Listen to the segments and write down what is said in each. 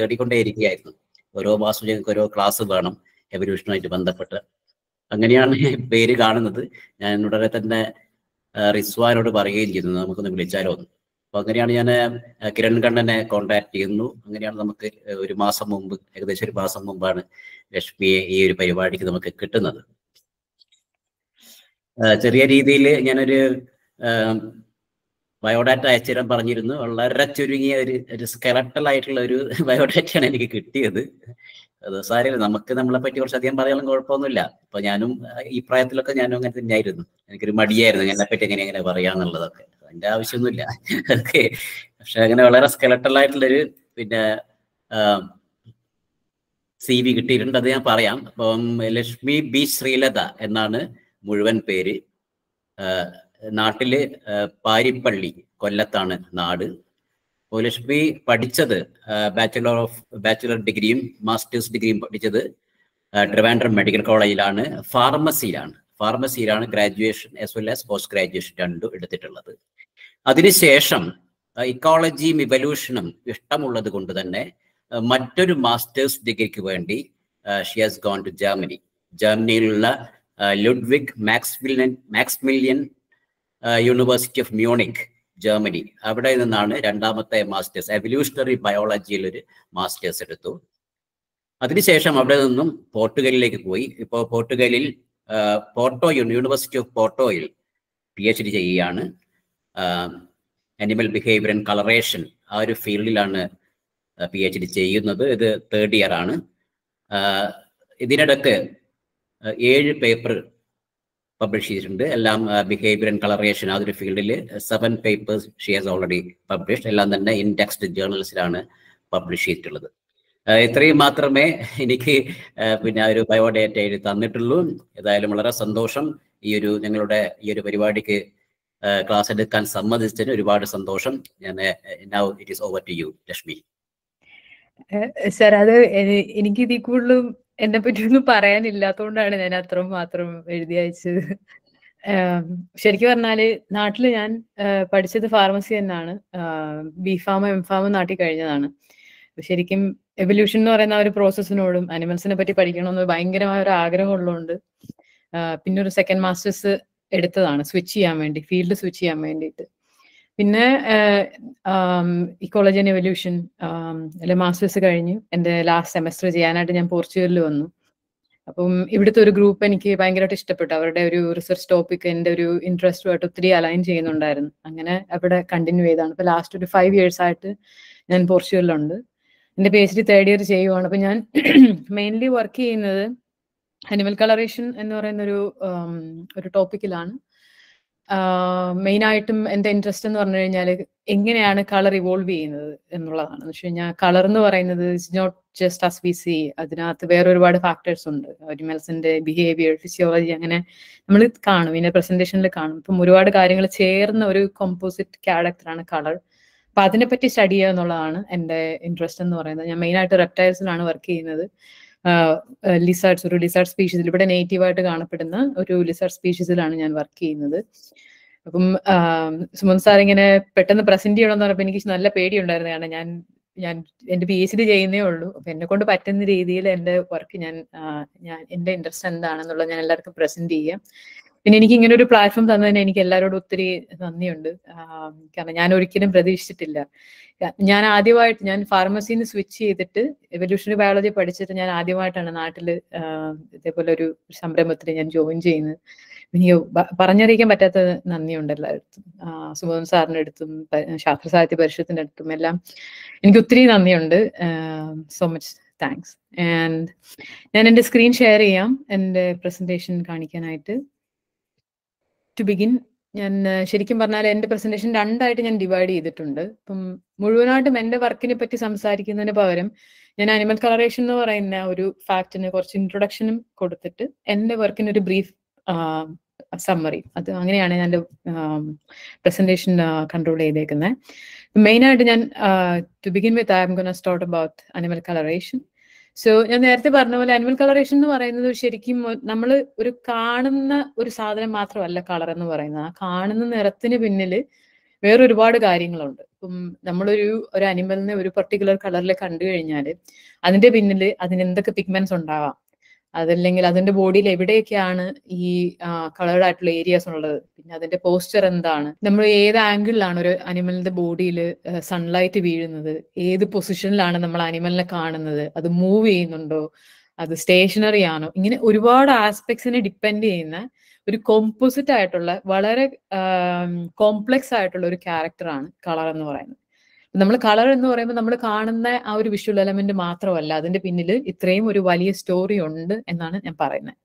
തേടിക്കൊണ്ടേയിരിക്കുകയായിരുന്നു ഓരോ മാസവും ഞങ്ങൾക്ക് ഓരോ ക്ലാസ് വേണം എവല്യൂഷനുമായിട്ട് ബന്ധപ്പെട്ട് അങ്ങനെയാണ് പേര് കാണുന്നത് ഞാൻ ഉടനെ തന്നെ റിസ്വാനോട് പറയുകയും ചെയ്യുന്നത് നമുക്കൊന്ന് വിളിച്ചാലോ എന്ന് അപ്പൊ അങ്ങനെയാണ് ഞാൻ കിരൺ കണ്ണനെ കോണ്ടാക്ട് ചെയ്യുന്നു അങ്ങനെയാണ് നമുക്ക് ഒരു മാസം മുമ്പ് ഏകദേശം ഒരു മാസം മുമ്പാണ് ലക്ഷ്മിയെ ഈ ഒരു പരിപാടിക്ക് നമുക്ക് കിട്ടുന്നത് ചെറിയ രീതിയിൽ ഞാനൊരു ബയോഡാറ്റ അയച്ചു തരാൻ പറഞ്ഞിരുന്നു വളരെ ചുരുങ്ങിയ ഒരു ഒരു ആയിട്ടുള്ള ഒരു ബയോഡാറ്റയാണ് എനിക്ക് കിട്ടിയത് അത് സാരമില്ല നമുക്ക് നമ്മളെ പറ്റി കുറച്ചധികം പറയാനും കുഴപ്പമൊന്നുമില്ല ഇപ്പൊ ഞാനും ഈ പ്രായത്തിലൊക്കെ ഞാനും അങ്ങനെ തന്നെയായിരുന്നു എനിക്കൊരു മടിയായിരുന്നു എന്നെ പറ്റി എങ്ങനെ എങ്ങനെ പറയാന്നുള്ളതൊക്കെ അതിന്റെ ആവശ്യമൊന്നുമില്ല ഓക്കെ പക്ഷെ അങ്ങനെ വളരെ ആയിട്ടുള്ള ആയിട്ടുള്ളൊരു പിന്നെ സി വി കിട്ടിയിട്ടുണ്ട് അത് ഞാൻ പറയാം അപ്പം ലക്ഷ്മി ബി ശ്രീലത എന്നാണ് മുഴുവൻ പേര് നാട്ടിലെ പാരിപ്പള്ളി കൊല്ലത്താണ് നാട് ലക്ഷ്മി പഠിച്ചത് ബാച്ചുലർ ഓഫ് ബാച്ചുലർ ഡിഗ്രിയും മാസ്റ്റേഴ്സ് ഡിഗ്രിയും പഠിച്ചത് ട്രിവാൻഡ്രം മെഡിക്കൽ കോളേജിലാണ് ഫാർമസിയിലാണ് ഫാർമസിയിലാണ് graduation as well as post graduation രണ്ടും എടുത്തിട്ടുള്ളത് അതിനുശേഷം ഇക്കോളജിയും ഇവല്യൂഷനും ഇഷ്ടമുള്ളത് കൊണ്ട് തന്നെ മറ്റൊരു മാസ്റ്റേഴ്സ് ഡിഗ്രിക്ക് വേണ്ടി she has gone to Germany ജർമ്മനിയിലുള്ള Ludwig Max Maximilian university of Munich Germany അവിടെ നിന്നാണ് രണ്ടാമത്തെ മാസ്റ്റേഴ്സ് എവല്യൂഷണറി ബയോളജിയിൽ ഒരു മാസ്റ്റേഴ്സ് എടുത്തു അതിനുശേഷം അവിടെ നിന്നും പോർട്ടുഗലിലേക്ക് പോയി ഇപ്പോൾ പോർട്ടുഗലിൽ പോർട്ടോ യൂണിവേഴ്സിറ്റി ഓഫ് പോർട്ടോയിൽ പി എച്ച് ഡി ചെയ്യുകയാണ് അനിമൽ ബിഹേവിയർ ആൻഡ് കളറേഷൻ ആ ഒരു ഫീൽഡിലാണ് പി എച്ച് ഡി ചെയ്യുന്നത് ഇത് തേർഡ് ഇയർ ആണ് ഇതിനിടക്ക് ഏഴ് പേപ്പർ പബ്ലിഷ് ചെയ്തിട്ടുണ്ട് എല്ലാം ബിഹേവിയർ ആൻഡ് കളറേഷൻ ആ ഒരു ഫീൽഡിൽ seven papers she has already publish എല്ലാം തന്നെ ഇൻ ടെക്സ്റ്റ് ജേർണൽസിലാണ് പബ്ലിഷ് ചെയ്തിട്ടുള്ളത് ഇത്രയും മാത്രമേ എനിക്ക് പിന്നെ ഒരു ബയോഡേറ്റ എഴുതി തന്നിട്ടുള്ളൂ ഏതായാലും വളരെ സന്തോഷം ഈ ഒരു ഞങ്ങളുടെ ഈ ഒരു പരിപാടിക്ക് ക്ലാസ് എടുക്കാൻ സമ്മതിച്ചതിന് ഒരുപാട് സന്തോഷം ഞാൻ now it is over to you Lakshmi sir അത് എനിക്ക് ഇതിൽ കൂടുതലും എന്നെ പറ്റി ഒന്നും പറയാനില്ലാത്തതുകൊണ്ടാണ് ഞാൻ അത്ര മാത്രം എഴുതി അയച്ചത് ശരിക്കും പറഞ്ഞാല് നാട്ടിൽ ഞാൻ പഠിച്ചത് ഫാർമസി തന്നെയാണ് ബി ഫാമും എം ഫാമും നാട്ടിൽ കഴിഞ്ഞതാണ് ശരിക്കും എവല്യൂഷൻ എന്ന് പറയുന്ന ഒരു പ്രോസസ്സിനോടും അനിമൽസിനെ പറ്റി പഠിക്കണമെന്ന് ഭയങ്കരമായ ഒരു ആഗ്രഹം ഉള്ളതുകൊണ്ട് പിന്നെ ഒരു സെക്കൻഡ് മാസ്റ്റേഴ്സ് എടുത്തതാണ് സ്വിച്ച് ചെയ്യാൻ വേണ്ടി ഫീൽഡ് സ്വിച്ച് ചെയ്യാൻ വേണ്ടിയിട്ട് പിന്നെ ഈ എവല്യൂഷൻ അല്ലെ മാസ്റ്റേഴ്സ് കഴിഞ്ഞ് എൻ്റെ ലാസ്റ്റ് സെമസ്റ്റർ ചെയ്യാനായിട്ട് ഞാൻ പോർച്ചുഗലിൽ വന്നു അപ്പം ഇവിടുത്തെ ഒരു ഗ്രൂപ്പ് എനിക്ക് ഭയങ്കരമായിട്ട് ഇഷ്ടപ്പെട്ടു അവരുടെ ഒരു റിസർച്ച് ടോപ്പിക് എൻ്റെ ഒരു ഇൻട്രസ്റ്റുമായിട്ട് ഒത്തിരി അലൈൻ ചെയ്യുന്നുണ്ടായിരുന്നു അങ്ങനെ അവിടെ കണ്ടിന്യൂ ചെയ്താണ് ഇപ്പൊ ലാസ്റ്റ് ഒരു ഫൈവ് ഇയേഴ്സ് ആയിട്ട് ഞാൻ പോർച്ചുഗലിലുണ്ട് എൻ്റെ P H D third year ചെയ്യുവാണ് അപ്പം ഞാൻ മെയിൻലി വർക്ക് ചെയ്യുന്നത് അനിമൽ കളറേഷൻ എന്ന് പറയുന്ന ഒരു ഒരു ടോപ്പിക്കിലാണ് മെയിനായിട്ടും എൻ്റെ ഇൻട്രസ്റ്റ് എന്ന് പറഞ്ഞു കഴിഞ്ഞാൽ എങ്ങനെയാണ് കളർ ഇവോൾവ് ചെയ്യുന്നത് എന്നുള്ളതാണ് എന്ന് വെച്ച് കഴിഞ്ഞാൽ കളർ എന്ന് പറയുന്നത് it's not just as we see അതിനകത്ത് വേറെ ഒരുപാട് ഫാക്ടേഴ്സ് ഉണ്ട് അനിമൽസിന്റെ ബിഹേവിയർ ഫിസിയോളജി അങ്ങനെ നമ്മൾ കാണും ഇതിന്റെ പ്രസന്റേഷനിൽ കാണും ഇപ്പം ഒരുപാട് കാര്യങ്ങൾ ചേർന്ന ഒരു കോമ്പോസിറ്റ് ക്യാരക്ടറാണ് കളർ അപ്പൊ അതിനെപ്പറ്റി സ്റ്റഡി ചെയ്യുക എന്നുള്ളതാണ് എൻ്റെ ഇൻട്രസ്റ്റ് എന്ന് പറയുന്നത് ഞാൻ മെയിനായിട്ട് റെപ്റ്റൈൽസിലാണ് വർക്ക് ചെയ്യുന്നത് ലിസാർട്സ് ഒരു ലിസാർട്ട് സ്പീഷീസിൽ ഇവിടെ നേറ്റീവായിട്ട് കാണപ്പെടുന്ന ഒരു ലിസാർട്ട് സ്പീഷീസിലാണ് ഞാൻ വർക്ക് ചെയ്യുന്നത് അപ്പം സുമന് സാർ ഇങ്ങനെ പെട്ടെന്ന് പ്രസന്റ് ചെയ്യണമെന്ന് പറഞ്ഞപ്പോൾ എനിക്ക് നല്ല ഉണ്ടായിരുന്നു കാരണം ഞാൻ ഞാൻ എന്റെ പി എച്ച് ഡി ചെയ്യുന്നേ ഉള്ളൂ അപ്പൊ എന്നെ കൊണ്ട് പറ്റുന്ന രീതിയിൽ എന്റെ വർക്ക് ഞാൻ ഞാൻ എന്റെ ഇൻട്രസ്റ്റ് എന്താണെന്നുള്ളത് ഞാൻ എല്ലാവർക്കും പ്രസന്റ് ചെയ്യാം പിന്നെ എനിക്ക് ഇങ്ങനെ ഒരു പ്ലാറ്റ്ഫോം തന്നതിന് എനിക്ക് എല്ലാവരോടും ഒത്തിരി നന്ദിയുണ്ട് കാരണം ഞാൻ ഒരിക്കലും പ്രതീക്ഷിച്ചിട്ടില്ല ഞാൻ ആദ്യമായിട്ട് ഞാൻ ഫാർമസിയിൽ നിന്ന് സ്വിച്ച് ചെയ്തിട്ട് എവല്യൂഷണറി ബയോളജി പഠിച്ചിട്ട് ഞാൻ ആദ്യമായിട്ടാണ് നാട്ടിൽ ഇതേപോലെ ഒരു സംരംഭത്തിൽ ഞാൻ ജോയിൻ ചെയ്യുന്നത് എനിക്ക് പറഞ്ഞറിയിക്കാൻ പറ്റാത്ത നന്ദിയുണ്ട് എല്ലായിടത്തും സുബോധൻ സാറിൻ്റെ അടുത്തും ശാസ്ത്ര സാഹിത്യ പരിഷത്തിൻ്റെ അടുത്തും എല്ലാം എനിക്ക് ഒത്തിരി നന്ദിയുണ്ട് സോ മച്ച് താങ്ക്സ് ആൻഡ് ഞാൻ എൻ്റെ സ്ക്രീൻ ഷെയർ ചെയ്യാം എൻ്റെ പ്രസൻറ്റേഷൻ കാണിക്കാനായിട്ട് ടു ബിഗിൻ ഞാൻ ശരിക്കും പറഞ്ഞാൽ എൻ്റെ പ്രസന്റേഷൻ രണ്ടായിട്ട് ഞാൻ ഡിവൈഡ് ചെയ്തിട്ടുണ്ട് ഇപ്പം മുഴുവനായിട്ടും എൻ്റെ വർക്കിനെ പറ്റി സംസാരിക്കുന്നതിന് പകരം ഞാൻ അനിമൽ കളറേഷൻ എന്ന് പറയുന്ന ഒരു ഫാക്റ്റിന് കുറച്ച് ഇൻട്രൊഡക്ഷനും കൊടുത്തിട്ട് എൻ്റെ വർക്കിന് ഒരു ബ്രീഫ് സമ്മറി അത് അങ്ങനെയാണ് ഞാൻ പ്രസന്റേഷൻ കൺട്രോൾ ചെയ്തേക്കുന്നത് മെയിനായിട്ട് ഞാൻ to begin with I am gonna start about animal coloration so ഞാൻ നേരത്തെ പറഞ്ഞ പോലെ അനിമൽ കളറേഷൻ എന്ന് പറയുന്നത് ശരിക്കും നമ്മൾ ഒരു കാണുന്ന ഒരു സാധനം മാത്രമല്ല കളർ എന്ന് പറയുന്നത് ആ കാണുന്ന നിറത്തിന് പിന്നിൽ വേറെ ഒരുപാട് കാര്യങ്ങളുണ്ട് ഇപ്പം നമ്മളൊരു ഒരു അനിമലിനെ ഒരു പർട്ടിക്കുലർ കളറിൽ കണ്ടു കഴിഞ്ഞാൽ അതിന്റെ പിന്നിൽ അതിന് എന്തൊക്കെ പിഗ്മെന്റ്സ് ഉണ്ടാവാം അതല്ലെങ്കിൽ അതിന്റെ ബോഡിയിൽ എവിടെയൊക്കെയാണ് ഈ കളേർഡ് ആയിട്ടുള്ള ഏരിയാസ് ഉള്ളത് പിന്നെ അതിന്റെ പോസ്ചർ എന്താണ് നമ്മൾ ഏത് ആംഗിളിലാണ് ഒരു അനിമലിന്റെ ബോഡിയിൽ സൺലൈറ്റ് വീഴുന്നത് ഏത് പൊസിഷനിലാണ് നമ്മൾ അനിമലിനെ കാണുന്നത് അത് മൂവ് ചെയ്യുന്നുണ്ടോ അത് സ്റ്റേഷനറി ആണോ ഇങ്ങനെ ഒരുപാട് ആസ്പെക്ട്സിനെ ഡിപ്പെൻഡ് ചെയ്യുന്ന ഒരു കോമ്പോസിറ്റ് ആയിട്ടുള്ള വളരെ കോംപ്ലക്സ് ആയിട്ടുള്ള ഒരു ക്യാരക്ടറാണ് കളർ എന്ന് പറയുന്നത് നമ്മൾ കളർ എന്ന് പറയുമ്പോൾ നമ്മൾ കാണുന്ന ആ ഒരു വിഷ്വൽ എലമെന്റ് മാത്രമല്ല അതിന്റെ പിന്നിൽ ഇത്രയും ഒരു വലിയ സ്റ്റോറി ഉണ്ട് എന്നാണ് ഞാൻ പറയുന്നത്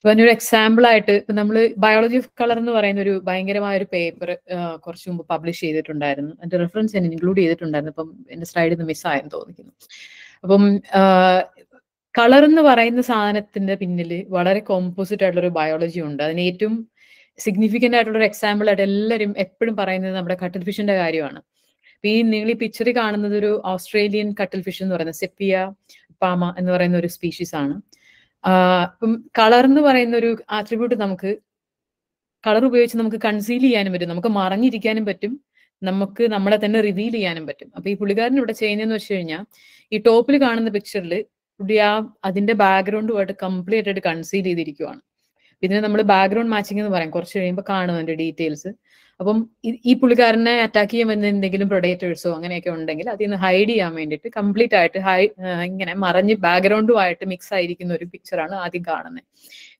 ഇപ്പൊ ഒരു എക്സാമ്പിൾ ആയിട്ട് ഇപ്പൊ നമ്മൾ ബയോളജി ഓഫ് കളർ എന്ന് പറയുന്ന ഒരു ഭയങ്കരമായ ഒരു പേപ്പർ കുറച്ച് മുമ്പ് പബ്ലിഷ് ചെയ്തിട്ടുണ്ടായിരുന്നു അതിന്റെ റെഫറൻസ് ഞാൻ ഇൻക്ലൂഡ് ചെയ്തിട്ടുണ്ടായിരുന്നു അപ്പം എന്റെ സ്ലൈഡിൽ നിന്ന് മിസ്സായെന്ന് തോന്നിക്കുന്നു അപ്പം കളർ എന്ന് പറയുന്ന സാധനത്തിന്റെ പിന്നിൽ വളരെ കോമ്പോസിറ്റ് ആയിട്ടുള്ള ഒരു ബയോളജി ഉണ്ട് അതിന് ഏറ്റവും സിഗ്നിഫിക്കൻ്റ് ആയിട്ടുള്ള ഒരു എക്സാമ്പിൾ ആയിട്ട് എല്ലാവരും എപ്പോഴും പറയുന്നത് നമ്മുടെ കട്ടിൽ ഫിഷിന്റെ കാര്യമാണ് ഈ നിങ്ങൾ ഈ പിക്ചറിൽ കാണുന്നത് ഒരു ഓസ്ട്രേലിയൻ കട്ടൽ ഫിഷ് എന്ന് പറയുന്നത് സെപ്പിയ പാമ എന്ന് പറയുന്ന ഒരു സ്പീഷീസ് ആണ് ഇപ്പം കളർ എന്ന് പറയുന്ന ഒരു ആട്രിബ്യൂട്ട് നമുക്ക് കളർ ഉപയോഗിച്ച് നമുക്ക് കൺസീൽ ചെയ്യാനും പറ്റും നമുക്ക് മറഞ്ഞിരിക്കാനും പറ്റും നമുക്ക് നമ്മളെ തന്നെ റിവീൽ ചെയ്യാനും പറ്റും അപ്പൊ ഈ പുള്ളിക്കാരൻ ഇവിടെ ചെയ്യുന്നതെന്ന് വെച്ച് കഴിഞ്ഞാൽ ഈ ടോപ്പിൽ കാണുന്ന പിക്ചറിൽ പുള്ളി ആ അതിന്റെ ബാക്ക്ഗ്രൗണ്ടുമായിട്ട് കംപ്ലീറ്റ് ആയിട്ട് കൺസീൽ ചെയ്തിരിക്കുവാണ് പിന്നെ നമ്മൾ ബാക്ക്ഗ്രൗണ്ട് മാച്ചിങ് എന്ന് പറയാം കുറച്ച് കഴിയുമ്പോൾ കാണും അതിന്റെ ഡീറ്റെയിൽസ് അപ്പം ഈ പുള്ളിക്കാരനെ അറ്റാക്ക് ചെയ്യാൻ വരുന്ന എന്തെങ്കിലും പ്രൊഡേറ്റേഴ്സോ അങ്ങനെയൊക്കെ ഉണ്ടെങ്കിൽ അതിൽ നിന്ന് ഹൈഡ് ചെയ്യാൻ വേണ്ടിയിട്ട് കംപ്ലീറ്റ് ആയിട്ട് ഹൈ ഇങ്ങനെ മറിഞ്ഞ് ബാക്ക്ഗ്രൗണ്ടുമായിട്ട് മിക്സ് ആയിരിക്കുന്ന ഒരു പിക്ചറാണ് ആദ്യം കാണുന്നത്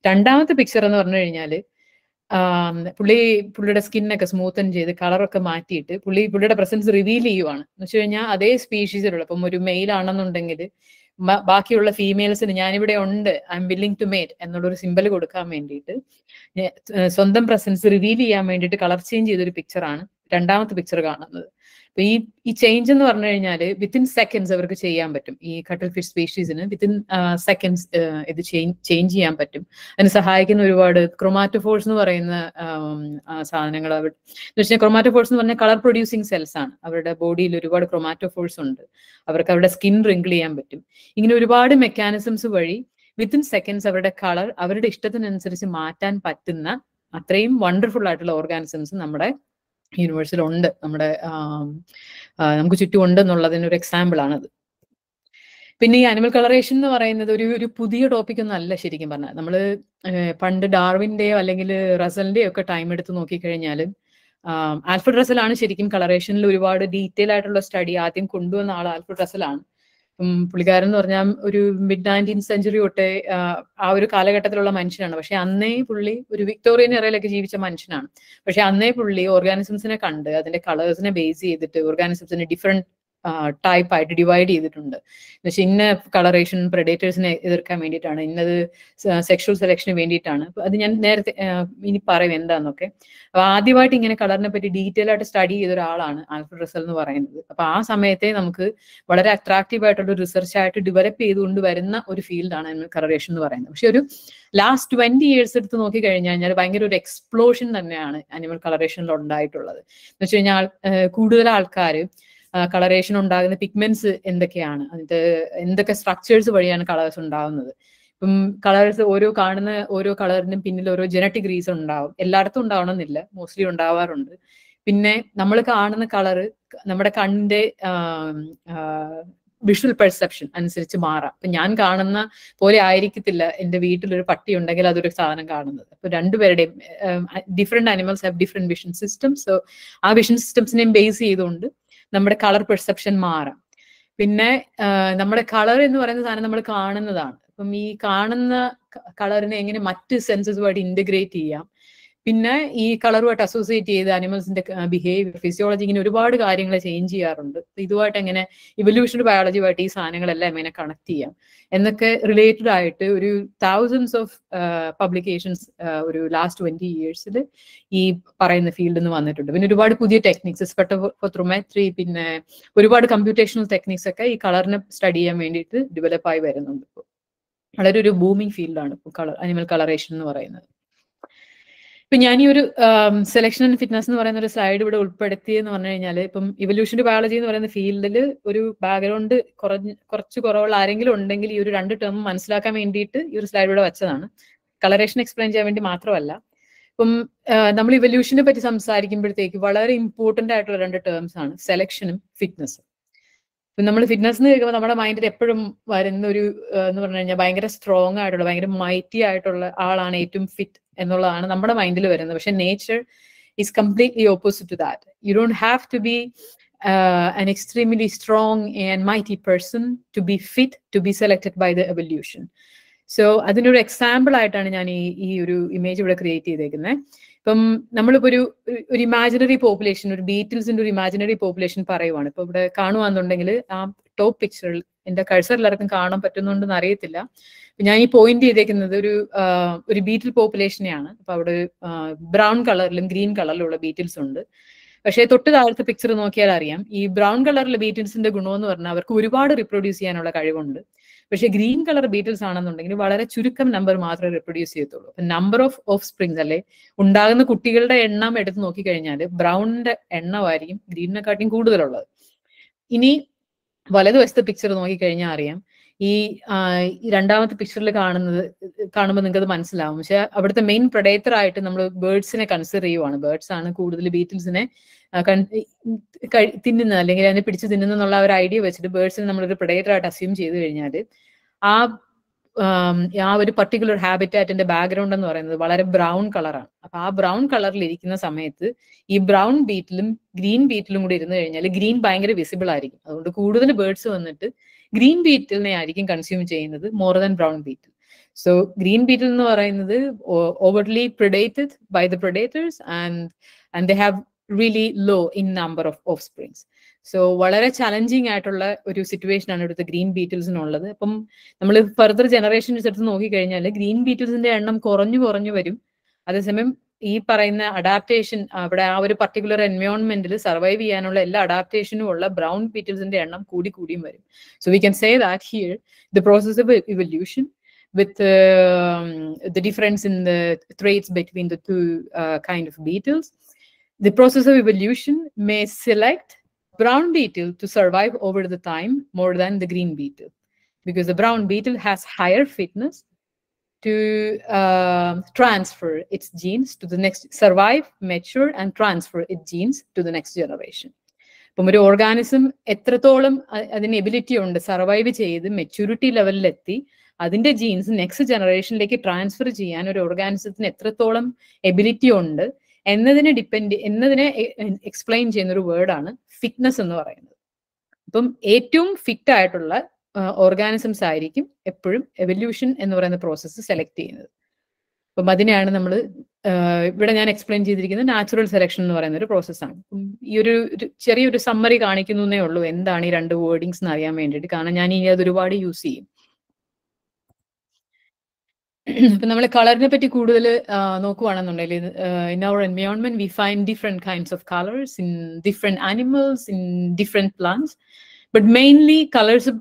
രണ്ടാമത്തെ പിക്ചർ എന്ന് പറഞ്ഞു കഴിഞ്ഞാൽ പുള്ളി പുള്ളിയുടെ സ്കിന്നൊക്കെ സ്മൂത്തൻ ചെയ്ത് കളറൊക്കെ മാറ്റിയിട്ട് പുള്ളി പുള്ളിയുടെ പ്രസൻസ് റിവീൽ ചെയ്യുവാണ് എന്ന് വെച്ച് കഴിഞ്ഞാൽ അതേ സ്പീഷീസിലുള്ള ഇപ്പം ഒരു മെയിൽ ആണെന്നുണ്ടെങ്കിൽ ബാക്കിയുള്ള ഫീമെയിൽസിന് ഞാനിവിടെ ഉണ്ട് I am willing to mate എന്നുള്ളൊരു സിമ്പൽ കൊടുക്കാൻ വേണ്ടിയിട്ട് സ്വന്തം പ്രസൻസ് റിവീൽ ചെയ്യാൻ വേണ്ടിയിട്ട് കളർ ചേഞ്ച് ചെയ്തൊരു പിക്ചറാണ് രണ്ടാമത്തെ പിക്ചർ കാണുന്നത് അപ്പൊ ഈ ഈ ചേഞ്ച് എന്ന് പറഞ്ഞു കഴിഞ്ഞാൽ വിത്തിൻ സെക്കൻഡ്സ് അവർക്ക് ചെയ്യാൻ പറ്റും ഈ കട്ടൽ ഫിഷ് സ്പീഷീസിന് വിത്തിൻ സെക്കൻഡ്സ് ഇത് ചേഞ്ച് ചെയ്യാൻ പറ്റും അതിന് സഹായിക്കുന്ന ഒരുപാട് ക്രൊമാറ്റോഫോൾസ് എന്ന് പറയുന്ന സാധനങ്ങൾ അവർ എന്ന് വെച്ചാൽ എന്ന് പറഞ്ഞാൽ കളർ പ്രൊഡ്യൂസിങ് സെൽസ് ആണ് അവരുടെ ബോഡിയിൽ ഒരുപാട് ക്രൊമാറ്റോഫോൾസ് ഉണ്ട് അവർക്ക് അവരുടെ സ്കിൻ റിങ്കിൾ ചെയ്യാൻ പറ്റും ഇങ്ങനെ ഒരുപാട് മെക്കാനിസംസ് വഴി വിത്തിൻ സെക്കൻഡ്സ് അവരുടെ കളർ അവരുടെ ഇഷ്ടത്തിനനുസരിച്ച് മാറ്റാൻ പറ്റുന്ന അത്രയും വണ്ടർഫുൾ ആയിട്ടുള്ള ഓർഗാനിസംസ് നമ്മുടെ ഉണ്ട് നമ്മുടെ നമുക്ക് ചുറ്റും എക്സാമ്പിൾ ആണത് പിന്നെ ഈ അനിമൽ കളറേഷൻ എന്ന് പറയുന്നത് ഒരു ഒരു പുതിയ ടോപ്പിക് ഒന്നും അല്ല ശരിക്കും പറഞ്ഞാൽ നമ്മൾ പണ്ട് ഡാർവിന്റെയോ അല്ലെങ്കിൽ റസലിന്റെയോ ഒക്കെ ടൈം എടുത്ത് നോക്കിക്കഴിഞ്ഞാൽ ആൽഫ്രഡ് റസലാണ് ശരിക്കും കളറേഷനിൽ ഒരുപാട് ഡീറ്റെയിൽ ആയിട്ടുള്ള സ്റ്റഡി ആദ്യം കൊണ്ടുവന്ന ആൾ ആൽഫ്രഡ് റസലാണ് പുള്ളിക്കാരൻ എന്ന് പറഞ്ഞാൽ ഒരു മിഡ് നയൻറ്റീൻ സെഞ്ചുറി തൊട്ട് ആ ഒരു കാലഘട്ടത്തിലുള്ള മനുഷ്യനാണ് പക്ഷെ അന്നേ പുള്ളി ഒരു വിക്ടോറിയൻ ഇറയിലൊക്കെ ജീവിച്ച മനുഷ്യനാണ് പക്ഷെ അന്നേ പുള്ളി ഓർഗാനിസംസിനെ കണ്ട് അതിന്റെ കളേഴ്സിനെ ബേസ് ചെയ്തിട്ട് ഓർഗാനിസംസിന് ഡിഫറെന്റ് ടൈപ്പ് ആയിട്ട് ഡിവൈഡ് ചെയ്തിട്ടുണ്ട് എന്നുവെച്ചാൽ ഇന്ന കളറേഷൻ പ്രഡേറ്റേഴ്സിനെ എതിർക്കാൻ വേണ്ടിയിട്ടാണ് ഇന്നത് സെക്ഷൽ സെലക്ഷന് വേണ്ടിയിട്ടാണ് അത് ഞാൻ നേരത്തെ ഇനി പറയും എന്താന്നൊക്കെ അപ്പൊ ആദ്യമായിട്ട് ഇങ്ങനെ കളറിനെ പറ്റി ഡീറ്റെയിൽ ആയിട്ട് സ്റ്റഡി ചെയ്ത ഒരാളാണ് ആൽഫ്രഡ് റിസൽ എന്ന് പറയുന്നത് അപ്പൊ ആ സമയത്തെ നമുക്ക് വളരെ അട്രാക്റ്റീവ് ആയിട്ടുള്ള റിസർച്ച് ആയിട്ട് ഡെവലപ്പ് ചെയ്തുകൊണ്ട് വരുന്ന ഒരു ഫീൽഡാണ് കളറേഷൻ എന്ന് പറയുന്നത് പക്ഷെ ഒരു ലാസ്റ്റ് ട്വന്റി ഇയേഴ്സ് എടുത്ത് നോക്കി കഴിഞ്ഞു കഴിഞ്ഞാൽ ഭയങ്കര ഒരു എക്സ്പ്ലോഷൻ തന്നെയാണ് അനിമൽ കളറേഷനിൽ ഉണ്ടായിട്ടുള്ളത് എന്ന് വെച്ച് കഴിഞ്ഞാൽ കൂടുതൽ ആൾക്കാർ കളറേഷൻ ഉണ്ടാകുന്ന പിഗ്മെന്റ്സ് എന്തൊക്കെയാണ് അത് എന്തൊക്കെ സ്ട്രക്ചേഴ്സ് വഴിയാണ് കളേഴ്സ് ഉണ്ടാകുന്നത് ഇപ്പം കളേഴ്സ് ഓരോ കാണുന്ന ഓരോ കളറിനും പിന്നിൽ ഓരോ ജനറ്റിക് റീസൺ ഉണ്ടാവും എല്ലായിടത്തും ഉണ്ടാവണമെന്നില്ല മോസ്റ്റ്ലി ഉണ്ടാവാറുണ്ട് പിന്നെ നമ്മൾ കാണുന്ന കളറ് നമ്മുടെ കണ്ണിന്റെ വിഷ്വൽ പെർസെപ്ഷൻ അനുസരിച്ച് മാറാം അപ്പൊ ഞാൻ കാണുന്ന പോലെ ആയിരിക്കത്തില്ല എൻ്റെ വീട്ടിലൊരു പട്ടി ഉണ്ടെങ്കിൽ അതൊരു സാധനം കാണുന്നത് അപ്പൊ രണ്ടുപേരുടെയും different animals have different vision system so ആ വിഷൻ സിസ്റ്റംസിനെയും ബേസ് ചെയ്തുകൊണ്ട് നമ്മുടെ കളർ പെർസെപ്ഷൻ മാറാം പിന്നെ നമ്മുടെ കളർ എന്ന് പറയുന്ന സാധനം നമ്മൾ കാണുന്നതാണ് അപ്പം ഈ കാണുന്ന കളറിനെ എങ്ങനെ മറ്റ് സെൻസസുമായിട്ട് വഴി ഇന്റഗ്രേറ്റ് ചെയ്യാം പിന്നെ ഈ കളറുമായിട്ട് അസോസിയേറ്റ് ചെയ്ത് അനിമൽസിന്റെ ബിഹേവിയർ ഫിസിയോളജി ഇങ്ങനെ ഒരുപാട് കാര്യങ്ങൾ ചേഞ്ച് ചെയ്യാറുണ്ട് ഇതുമായിട്ട് എങ്ങനെ ഇവല്യൂഷണറി ബയോളജിയുമായിട്ട് ഈ സാധനങ്ങളെല്ലാം എങ്ങനെ കണക്ട് ചെയ്യാം എന്നൊക്കെ റിലേറ്റഡ് ആയിട്ട് ഒരു തൗസൻഡ്സ് ഓഫ് പബ്ലിക്കേഷൻസ് ഒരു ലാസ്റ്റ് ട്വന്റി ഇയേഴ്സിൽ ഈ പറയുന്ന ഫീൽഡിൽ നിന്ന് വന്നിട്ടുണ്ട് പിന്നെ ഒരുപാട് പുതിയ ടെക്നിക്സ് സ്പെട്ടോമെട്രി പിന്നെ ഒരുപാട് കമ്പ്യൂട്ടേഷണൽ ടെക്നിക്സ് ഒക്കെ ഈ കളറിനെ സ്റ്റഡി ചെയ്യാൻ വേണ്ടിയിട്ട് ഡെവലപ്പായി വരുന്നുണ്ട് ഇപ്പോൾ വളരെ ഒരു ബൂമിങ് ഫീൽഡാണ് ഇപ്പോൾ കളർ അനിമൽ കളറേഷൻ എന്ന് പറയുന്നത് ഇപ്പൊ ഞാൻ ഈ ഒരു സെലക്ഷൻ ആൻഡ് ഫിറ്റ്നസ് എന്ന് പറയുന്ന ഒരു സ്ലൈഡ് ഇവിടെ ഉൾപ്പെടുത്തി എന്ന് പറഞ്ഞു കഴിഞ്ഞാൽ ഇപ്പം ഇവല്യൂഷൻ്റെ ബയോളജി എന്ന് പറയുന്ന ഫീൽഡിൽ ഒരു ബാക്ക്ഗ്രൗണ്ട് കുറഞ്ഞ് കുറച്ച് കുറവുള്ള ആരെങ്കിലും ഉണ്ടെങ്കിൽ ഈ ഒരു രണ്ട് ടേം മനസ്സിലാക്കാൻ വേണ്ടിയിട്ട് ഈ ഒരു സ്ലൈഡ് ഇവിടെ വെച്ചതാണ് കളറേഷൻ എക്സ്പ്ലെയിൻ ചെയ്യാൻ വേണ്ടി മാത്രമല്ല ഇപ്പം നമ്മൾ ഇവല്യൂഷനെ പറ്റി സംസാരിക്കുമ്പോഴത്തേക്ക് വളരെ ഇമ്പോർട്ടന്റ് ആയിട്ടുള്ള രണ്ട് ടേംസ് ആണ് സെലക്ഷനും ഫിറ്റ്നസ്സും ഇപ്പം നമ്മൾ ഫിറ്റ്നസ് എന്ന് കേൾക്കുമ്പോൾ നമ്മുടെ മൈൻഡിൽ എപ്പോഴും വരുന്ന ഒരു എന്ന് പറഞ്ഞു കഴിഞ്ഞാൽ ഭയങ്കര സ്ട്രോങ് ആയിട്ടുള്ള ഭയങ്കര മൈറ്റി ആയിട്ടുള്ള ആളാണ് ഏറ്റവും ഫിറ്റ് എന്നുള്ളതാണ് നമ്മുടെ മൈൻഡിൽ വരുന്നത് പക്ഷെ nature is completely opposite to that you don't have to be an extremely strong and mighty person to be fit to be selected by the evolution so അതിനൊരു എക്സാമ്പിൾ ആയിട്ടാണ് ഞാൻ ഈ ഈ ഒരു ഇമേജ് ഇവിടെ ക്രിയേറ്റ് ചെയ്തേക്കുന്നത് ഇപ്പം നമ്മളിപ്പോ ഒരു ഇമാജിനറി പോപ്പുലേഷൻ ഒരു ബീറ്റിൽസിന്റെ ഒരു ഇമാജിനറി പോപ്പുലേഷൻ പറയുവാണ് ഇപ്പൊ ഇവിടെ കാണുവാന്നുണ്ടെങ്കിൽ ആ ടോപ്പ് പിക്ചറിൽ എന്റെ കഴ്സർ എല്ലാവർക്കും കാണാൻ പറ്റുന്നുണ്ടെന്ന് അറിയത്തില്ല ഞാൻ ഈ പോയിന്റ് ചെയ്തേക്കുന്നത് ഒരു ഒരു ബീറ്റിൽ പോപ്പുലേഷനെയാണ് അപ്പൊ അവിടെ ബ്രൗൺ കളറിലും ഗ്രീൻ കളറിലുള്ള ബീറ്റിൽസ് ഉണ്ട് പക്ഷേ തൊട്ട് താഴത്തെ പിക്ചർ നോക്കിയാൽ അറിയാം ഈ ബ്രൗൺ കളറിലെ ബീറ്റിൽസിന്റെ ഗുണമെന്ന് പറഞ്ഞാൽ അവർക്ക് ഒരുപാട് റിപ്രൊഡ്യൂസ് ചെയ്യാനുള്ള കഴിവുണ്ട് പക്ഷെ ഗ്രീൻ കളർ ബീറ്റിൽസ് ആണെന്നുണ്ടെങ്കിൽ വളരെ ചുരുക്കം നമ്പർ മാത്രമേ റിപ്രൊഡ്യൂസ് ചെയ്യത്തുള്ളൂ അപ്പൊ നമ്പർ ഓഫ് ഓഫ് സ്പ്രിങ്സ് അല്ലെ ഉണ്ടാകുന്ന കുട്ടികളുടെ എണ്ണം എടുത്ത് നോക്കിക്കഴിഞ്ഞാൽ ബ്രൗണിന്റെ എണ്ണമായിരിക്കും ഗ്രീനിനെക്കാട്ടിയും കൂടുതലുള്ളത് ഇനി വലതുവശത്തെ പിക്ചർ നോക്കിക്കഴിഞ്ഞാൽ അറിയാം ഈ രണ്ടാമത്തെ പിക്ചറിൽ കാണുന്നത് കാണുമ്പോൾ നിങ്ങൾക്ക് അത് മനസ്സിലാവും പക്ഷെ അവിടുത്തെ മെയിൻ പ്രൊഡേറ്റർ ആയിട്ട് നമ്മൾ ബേർഡ്സിനെ കൺസിഡർ ചെയ്യുവാണ് ബേർഡ്സ് ആണ് കൂടുതൽ ബീറ്റിൽസിനെ തിന്നുന്നത് അല്ലെങ്കിൽ അതിനെ പിടിച്ച് തിന്നുന്ന ഒരു ഐഡിയ വെച്ചിട്ട് ബേർഡ്സിനെ നമ്മളൊരു പ്രൊഡേറ്റർ ആയിട്ട് അസ്യൂം ചെയ്ത് കഴിഞ്ഞാൽ ആ ആ ഒരു പർട്ടിക്കുലർ ഹാബിറ്റാറ്റിന്റെ ബാക്ക്ഗ്രൗണ്ട് എന്ന് പറയുന്നത് വളരെ ബ്രൗൺ കളറാണ് അപ്പൊ ആ ബ്രൗൺ കളറിൽ ഇരിക്കുന്ന സമയത്ത് ഈ ബ്രൗൺ ബീറ്റിലും ഗ്രീൻ ബീറ്റിലും കൂടി ഇരുന്ന് കഴിഞ്ഞാൽ ഗ്രീൻ ഭയങ്കര വിസിബിൾ ആയിരിക്കും അതുകൊണ്ട് കൂടുതൽ ബേർഡ്സ് വന്നിട്ട് ഗ്രീൻ ബീറ്റിലിനെ ആയിരിക്കും കൺസ്യൂം ചെയ്യുന്നത് more than brown beetle so green beetle എന്ന് പറയുന്നത് overly predated by the predators and and they have really low in number of offsprings so വളരെ ചലഞ്ചിങ് ആയിട്ടുള്ള ഒരു സിറ്റുവേഷൻ ആണ് ഇവിടുത്തെ ഗ്രീൻ ബീറ്റിൽസിനുള്ളത് അപ്പം നമ്മൾ ഫർദർ ജനറേഷൻസ് എടുത്ത് നോക്കിക്കഴിഞ്ഞാൽ ഗ്രീൻ ബീറ്റിൽസിന്റെ എണ്ണം കുറഞ്ഞു കുറഞ്ഞു വരും അതേസമയം ഈ പറയുന്ന അഡാപ്റ്റേഷൻ അവിടെ ആ ഒരു പർട്ടിക്കുലർ എൻവയോൺമെന്റിൽ സർവൈവ് ചെയ്യാനുള്ള എല്ലാ അഡാപ്റ്റേഷനും ഉള്ള ബ്രൗൺ ബീറ്റിൽസിന്റെ എണ്ണം കൂടി കൂടിയും വരും so we can say that here the process of evolution with the difference in the traits between the two kind of beetles the process of evolution may select brown beetle to survive over the time more than the green beetle because the brown beetle has higher fitness to uh, transfer its genes to the next survive mature and transfer its genes to the next generation അപ്പം ഒരു organism എത്രത്തോളം അതിന് ability ഉണ്ട് survive ചെയ്ത് maturity ലെവലിലെത്തി അതിന്റെ jeans next ജനറേഷനിലേക്ക് transfer ചെയ്യാൻ ഒരു ഓർഗാനിസത്തിന് എത്രത്തോളം എബിലിറ്റി ഉണ്ട് എന്നതിനെ ഡിപ്പെൻഡ് എന്നതിനെ എക്സ്പ്ലെയിൻ ചെയ്യുന്ന ഒരു വേർഡാണ് ഫിറ്റ്നസ് എന്ന് പറയുന്നത് അപ്പം ഏറ്റവും ഫിറ്റ് ആയിട്ടുള്ള ഓർഗാനിസംസ് ആയിരിക്കും എപ്പോഴും എവല്യൂഷൻ എന്ന് പറയുന്ന പ്രോസസ്സ് സെലക്ട് ചെയ്യുന്നത് അപ്പം അതിനെയാണ് നമ്മൾ ഇവിടെ ഞാൻ എക്സ്പ്ലെയിൻ ചെയ്തിരിക്കുന്നത് നാച്ചുറൽ സെലക്ഷൻ എന്ന് പറയുന്ന ഒരു പ്രോസസ്സാണ് ഈ ഒരു ചെറിയൊരു സമ്മറി കാണിക്കുന്നേ ഉള്ളൂ എന്താണ് ഈ രണ്ട് വേർഡിങ്സ് എന്ന് അറിയാൻ വേണ്ടിയിട്ട് കാരണം ഞാൻ ഇനി അത് ഒരുപാട് യൂസ് ചെയ്യും ഇപ്പൊ നമ്മൾ കളറിനെ പറ്റി കൂടുതൽ നോക്കുവാണെന്നുണ്ടെങ്കിൽ in our environment we find different kinds of colours in different animals in different plants but mainly colours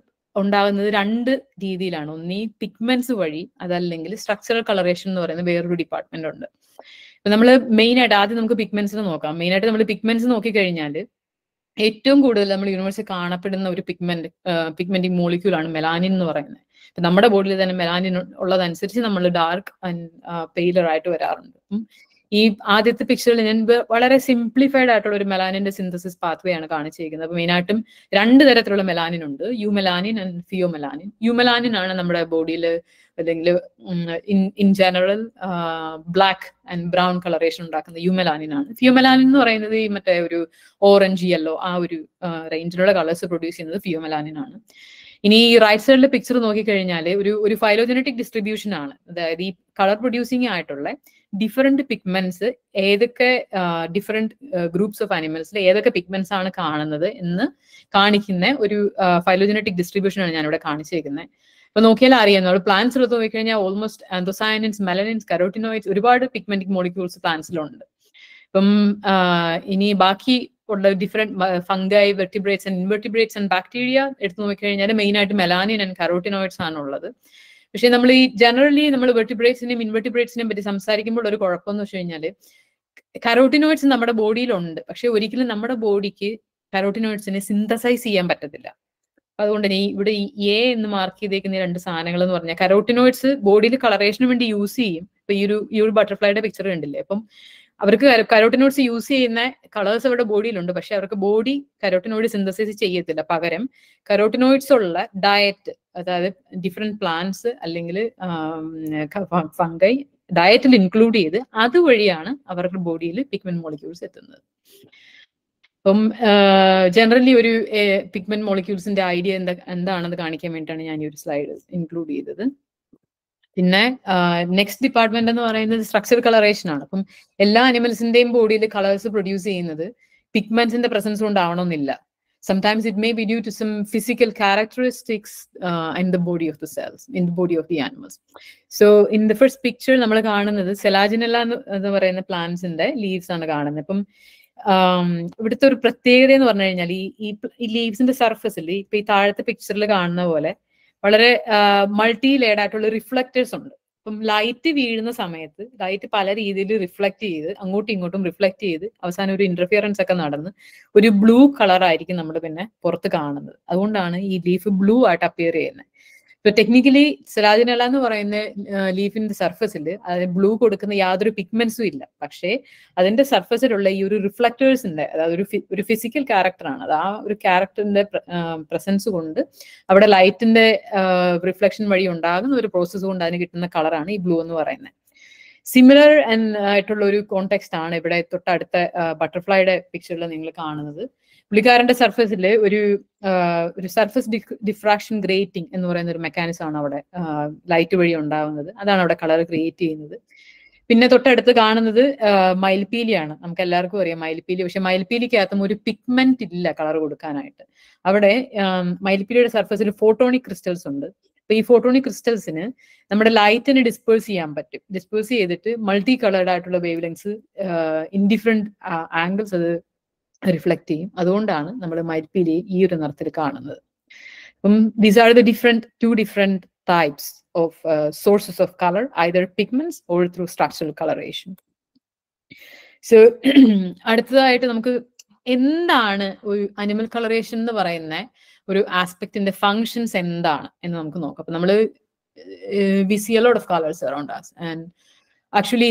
ഉണ്ടാകുന്നത് രണ്ട് രീതിയിലാണ് ഒന്നീ പിഗ്മെന്റ്സ് വഴി അതല്ലെങ്കിൽ സ്ട്രക്ചറൽ കളറേഷൻ എന്ന് പറയുന്ന വേറൊരു ഡിപ്പാർട്ട്മെന്റ് ഉണ്ട് ഇപ്പൊ നമ്മൾ മെയിൻ ആയിട്ട് ആദ്യം നമുക്ക് പിഗ്മെന്റ്സിനെ നോക്കാം മെയിൻ ആയിട്ട് നമ്മൾ പിഗ്മെന്റ്സ് നോക്കിക്കഴിഞ്ഞാൽ ഏറ്റവും കൂടുതൽ നമ്മൾ യൂണിവേഴ്സിൽ കാണപ്പെടുന്ന ഒരു പിഗ്മെന്റ് പിഗ്മെന്റിംഗ് മോളിക്യൂൾ ആണ് മെലാനിൻ എന്ന് പറയുന്നത് ഇപ്പൊ നമ്മുടെ ബോഡിയിൽ തന്നെ മെലാനിൻ ഉള്ളതനുസരിച്ച് നമ്മൾ ഡാർക്ക് ആൻഡ് പെയിലർ ആയിട്ട് വരാറുണ്ട് ഈ ആദ്യത്തെ പിക്ചറിൽ ഞാൻ വളരെ സിംപ്ലിഫൈഡ് ആയിട്ടുള്ള ഒരു മെലാനിന്റെ സിന്തസിസ് പാത്വേ ആണ് കാണിച്ചിരിക്കുന്നത് അപ്പൊ മെയിനായിട്ടും രണ്ട് തരത്തിലുള്ള മെലാനിൻ ഉണ്ട് eumelanin and pheomelanin eumelanin ആണ് നമ്മുടെ ബോഡിയിൽ അല്ലെങ്കിൽ in in general black and brown colouration ഉണ്ടാക്കുന്ന യുമെലാനിൻ ആണ് ഫ്യൂമെലാനിൻ എന്ന് പറയുന്നത് ഈ മറ്റേ ഒരു ഓറഞ്ച് യെല്ലോ ആ ഒരു റേഞ്ചിലുള്ള കളേഴ്സ് പ്രൊഡ്യൂസ് ചെയ്യുന്നത് ഫ്യൂമെലാനിൻ ആണ് ഇനി ഈ റൈറ്റ് സൈഡിലെ പിക്ചർ നോക്കിക്കഴിഞ്ഞാൽ ഒരു ഒരു ഫൈലോജനറ്റിക് ഡിസ്ട്രിബ്യൂഷൻ ആണ് അതായത് ഈ കളർ പ്രൊഡ്യൂസിങ് ആയിട്ടുള്ള ഡിഫറെന്റ് പിഗ്മെന്റ്സ് ഏതൊക്കെ ഡിഫറെന്റ് ഗ്രൂപ്പ്സ് ഓഫ് അനിമൽസിൽ ഏതൊക്കെ പിഗ്മെന്റ്സ് ആണ് കാണുന്നത് എന്ന് കാണിക്കുന്ന ഒരു ഫൈലോജനറ്റിക് ഞാൻ ഞാനിവിടെ കാണിച്ചിരിക്കുന്നത് ഇപ്പൊ നോക്കിയാൽ അറിയാം നമ്മൾ പ്ലാന്റ്സ് എടുത്ത് നോക്കിക്കഴിഞ്ഞാൽ ഓൾമോസ്റ്റ് ആന്തോസയനിൻസ് മെലനിൻസ് കരോട്ടിനോയിഡ്സ് ഒരുപാട് പിഗ്മെന്റിക് മോളിക്യൂൾസ് പ്ലാന്റ്സിലുണ്ട് ഇപ്പം ഇനി ബാക്കി ഉള്ള different fungi vertebrates and invertebrates and bacteria എടുത്തു നോക്കിക്കഴിഞ്ഞാൽ മെയിൻ ആയിട്ട് മെലാനിൻ ആൻഡ് കരോട്ടിനോയിഡ്സ് ആണ് ഉള്ളത് പക്ഷെ നമ്മൾ ഈ ജനറലി നമ്മൾ വെർട്ടിബ്രേറ്റ്സിനെയും ഇൻവെർട്ടിബ്രേറ്റ്സിനെയും പറ്റി സംസാരിക്കുമ്പോൾ ഒരു കുഴപ്പമെന്ന് വെച്ച് കഴിഞ്ഞാൽ കരോട്ടിനോയിഡ്സ് നമ്മുടെ ബോഡിയിലുണ്ട് പക്ഷെ ഒരിക്കലും നമ്മുടെ ബോഡിക്ക് കരോട്ടിനോയിഡ്സിനെ സിന്തസൈസ് ചെയ്യാൻ പറ്റത്തില്ല അതുകൊണ്ട് തന്നെ ഇവിടെ ഈ എ എന്ന് മാർക്ക് ചെയ്തേക്കുന്ന രണ്ട് സാധനങ്ങൾ എന്ന് പറഞ്ഞാൽ കരോട്ടിനോയിഡ്സ് ബോഡിയിൽ കളറേഷന് വേണ്ടി യൂസ് ചെയ്യും ഇപ്പൊ ഈ ഒരു ഈ ഒരു ബട്ടർഫ്ലൈയുടെ പിക്ചർ കണ്ടില്ലേ അപ്പം അവർക്ക് കരോട്ടിനോഡ്സ് യൂസ് ചെയ്യുന്ന കളേഴ്സ് അവരുടെ ബോഡിയിലുണ്ട് പക്ഷെ അവർക്ക് ബോഡി കരോട്ടിനോയിഡ് സിന്തസൈസ് ചെയ്യത്തില്ല പകരം കരോട്ടിനോയിഡ്സ് ഉള്ള ഡയറ്റ് അതായത് ഡിഫറെന്റ് പ്ലാന്റ്സ് അല്ലെങ്കിൽ ഫംഗൈ ഡയറ്റിൽ ഇൻക്ലൂഡ് ചെയ്ത് അതുവഴിയാണ് അവരുടെ ബോഡിയിൽ പിഗ്മെന്റ് മോളിക്യൂൾസ് എത്തുന്നത് അപ്പം ജനറലി ഒരു പിഗ്മെന്റ് മോളിക്യൂൾസിന്റെ ഐഡിയ എന്താ എന്താണെന്ന് കാണിക്കാൻ വേണ്ടിയിട്ടാണ് ഞാൻ ഈ ഒരു സ്ലൈഡ് ഇൻക്ലൂഡ് ചെയ്തത് പിന്നെ നെക്സ്റ്റ് ഡിപ്പാർട്ട്മെന്റ് എന്ന് പറയുന്നത് സ്ട്രക്ചർ കളറേഷൻ ആണ് അപ്പം എല്ലാ അനിമൽസിന്റെയും ബോഡിയിൽ കളേഴ്സ് പ്രൊഡ്യൂസ് ചെയ്യുന്നത് പിഗ്മെന്റ്സിന്റെ പ്രസൻസ് കൊണ്ടാവണമെന്നില്ല sometimes it may be due to some physical characteristics in the body of the cells in the body of the animals so in the first picture നമ്മൾ കാണുന്നത് സെലാജിനല്ല എന്ന് പറയുന്ന പ്ലാന്റ്സിന്റെ ലീവ്സ് ആണ് കാണുന്നത് അപ്പം ഇവിടുത്തെ ഒരു പ്രത്യേകത എന്ന് പറഞ്ഞു കഴിഞ്ഞാൽ ഈ ഈ ലീവ്സിന്റെ സർഫസിൽ ഇപ്പൊ ഈ താഴത്തെ പിക്ചറിൽ കാണുന്ന പോലെ വളരെ മൾട്ടി ലെയർഡ് ആയിട്ടുള്ള റിഫ്ലക്റ്റേഴ്സ് ഉണ്ട് അപ്പം ലൈറ്റ് വീഴുന്ന സമയത്ത് ലൈറ്റ് പല രീതിയിൽ റിഫ്ലക്ട് ചെയ്ത് അങ്ങോട്ടും ഇങ്ങോട്ടും റിഫ്ലക്ട് ചെയ്ത് അവസാനം ഒരു ഇന്റർഫിയറൻസ് ഒക്കെ നടന്ന് ഒരു ബ്ലൂ കളർ ആയിരിക്കും നമ്മൾ പിന്നെ പുറത്ത് കാണുന്നത് അതുകൊണ്ടാണ് ഈ ലീഫ് ബ്ലൂ ആയിട്ട് അപ്പിയർ ചെയ്യുന്നത് ഇപ്പൊ ടെക്നിക്കലി സിലാജിനല എന്ന് പറയുന്ന ലീഫിന്റെ സർഫസിൽ അതിന് ബ്ലൂ കൊടുക്കുന്ന യാതൊരു പിഗ്മെന്റ്സും ഇല്ല പക്ഷേ അതിന്റെ സർഫസിലുള്ള ഈ ഒരു റിഫ്ലക്റ്റേഴ്സിന്റെ അതായത് ഒരു ഒരു ഫിസിക്കൽ ക്യാരക്ടറാണ് അത് ആ ഒരു ക്യാരക്ടറിന്റെ പ്രസൻസ് കൊണ്ട് അവിടെ ലൈറ്റിന്റെ റിഫ്ലക്ഷൻ വഴി ഉണ്ടാകുന്ന ഒരു പ്രോസസ്സ് കൊണ്ട് അതിന് കിട്ടുന്ന കളറാണ് ഈ ബ്ലൂ എന്ന് പറയുന്നത് സിമിലർ ആയിട്ടുള്ള ഒരു കോണ്ടെക്സ്റ്റ് ആണ് ഇവിടെ തൊട്ടടുത്ത ബട്ടർഫ്ലൈയുടെ പിക്ചറിൽ നിങ്ങൾ കാണുന്നത് പുള്ളിക്കാരന്റെ സർഫസിൽ ഒരു ഒരു സർഫസ് ഡിഫ്രാക്ഷൻ ഗ്രേറ്റിംഗ് എന്ന് പറയുന്ന ഒരു മെക്കാനിസം ആണ് അവിടെ ലൈറ്റ് വഴി ഉണ്ടാവുന്നത് അതാണ് അവിടെ കളർ ക്രിയേറ്റ് ചെയ്യുന്നത് പിന്നെ തൊട്ടടുത്ത് കാണുന്നത് മയിൽപ്പീലിയാണ് നമുക്ക് എല്ലാവർക്കും അറിയാം മയിൽപ്പീലി പക്ഷെ മയിൽപ്പീലിക്കകത്തും ഒരു പിഗ്മെന്റ് ഇല്ല കളർ കൊടുക്കാനായിട്ട് അവിടെ മയിൽപ്പീലിയുടെ സർഫസിൽ ഫോട്ടോണിക് ക്രിസ്റ്റൽസ് ഉണ്ട് അപ്പൊ ഈ ഫോട്ടോണിക് ക്രിസ്റ്റൽസിന് നമ്മുടെ ലൈറ്റിന് ഡിസ്പേഴ്സ് ചെയ്യാൻ പറ്റും ഡിസ്പേഴ്സ് ചെയ്തിട്ട് മൾട്ടി കളേർഡ് ആയിട്ടുള്ള wavelengths in different angles അത് റിഫ്ലക്റ്റ് ചെയ്യും അതുകൊണ്ടാണ് നമ്മൾ മരിപ്പിലെ ഈ ഒരു നിറത്തിൽ കാണുന്നത് അപ്പം these are the different two different types of sources of colour either pigments or through structural colouration so അടുത്തതായിട്ട് നമുക്ക് എന്താണ് ഒരു അനിമൽ കളറേഷൻ എന്ന് പറയുന്ന ഒരു ആസ്പെക്റ്റിന്റെ ഫങ്ഷൻസ് എന്താണ് എന്ന് നമുക്ക് നോക്കാം അപ്പൊ നമ്മൾ we see a lot of colours around us and actually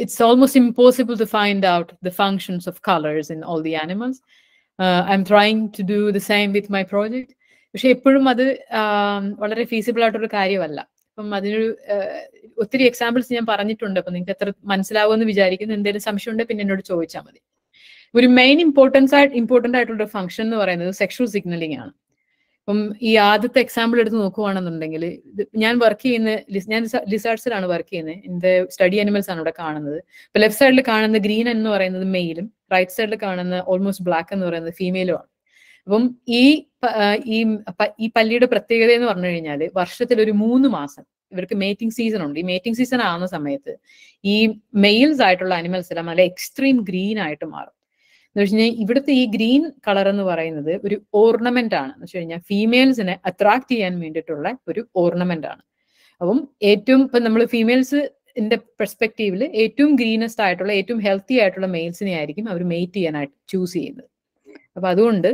it's almost impossible to find out the functions of colors in all the animals. Uh, I'm trying to do the same with my project. പക്ഷെ എപ്പോഴും അത് വളരെ feasible ആയിട്ടുള്ള കാര്യമല്ല അപ്പം അതിനൊരു ഒത്തിരി examples ഞാൻ പറഞ്ഞിട്ടുണ്ട് അപ്പം നിങ്ങൾക്ക് എത്ര മനസ്സിലാവുമെന്ന് വിചാരിക്കുന്നു എന്തെങ്കിലും സംശയം ഉണ്ടെങ്കിൽ പിന്നെ എന്നോട് ചോദിച്ചാൽ മതി ഒരു മെയിൻ ഇമ്പോർട്ടൻസ് ആയിട്ട് ഇമ്പോർട്ടൻ്റ് ആയിട്ടുള്ള ഫംഗ്ഷൻ എന്ന് പറയുന്നത് സെക്ഷൽ സിഗ്നലിംഗ് ആണ് ഇപ്പം ഈ ആദ്യത്തെ എക്സാമ്പിൾ എടുത്ത് നോക്കുവാണെന്നുണ്ടെങ്കിൽ ഞാൻ വർക്ക് ചെയ്യുന്ന ഞാൻ ലിസാർട്സിലാണ് വർക്ക് ചെയ്യുന്നത് എൻ്റെ സ്റ്റഡി അനിമൽസ് ആണ് ഇവിടെ കാണുന്നത് ഇപ്പൊ ലെഫ്റ്റ് സൈഡിൽ കാണുന്ന ഗ്രീൻ എന്ന് പറയുന്നത് മെയിലും റൈറ്റ് സൈഡിൽ കാണുന്ന ഓൾമോസ്റ്റ് ബ്ലാക്ക് എന്ന് പറയുന്നത് ഫീമെയിലും ആണ് അപ്പം ഈ ഈ ഈ പല്ലിയുടെ പ്രത്യേകത എന്ന് പറഞ്ഞു കഴിഞ്ഞാൽ വർഷത്തിൽ ഒരു മൂന്ന് മാസം ഇവർക്ക് മേറ്റിംഗ് സീസൺ ഉണ്ട് ഈ മേറ്റിംഗ് സീസൺ ആവുന്ന സമയത്ത് ഈ മെയിൽസ് ആയിട്ടുള്ള അനിമൽസ് എല്ലാം നല്ല എക്സ്ട്രീം ഗ്രീൻ ആയിട്ട് മാറും എന്ന് വെച്ച് കഴിഞ്ഞാൽ ഇവിടുത്തെ ഈ ഗ്രീൻ കളർ എന്ന് പറയുന്നത് ഒരു ഓർണമെന്റ് ആണ് എന്ന് വെച്ച് കഴിഞ്ഞാൽ ഫീമെയിൽസിനെ അട്രാക്ട് ചെയ്യാൻ വേണ്ടിയിട്ടുള്ള ഒരു ഓർണമെന്റ് ആണ് അപ്പം ഏറ്റവും ഇപ്പം നമ്മൾ ഫീമെയിൽസ് ന്റെ പെർസ്പെക്റ്റീവിൽ ഏറ്റവും ഗ്രീനസ്റ്റ് ആയിട്ടുള്ള ഏറ്റവും ഹെൽത്തി ആയിട്ടുള്ള മെയിൽസിനെ ആയിരിക്കും അവർ മെയ്റ്റ് ചെയ്യാനായിട്ട് ചൂസ് ചെയ്യുന്നത് അപ്പൊ അതുകൊണ്ട്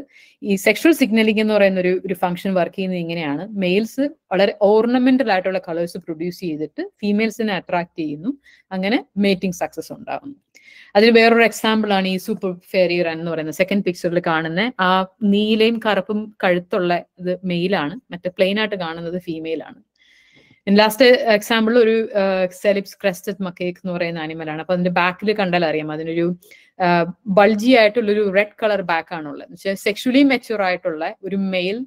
ഈ സെക്ഷൽ സിഗ്നലിംഗ് എന്ന് പറയുന്ന ഒരു ഒരു ഫംഗ്ഷൻ വർക്ക് ചെയ്യുന്നത് ഇങ്ങനെയാണ് മെയിൽസ് വളരെ ഓർണമെന്റൽ ആയിട്ടുള്ള കളേഴ്സ് പ്രൊഡ്യൂസ് ചെയ്തിട്ട് ഫീമെയിൽസിനെ അട്രാക്ട് ചെയ്യുന്നു അങ്ങനെ മേറ്റിംഗ് സക്സസ് ഉണ്ടാകുന്നു അതിൽ വേറൊരു എക്സാമ്പിൾ ആണ് ഈ സൂപ്പർ ഫെയറി റൺ എന്ന് പറയുന്നത് സെക്കൻഡ് പിക്ചറിൽ കാണുന്ന ആ നീലയും കറുപ്പും കഴുത്തുള്ള ഇത് മെയിലാണ് മറ്റേ പ്ലെയിൻ ആയിട്ട് കാണുന്നത് ഫീമെയിൽ ആണ് ലാസ്റ്റ് എക്സാമ്പിൾ ഒരു സെലിപ്സ് ക്രെസ്റ്റഡ് മക്കേക്ക് എന്ന് പറയുന്ന ആനിമലാണ് അപ്പൊ അതിന്റെ ബാക്കിൽ കണ്ടാൽ അറിയാം അതിനൊരു ബൾജി ആയിട്ടുള്ളൊരു റെഡ് കളർ ബാക്ക് ആണുള്ളത് വെച്ചാൽ സെക്ഷലി മെച്യൂർ ആയിട്ടുള്ള ഒരു മെയിൽ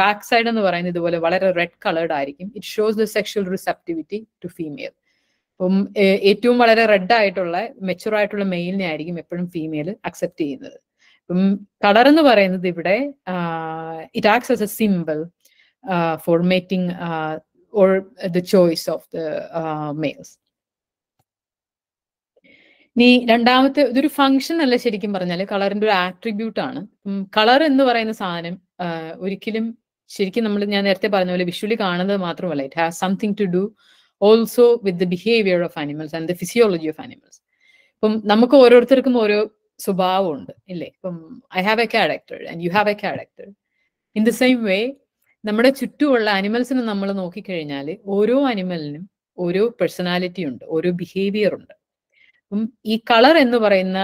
ബാക്ക് സൈഡ് എന്ന് പറയുന്നത് ഇതുപോലെ വളരെ റെഡ് കളേർഡ് ആയിരിക്കും it shows the sexual receptivity to female അപ്പം ഏറ്റവും വളരെ റെഡ് ആയിട്ടുള്ള മെച്ചുർ ആയിട്ടുള്ള മെയിലിനെ ആയിരിക്കും എപ്പോഴും ഫീമെയിൽ അക്സെപ്റ്റ് ചെയ്യുന്നത് അപ്പം കളർ എന്ന് പറയുന്നത് ഇവിടെ it acts as a simple for making or the choice of the males ഇനി രണ്ടാമത്തെ ഇതൊരു ഫംഗ്ഷൻ അല്ല ശരിക്കും പറഞ്ഞാൽ കളറിന്റെ ഒരു ആട്രിബ്യൂട്ട് ആണ് കളർ എന്ന് പറയുന്ന സാധനം ഒരിക്കലും ശരിക്കും നമ്മൾ ഞാൻ നേരത്തെ പറഞ്ഞ പോലെ വിഷ്വലി കാണുന്നത് മാത്രമല്ല it has something to do also with the behaviour of animals and the physiology of animals ഇപ്പം നമുക്ക് ഓരോരുത്തർക്കും ഓരോ സ്വഭാവമുണ്ട് ഇല്ലേ ഇപ്പം I have a character and you have a character in the same way നമ്മുടെ ചുറ്റുമുള്ള ആനിമൽസിനെ നമ്മൾ നോക്കിക്കഴിഞ്ഞാൽ ഓരോ അനിമലിനും ഓരോ പേഴ്സണാലിറ്റി ഉണ്ട് ഓരോ ബിഹേവിയർ ഉണ്ട് അപ്പം ഈ കളർ എന്ന് പറയുന്ന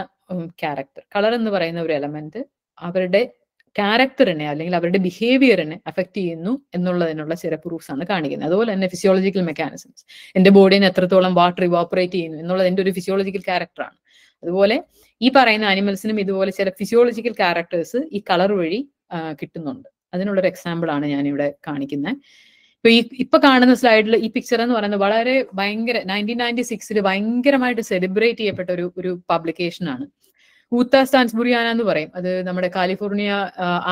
ക്യാരക്ടർ കളർ എന്ന് പറയുന്ന ഒരു എലമെന്റ് അവരുടെ ക്യാരക്ടറിനെ അല്ലെങ്കിൽ അവരുടെ ബിഹേവിയറിനെ അഫക്റ്റ് ചെയ്യുന്നു എന്നുള്ളതിനുള്ള ചില പ്രൂഫ്സ് ആണ് കാണിക്കുന്നത് അതുപോലെ തന്നെ ഫിസിയോളജിക്കൽ മെക്കാനിസംസ് എന്റെ ബോഡിനെ എത്രത്തോളം വാട്ടർ ഇവാപ്പറേറ്റ് ചെയ്യുന്നു എന്നുള്ളത് എൻ്റെ ഒരു ഫിസിയോളജിക്കൽ ക്യാരക്ടറാണ് അതുപോലെ ഈ പറയുന്ന ആനിമൽസിനും ഇതുപോലെ ചില ഫിസിയോളജിക്കൽ ക്യാരക്ടേഴ്സ് ഈ കളർ വഴി കിട്ടുന്നുണ്ട് അതിനുള്ളൊരു എക്സാമ്പിൾ ആണ് ഞാൻ ഇവിടെ കാണിക്കുന്നത് ഇപ്പൊ ഈ ഇപ്പൊ കാണുന്ന സ്ലൈഡിൽ ഈ പിക്ചർ എന്ന് പറയുന്നത് വളരെ ഭയങ്കര നയൻറ്റീൻ നയൻറ്റി സിക്സിൽ ഭയങ്കരമായിട്ട് സെലിബ്രേറ്റ് ചെയ്യപ്പെട്ട ഒരു ഒരു പബ്ലിക്കേഷൻ ആണ് ഊത്ത ബുറിയാന എന്ന് പറയും അത് നമ്മുടെ കാലിഫോർണിയ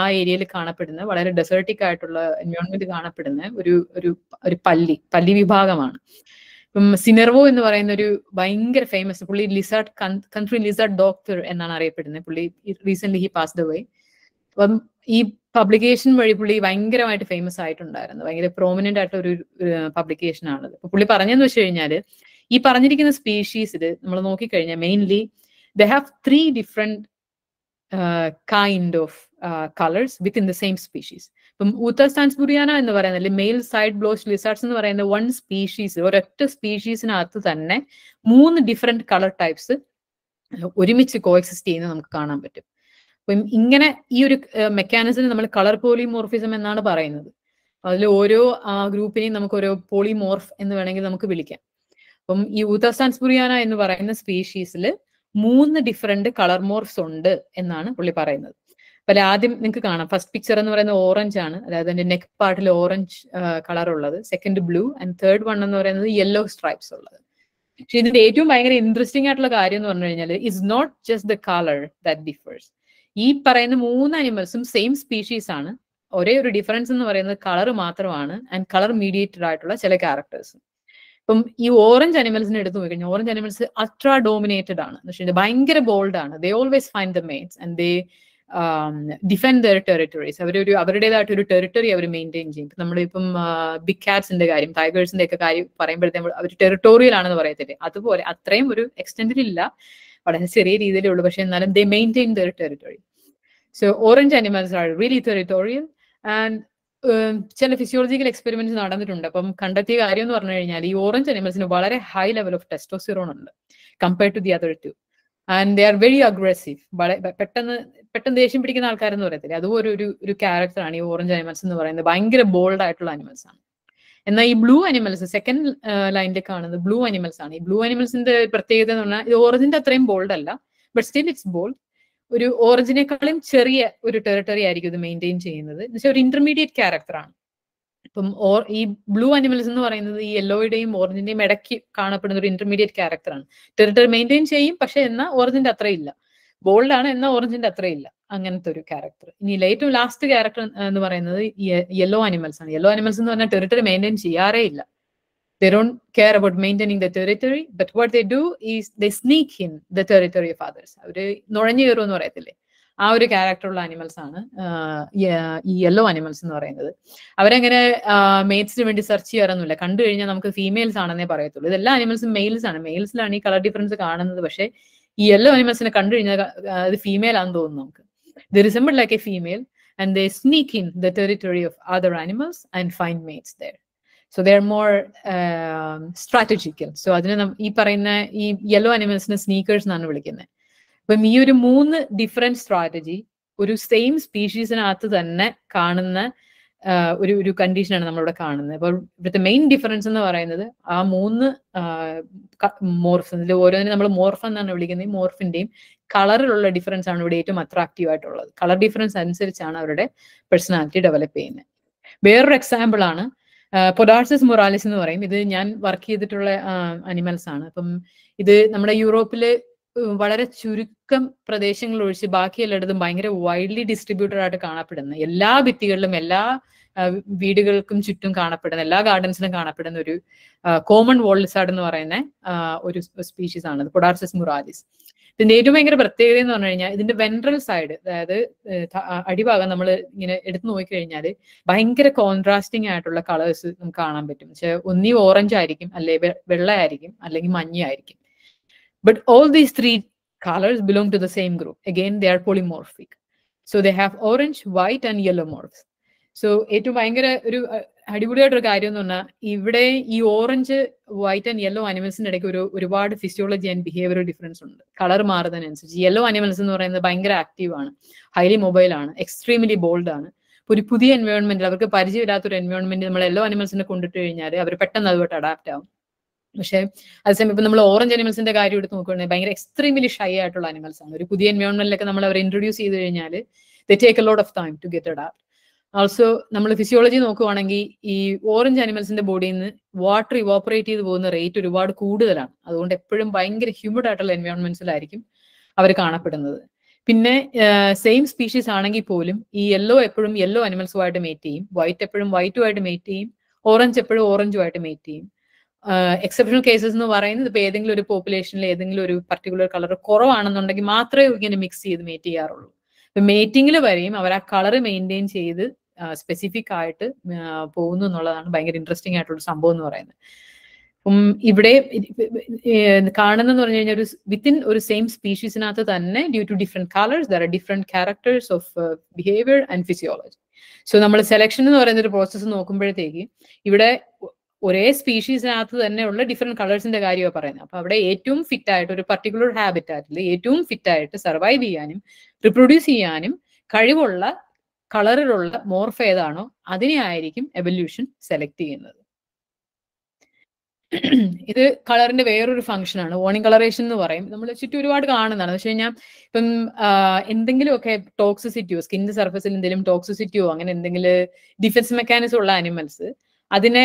ആ ഏരിയയിൽ കാണപ്പെടുന്ന വളരെ ഡെസേർട്ടിക് ആയിട്ടുള്ള എൻവയോൺമെന്റ് കാണപ്പെടുന്ന ഒരു ഒരു ഒരു പല്ലി പല്ലി വിഭാഗമാണ് ഇപ്പം സിനർവോ എന്ന് പറയുന്ന ഒരു ഭയങ്കര ഫേമസ് പുള്ളി ലിസാർഡ് കൺട്രി ലിസാർഡ് ഡോക്ടർ എന്നാണ് അറിയപ്പെടുന്നത് പുള്ളി റീസെന്റ് ഹി പാസ്ഡ് അവേ അപ്പം ഈ പബ്ലിക്കേഷൻ വഴി പുള്ളി ഭയങ്കരമായിട്ട് ഫേമസ് ആയിട്ടുണ്ടായിരുന്നു ഭയങ്കര പ്രോമിനന്റ് ആയിട്ട് ഒരു പബ്ലിക്കേഷൻ ആണത് പുള്ളി പറഞ്ഞെന്ന് വെച്ച് കഴിഞ്ഞാല് ഈ പറഞ്ഞിരിക്കുന്ന സ്പീഷീസിൽ നമ്മൾ നോക്കിക്കഴിഞ്ഞാൽ mainly they have three different uh, kind of uh, colors within the same species ഇപ്പം ഊത്തർ സ്റ്റാൻസ് ബുറിയാന എന്ന് പറയുന്ന അല്ലെങ്കിൽ മെയിൽ സൈഡ് ബ്ലോസ് ലിസാർട്സ് എന്ന് പറയുന്ന വൺ സ്പീഷീസ് ഒരൊറ്റ സ്പീഷീസിനകത്ത് തന്നെ മൂന്ന് ഡിഫറെന്റ് കളർ ടൈപ്സ് ഒരുമിച്ച് കോ എക്സിസ്റ്റ് ചെയ്യുന്നത് നമുക്ക് കാണാൻ പറ്റും അപ്പം ഇങ്ങനെ ഈ ഒരു മെക്കാനിസത്തിന് നമ്മൾ കളർ പോളിമോർഫിസം എന്നാണ് പറയുന്നത് അതിൽ ഓരോ ഗ്രൂപ്പിനെയും നമുക്ക് ഓരോ പോളിമോർഫ് എന്ന് വേണമെങ്കിൽ നമുക്ക് വിളിക്കാം അപ്പം ഈ ഊത്തർ സ്റ്റാൻസ് ബുറിയാന എന്ന് പറയുന്ന സ്പീഷീസിൽ മൂന്ന് ഡിഫറെന്റ് കളർ മോർഫ്സ് ഉണ്ട് എന്നാണ് പുള്ളി പറയുന്നത് അപ്പൊ ആദ്യം നിങ്ങൾക്ക് കാണാം ഫസ്റ്റ് പിക്ചർ എന്ന് പറയുന്നത് ഓറഞ്ച് ആണ് അതായത് അതിന്റെ നെക്ക് പാർട്ടിൽ ഓറഞ്ച് കളർ ഉള്ളത് second blue and third one എന്ന് പറയുന്നത് യെല്ലോ സ്ട്രൈപ്സ് ഉള്ളത് പക്ഷെ ഇതിന്റെ ഏറ്റവും ഭയങ്കര ഇൻട്രസ്റ്റിംഗ് ആയിട്ടുള്ള കാര്യം എന്ന് പറഞ്ഞു കഴിഞ്ഞാൽ it's not just the colour that differs ഈ പറയുന്ന മൂന്ന് അനിമൽസും സെയിം സ്പീഷീസ് ആണ് ഒരേ ഒരു ഡിഫറൻസ് എന്ന് പറയുന്നത് കളർ മാത്രമാണ് ആൻഡ് കളർ മീഡിയേറ്റഡ് ആയിട്ടുള്ള ചില ക്യാരക്ടേഴ്സ് ഇപ്പം ഈ ഓറഞ്ച് അനിമൽസിനെ എടുത്തു നോക്കിക്കഴിഞ്ഞാൽ ഓറഞ്ച് അനിമൽസ് അത്ര ഡോമിനേറ്റഡ് ആണ് എന്ന് വെച്ചാൽ ഭയങ്കര ബോൾഡ് ആണ് they always find the mates and they defend their territories അവരൊരു അവരുടേതായിട്ട് ഒരു ടെറിട്ടറി അവർ മെയിൻറ്റെയിൻ ചെയ്യും നമ്മളിപ്പം ബിഗ് കാറ്റ്സിന്റെ കാര്യം ടൈഗേഴ്സിന്റെ ഒക്കെ കാര്യം പറയുമ്പോഴത്തേക്കും അവർ ടെറിട്ടോറിയൽ ആണെന്ന് പറയത്തില്ലേ അതുപോലെ അത്രയും ഒരു ഇല്ല വളരെ ചെറിയ രീതിയിലേ ഉള്ളൂ പക്ഷെ എന്നാലും they maintain their territory so orange animals are really territorial and ചില ഫിസിയോളജിക്കൽ എക്സ്പെരിമെന്റ്സ് നടന്നിട്ടുണ്ട് അപ്പം കണ്ടെത്തിയ കാര്യം എന്ന് പറഞ്ഞു കഴിഞ്ഞാൽ ഈ ഓറഞ്ച് അനിമൽസിന് വളരെ ഹൈ ലെവൽ ഓഫ് ടെസ്റ്റോസിറോൺ ഉണ്ട് compared to the other two and they are very aggressive പെട്ടെന്ന് പെട്ടെന്ന് ദേഷ്യം പിടിക്കുന്ന ആൾക്കാരെന്ന് പറയത്തില്ല അതുപോലെ ഒരു ഒരു ക്യാരക്ടറാണ് ഈ ഓറഞ്ച് അനിമൽസ് എന്ന് പറയുന്നത് ഭയങ്കര ബോൾഡ് ആയിട്ടുള്ള അനിമൽസ് ആണ് എന്നാൽ ഈ ബ്ലൂ അനിമൽസ് സെക്കൻഡ് ലൈനിൽ കാണുന്നത് ബ്ലൂ അനിമൽസ് ആണ് ഈ ബ്ലൂ അനിമൽസിന്റെ പ്രത്യേകത എന്ന് പറഞ്ഞാൽ ഇത് ഓറഞ്ചിന്റെ അത്രയും ബോൾഡ് അല്ല ബട്ട് സ്റ്റിൽ ഇറ്റ്സ് ബോൾഡ് ഒരു ഓറിജിനേക്കാളും ചെറിയ ഒരു ടെറിട്ടറി ആയിരിക്കും ഇത് മെയിൻറ്റെയിൻ ചെയ്യുന്നത് എന്ന് വെച്ചാൽ ഒരു ഇന്റർമീഡിയറ്റ് ക്യാരക്ടറാണ് ഇപ്പം ഓർ ഈ ബ്ലൂ അനിമൽസ് എന്ന് പറയുന്നത് ഈ യെല്ലോയുടെയും ഓറഞ്ചിന്റെയും ഇടയ്ക്ക് കാണപ്പെടുന്ന ഒരു ഇന്റർമീഡിയറ്റ് ക്യാരക്ടറാണ് ടെറിട്ടറി മെയിൻറ്റെയിൻ ചെയ്യും പക്ഷെ എന്നാൽ ഓറഞ്ചിന്റെ അത്രയില്ല ബോൾഡ് ആണ് എന്നാൽ ഓറഞ്ചിന്റെ അത്രയില്ല അങ്ങനത്തെ ഒരു ക്യാരക്ടർ ഇനി ഏറ്റവും ലാസ്റ്റ് ക്യാരക്ടർ എന്ന് പറയുന്നത് യെല്ലോ അനിമൽസ് ആണ് യെല്ലോ അനിമൽസ് എന്ന് പറഞ്ഞാൽ ടെറിട്ടറി മെയിൻറ്റെയിൻ ചെയ്യാറേ ഇല്ല They don't care about maintaining the territory, but what they do is they sneak in the territory of others. അവർ നുഴഞ്ഞു കയറും എന്ന് പറയത്തില്ലേ ആ ഒരു ക്യാരക്ടറുള്ള അനിമൽസ് ആണ് ഈ യെല്ലോ അനിമൽസ് എന്ന് പറയുന്നത് അവരങ്ങനെ മെയ്റ്റ്സിന് വേണ്ടി സെർച്ച് ചെയ്യാറൊന്നുമില്ല കണ്ടു കഴിഞ്ഞാൽ നമുക്ക് ഫീമെയിൽസ് ആണെന്നേ പറയത്തുള്ളൂ ഇതെല്ലാ അനിമൽസും മെയിൽസ് ആണ് മെയിൽസിലാണ് ഈ കളർ ഡിഫറൻസ് കാണുന്നത് പക്ഷേ ഈ യെല്ലോ അനിമൽസിനെ കണ്ടു കഴിഞ്ഞാൽ അത് ഫീമെയിൽ ആണെന്ന് തോന്നുന്നു നമുക്ക് the resemble like a female and the sneak in the territory of other animals and find mates there so they're more strategical so അതിന് ഈ പറയുന്ന ഈ യെല്ലോ അനിമൽസിന് സ്നീക്കേഴ്സ് എന്നാണ് വിളിക്കുന്നത് അപ്പം ഈ ഒരു മൂന്ന് ഡിഫറെൻറ്റ് സ്ട്രാറ്റജി ഒരു സെയിം സ്പീഷീസിനകത്ത് തന്നെ കാണുന്ന ഒരു ഒരു കണ്ടീഷനാണ് നമ്മളിവിടെ കാണുന്നത് അപ്പോൾ ഇവിടുത്തെ മെയിൻ ഡിഫറൻസ് എന്ന് പറയുന്നത് ആ മൂന്ന് മോർഫ് ഇതിൽ ഓരോന്നിനും നമ്മൾ മോർഫ് എന്നാണ് വിളിക്കുന്നത് മോർഫിന്റെയും കളറിലുള്ള ഡിഫറൻസ് ആണ് ഇവിടെ ഏറ്റവും അട്രാക്റ്റീവ് ആയിട്ടുള്ളത് കളർ ഡിഫറൻസ് അനുസരിച്ചാണ് അവരുടെ പേഴ്സണാലിറ്റി ഡെവലപ്പ് ചെയ്യുന്നത് വേറൊരു എക്സാമ്പിൾ ആണ് പൊഡാർസിസ് മൊറാലിസ് എന്ന് പറയും ഇത് ഞാൻ വർക്ക് ചെയ്തിട്ടുള്ള അനിമൽസ് ആണ് അപ്പം ഇത് നമ്മുടെ യൂറോപ്പില് വളരെ ചുരുക്കം പ്രദേശങ്ങൾ ഒഴിച്ച് ബാക്കി എല്ലായിടത്തും ഭയങ്കര വൈഡ്ലി ഡിസ്ട്രിബ്യൂട്ടഡ് ആയിട്ട് കാണപ്പെടുന്ന എല്ലാ ഭിത്തികളിലും എല്ലാ വീടുകൾക്കും ചുറ്റും കാണപ്പെടുന്ന എല്ലാ ഗാർഡൻസിലും കാണപ്പെടുന്ന ഒരു കോമൺ സാഡ് എന്ന് പറയുന്ന ഒരു സ്പീഷീസ് ആണ് പൊഡാർസസ് മുറാലിസ് ഇതിന്റെ ഏറ്റവും ഭയങ്കര പ്രത്യേകത എന്ന് പറഞ്ഞു കഴിഞ്ഞാൽ ഇതിന്റെ വെൻട്രൽ സൈഡ് അതായത് അടിഭാഗം നമ്മൾ ഇങ്ങനെ എടുത്തു നോക്കിക്കഴിഞ്ഞാൽ ഭയങ്കര കോൺട്രാസ്റ്റിംഗ് ആയിട്ടുള്ള കളേഴ്സ് നമുക്ക് കാണാൻ പറ്റും പക്ഷെ ഒന്നി ഓറഞ്ച് ആയിരിക്കും അല്ലെങ്കിൽ വെള്ളയായിരിക്കും അല്ലെങ്കിൽ മഞ്ഞയായിരിക്കും but all these three colours belong to the same group again they are polymorphic so they have orange white and yellow morph so ഏറ്റവും ഭയങ്കര ഒരു അടിപൊളിയായിട്ടൊരു കാര്യം എന്ന് പറഞ്ഞാൽ ഇവിടെ ഈ ഓറഞ്ച് വൈറ്റ് ആൻഡ് യെല്ലോ അനിമൽസിന്റെ ഇടയ്ക്ക് ഒരു ഒരുപാട് ഫിസിയോളജി ആൻഡ് ബിഹേവിയർ ഡിഫറൻസ് ഉണ്ട് കളർ മാറുന്നതിനനുസരിച്ച് യെല്ലോ അനിമൽസ് എന്ന് പറയുന്നത് ഭയങ്കര ആക്റ്റീവ് ആണ് ഹൈലി മൊബൈൽ ആണ് എക്സ്ട്രീംലി ബോൾഡ് ആണ് ഒരു പുതിയ എൻവയോൺമെന്റിൽ അവർക്ക് പരിചയമില്ലാത്ത ഒരു എൻവയോൺമെന്റ് നമ്മൾ യെല്ലോ അനിമൽസിനെ കൊണ്ടിട്ട് കഴിഞ്ഞാൽ അവർ പെട്ടെന്ന് അതുമായിട്ട് അഡാപ്റ്റ് ആവും പക്ഷെ അതേസമയം ഇപ്പൊ നമ്മൾ ഓറഞ്ച് അനിമൽസിന്റെ കാര്യം എടുത്ത് നോക്കുകയാണെങ്കിൽ ഭയങ്കര എക്സ്ട്രീംലി ഷൈ ആയിട്ടുള്ള അനിമൽസ് ആണ് ഒരു പുതിയ എൻവയോൺമെന്റിലൊക്കെ നമ്മൾ അവർ ഇൻട്രൊഡ്യൂസ് ചെയ്ത് കഴിഞ്ഞാൽ the take a lot of time to get adapt also നമ്മൾ ഫിസിയോളജി നോക്കുവാണെങ്കിൽ ഈ ഓറഞ്ച് അനിമൽസിന്റെ ബോഡിയിൽ നിന്ന് വാട്ടർ ഇവോപ്പറേറ്റ് ചെയ്ത് പോകുന്ന റേറ്റ് ഒരുപാട് കൂടുതലാണ് അതുകൊണ്ട് എപ്പോഴും ഭയങ്കര ഹ്യൂമിഡ് ആയിട്ടുള്ള എൻവയോൺമെന്റ്സിലായിരിക്കും അവർ കാണപ്പെടുന്നത് പിന്നെ സെയിം സ്പീഷീസ് ആണെങ്കിൽ പോലും ഈ യെല്ലോ എപ്പോഴും യെല്ലോ അനിമൽസുമായിട്ട് മേറ്റ് ചെയ്യും വൈറ്റ് എപ്പോഴും വൈറ്റുമായിട്ട് മേറ്റ് ചെയ്യും ഓറഞ്ച് എപ്പോഴും ഓറഞ്ചുമായിട്ട് മേറ്റ് ചെയ്യും എക്സെപ്ഷണൽ കേസസ് എന്ന് പറയുന്നത് ഇപ്പോൾ ഏതെങ്കിലും ഒരു പോപ്പുലേഷനിൽ ഏതെങ്കിലും ഒരു പർട്ടിക്കുലർ കളർ കുറവാണെന്നുണ്ടെങ്കിൽ മാത്രമേ ഇങ്ങനെ മിക്സ് ചെയ്ത് മേറ്റ് ചെയ്യാറുള്ളൂ മേറ്റിങ്ങിൽ വരെയും അവർ ആ കളർ മെയിൻറ്റെയിൻ ചെയ്ത് സ്പെസിഫിക് ആയിട്ട് പോകുന്നു എന്നുള്ളതാണ് ഭയങ്കര ഇൻട്രസ്റ്റിംഗ് ആയിട്ടുള്ള സംഭവം എന്ന് പറയുന്നത് അപ്പം ഇവിടെ കാണുന്ന പറഞ്ഞു കഴിഞ്ഞാൽ ഒരു വിത്തിൻ ഒരു സെയിം സ്പീഷീസിനകത്ത് തന്നെ due to different colours there are different characters of behaviour and physiology so നമ്മൾ സെലക്ഷൻ എന്ന് പറയുന്ന ഒരു പ്രോസസ്സ് നോക്കുമ്പോഴത്തേക്ക് ഇവിടെ ഒരേ സ്പീഷീസിനകത്ത് ഉള്ള ഡിഫറെന്റ് കളേഴ്സിന്റെ കാര്യമാണ് പറയുന്നത് അപ്പൊ അവിടെ ഏറ്റവും ഫിറ്റ് ആയിട്ട് ഒരു പർട്ടിക്കുലർ ഹാബിറ്റാറ്റിൽ ഏറ്റവും ഫിറ്റ് ആയിട്ട് സർവൈവ് ചെയ്യാനും റിപ്രൊഡ്യൂസ് ചെയ്യാനും കഴിവുള്ള കളറിലുള്ള മോർഫ് ഏതാണോ അതിനെ ആയിരിക്കും എവല്യൂഷൻ സെലക്ട് ചെയ്യുന്നത് ഇത് കളറിന്റെ വേറൊരു ആണ് വോണിംഗ് കളറേഷൻ എന്ന് പറയും നമ്മൾ ചുറ്റും ഒരുപാട് കാണുന്നതാണ് പക്ഷെ കഴിഞ്ഞാൽ ഇപ്പം എന്തെങ്കിലുമൊക്കെ ടോക്സിസിറ്റിയോ സ്കിൻ സർഫസിൽ എന്തെങ്കിലും ടോക്സിസിറ്റിയോ അങ്ങനെ എന്തെങ്കിലും ഡിഫൻസ് മെക്കാനിസം ഉള്ള അനിമൽസ് അതിനെ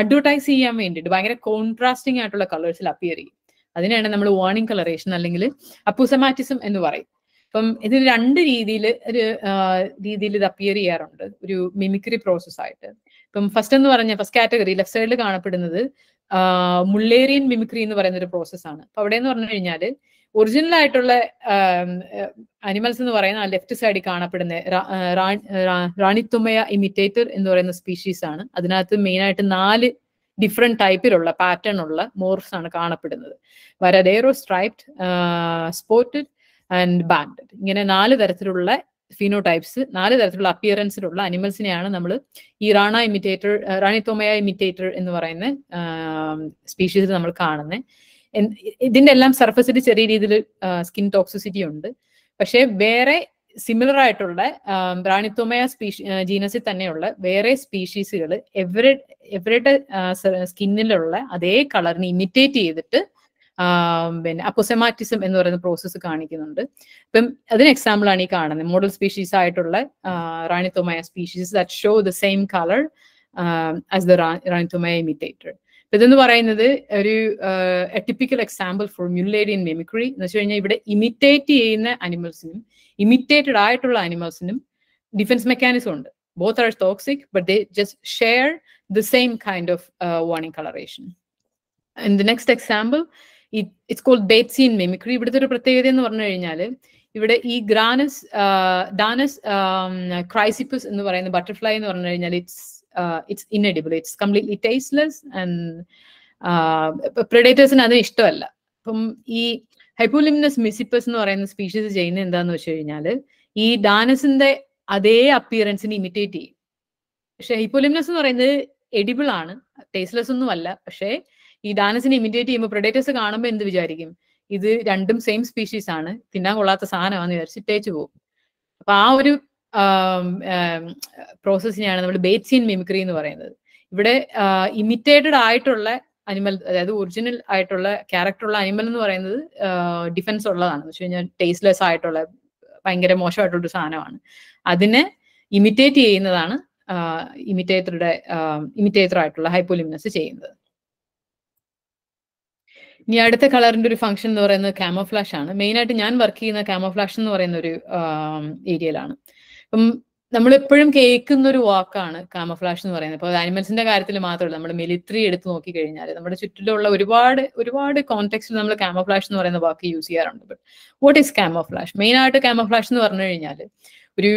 അഡ്വർടൈസ് ചെയ്യാൻ വേണ്ടിയിട്ട് ഭയങ്കര കോൺട്രാസ്റ്റിംഗ് ആയിട്ടുള്ള കളേഴ്സിൽ അപ്പിയർ ചെയ്യും അതിനെയാണ് നമ്മൾ വാണിംഗ് കളറേഷൻ അല്ലെങ്കിൽ അപ്പൂസമാറ്റിസം എന്ന് പറയും അപ്പം ഇതിൽ രണ്ട് രീതിയിൽ ഒരു രീതിയിൽ ഇത് അപ്പിയർ ചെയ്യാറുണ്ട് ഒരു മിമിക്രി പ്രോസസ് ആയിട്ട് ഇപ്പം ഫസ്റ്റ് എന്ന് പറഞ്ഞ ഫസ്റ്റ് കാറ്റഗറി ലെഫ്റ്റ് സൈഡിൽ കാണപ്പെടുന്നത് മുള്ളേറിയൻ മിമിക്രി എന്ന് പറയുന്ന ഒരു പ്രോസസ് ആണ് അപ്പൊ അവിടെ എന്ന് പറഞ്ഞു കഴിഞ്ഞാൽ ഒറിജിനൽ ആയിട്ടുള്ള അനിമൽസ് എന്ന് പറയുന്ന ലെഫ്റ്റ് സൈഡിൽ കാണപ്പെടുന്ന റാണിത്തുമയ ഇമിറ്റേറ്റർ എന്ന് പറയുന്ന സ്പീഷീസ് ആണ് അതിനകത്ത് മെയിൻ ആയിട്ട് നാല് ഡിഫറെന്റ് ടൈപ്പിലുള്ള പാറ്റേൺ ഉള്ള മോർഫ്സ് ആണ് കാണപ്പെടുന്നത് വരദേറോ സ്ട്രൈപ്ഡ് സ്പോർട്ടഡ് ആൻഡ് ബാൻഡ് ഇങ്ങനെ നാല് തരത്തിലുള്ള ഫിനോടൈപ്സ് നാല് തരത്തിലുള്ള അപ്പിയറൻസിലുള്ള അനിമൽസിനെയാണ് നമ്മൾ ഈ റാണ ഇമിറ്റേറ്റർ റാണിത്തോമയ ഇമിറ്റേറ്റർ എന്ന് പറയുന്ന സ്പീഷീസിൽ നമ്മൾ കാണുന്നത് ഇതിന്റെ എല്ലാം സർഫസിൽ ചെറിയ രീതിയിൽ സ്കിൻ ടോക്സിസിറ്റി ഉണ്ട് പക്ഷേ വേറെ സിമിലർ ആയിട്ടുള്ള റാണിത്തോമയ സ്പീഷി ജീനസിൽ തന്നെയുള്ള വേറെ സ്പീഷീസുകൾ എവരുടെ എവരുടെ സ്കിന്നിലുള്ള അതേ കളറിനെ ഇമിറ്റേറ്റ് ചെയ്തിട്ട് പിന്നെ അപ്പോസെമാറ്റിസം എന്ന് പറയുന്ന പ്രോസസ്സ് കാണിക്കുന്നുണ്ട് ഇപ്പം അതിന് എക്സാമ്പിളാണ് ഈ കാണുന്നത് മോഡൽ സ്പീഷീസ് ആയിട്ടുള്ള Ranitomeya species that show the same colour as the Ranitomeya imitator ഇതെന്ന് പറയുന്നത് ഒരു typical example for Mullerian mimicry എന്ന് വെച്ച് കഴിഞ്ഞാൽ ഇവിടെ ഇമിറ്റേറ്റ് ചെയ്യുന്ന അനിമൽസിനും ഇമിറ്റേറ്റഡ് ആയിട്ടുള്ള അനിമൽസിനും ഡിഫൻസ് മെക്കാനിസം ഉണ്ട് both are toxic but they just share the same kind of warning colouration in the next example ഈ ഇറ്റ്സ് കോൾഡ് സീൻ മെമിക്രി ഇവിടുത്തെ ഒരു പ്രത്യേകത എന്ന് പറഞ്ഞു കഴിഞ്ഞാൽ ഇവിടെ ഈ ഗ്രാനസ് ഡാനസ് ക്രൈസിപ്പസ് എന്ന് പറയുന്ന ബട്ടർഫ്ലൈ എന്ന് പറഞ്ഞു കഴിഞ്ഞാൽ it's it's inedible it's completely tasteless and പ്രിഡേറ്റേഴ്സിന് അതിന് ഇഷ്ടമല്ല അപ്പം ഈ ഹൈപ്പോലിമിനസ് മിസിപ്പസ് എന്ന് പറയുന്ന സ്പീഷീസ് ചെയ്യുന്നത് എന്താന്ന് വെച്ച് കഴിഞ്ഞാൽ ഈ ഡാനസിന്റെ അതേ അപ്പിയറൻസിന് ഇമിറ്റേറ്റ് ചെയ്യും പക്ഷെ ഹൈപ്പോലിമിനസ് എന്ന് പറയുന്നത് എഡിബിൾ ആണ് ടേസ്റ്റ്ലെസ് ഒന്നും അല്ല പക്ഷേ ഈ ഡാനസിനെ ഇമിറ്റേറ്റ് ചെയ്യുമ്പോൾ പ്രൊഡേറ്റേഴ്സ് കാണുമ്പോൾ എന്ത് വിചാരിക്കും ഇത് രണ്ടും സെയിം സ്പീഷീസ് ആണ് തിന്നാൻ കൊള്ളാത്ത സാധനമാണെന്ന് വിചാരിച്ച് തേച്ചു പോകും അപ്പൊ ആ ഒരു പ്രോസസ്സിനെയാണ് നമ്മൾ ബേറ്റ്സിയൻ മിമിക്രി എന്ന് പറയുന്നത് ഇവിടെ ഇമിറ്റേറ്റഡ് ആയിട്ടുള്ള അനിമൽ അതായത് ഒറിജിനൽ ആയിട്ടുള്ള ക്യാരക്ടർ ഉള്ള അനിമൽ എന്ന് പറയുന്നത് ഡിഫൻസ് ഉള്ളതാണ് വെച്ച് കഴിഞ്ഞാൽ ടേസ്റ്റ്ലെസ് ആയിട്ടുള്ള ഭയങ്കര ഒരു സാധനമാണ് അതിനെ ഇമിറ്റേറ്റ് ചെയ്യുന്നതാണ് ഇമിറ്റേറ്ററുടെ ഇമിറ്റേറ്റർ ആയിട്ടുള്ള ഹൈപ്പോലിമിനസ് ചെയ്യുന്നത് ഇനി അടുത്ത കളറിന്റെ ഒരു ഫംഗ്ഷൻ എന്ന് പറയുന്നത് ക്യാമോഫ്ലാഷ് ആണ് മെയിൻ ആയിട്ട് ഞാൻ വർക്ക് ചെയ്യുന്ന ക്യാമോഫ്ലാഷ് എന്ന് പറയുന്ന ഒരു ഏരിയയിലാണ് അപ്പം നമ്മൾ എപ്പോഴും കേൾക്കുന്ന ഒരു വാക്കാണ് കാമഫ്ലാഷ് എന്ന് പറയുന്നത് ഇപ്പോൾ ആനിമൽസിന്റെ കാര്യത്തിൽ മാത്രമല്ല നമ്മൾ മിലിത്രി എടുത്ത് നോക്കിക്കഴിഞ്ഞാൽ നമ്മുടെ ചുറ്റിലുള്ള ഒരുപാട് ഒരുപാട് കോൺടെക്സ്റ്റിൽ നമ്മൾ കാമഫ്ലാഷ് എന്ന് പറയുന്ന വാക്ക് യൂസ് ചെയ്യാറുണ്ട് but what is camouflage main ആയിട്ട് കാമഫ്ലാഷ് എന്ന് പറഞ്ഞു കഴിഞ്ഞാൽ ഒരു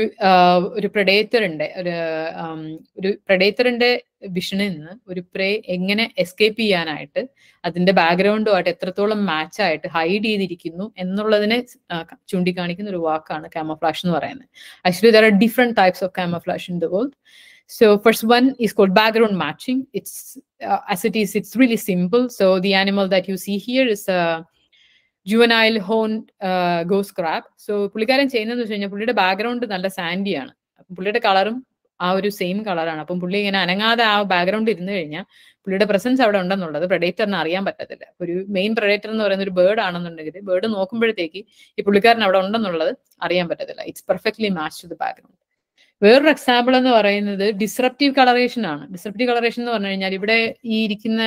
ഒരു പ്രഡേറ്ററിന്റെ ഒരു ഒരു പ്രഡേറ്ററിന്റെ വിഷനിൽ നിന്ന് ഒരു പ്രേ എങ്ങനെ എസ്കേപ്പ് ചെയ്യാനായിട്ട് അതിന്റെ ബാക്ക്ഗ്രൗണ്ടുമായിട്ട് എത്രത്തോളം മാച്ച് ആയിട്ട് ഹൈഡ് ചെയ്തിരിക്കുന്നു എന്നുള്ളതിനെ ചൂണ്ടിക്കാണിക്കുന്ന ഒരു വാക്കാണ് ക്യാമഫ്ലാഷ് എന്ന് പറയുന്നത് actually there are different types of camouflage in the world So first one is called background matching. It's uh, as it is, it's really simple. So the animal that you see here is a uh, juvenile horn ഗോസ് crab so പുള്ളിക്കാരൻ ചെയ്യുന്നതെന്ന് വെച്ച് കഴിഞ്ഞാൽ പുള്ളിയുടെ background നല്ല സാൻഡിയാണ് പുള്ളിയുടെ കളറും ആ ഒരു സെയിം കളറാണ് അപ്പം പുള്ളി ഇങ്ങനെ അനങ്ങാതെ ആ ബാക്ക്ഗ്രൗണ്ട് ഇരുന്ന് കഴിഞ്ഞാൽ പുള്ളിയുടെ പ്രസൻസ് അവിടെ ഉണ്ടെന്നുള്ളത് പ്രഡേറ്ററിന് അറിയാൻ പറ്റത്തില്ല ഒരു മെയിൻ പ്രഡേറ്റർ എന്ന് പറയുന്ന ഒരു ബേർഡ് ആണെന്നുണ്ടെങ്കിൽ ബേർഡ് നോക്കുമ്പോഴത്തേക്ക് ഈ പുള്ളിക്കാരൻ അവിടെ ഉണ്ടെന്നുള്ളത് അറിയാൻ പറ്റത്തില്ല it's perfectly match to the background വേറൊരു എക്സാമ്പിൾ എന്ന് പറയുന്നത് ഡിസ്രപ്റ്റീവ് കളറേഷൻ ആണ് ഡിസ്രപ്റ്റീവ് കളറേഷൻ എന്ന് പറഞ്ഞു കഴിഞ്ഞാൽ ഇവിടെ ഈ ഇരിക്കുന്ന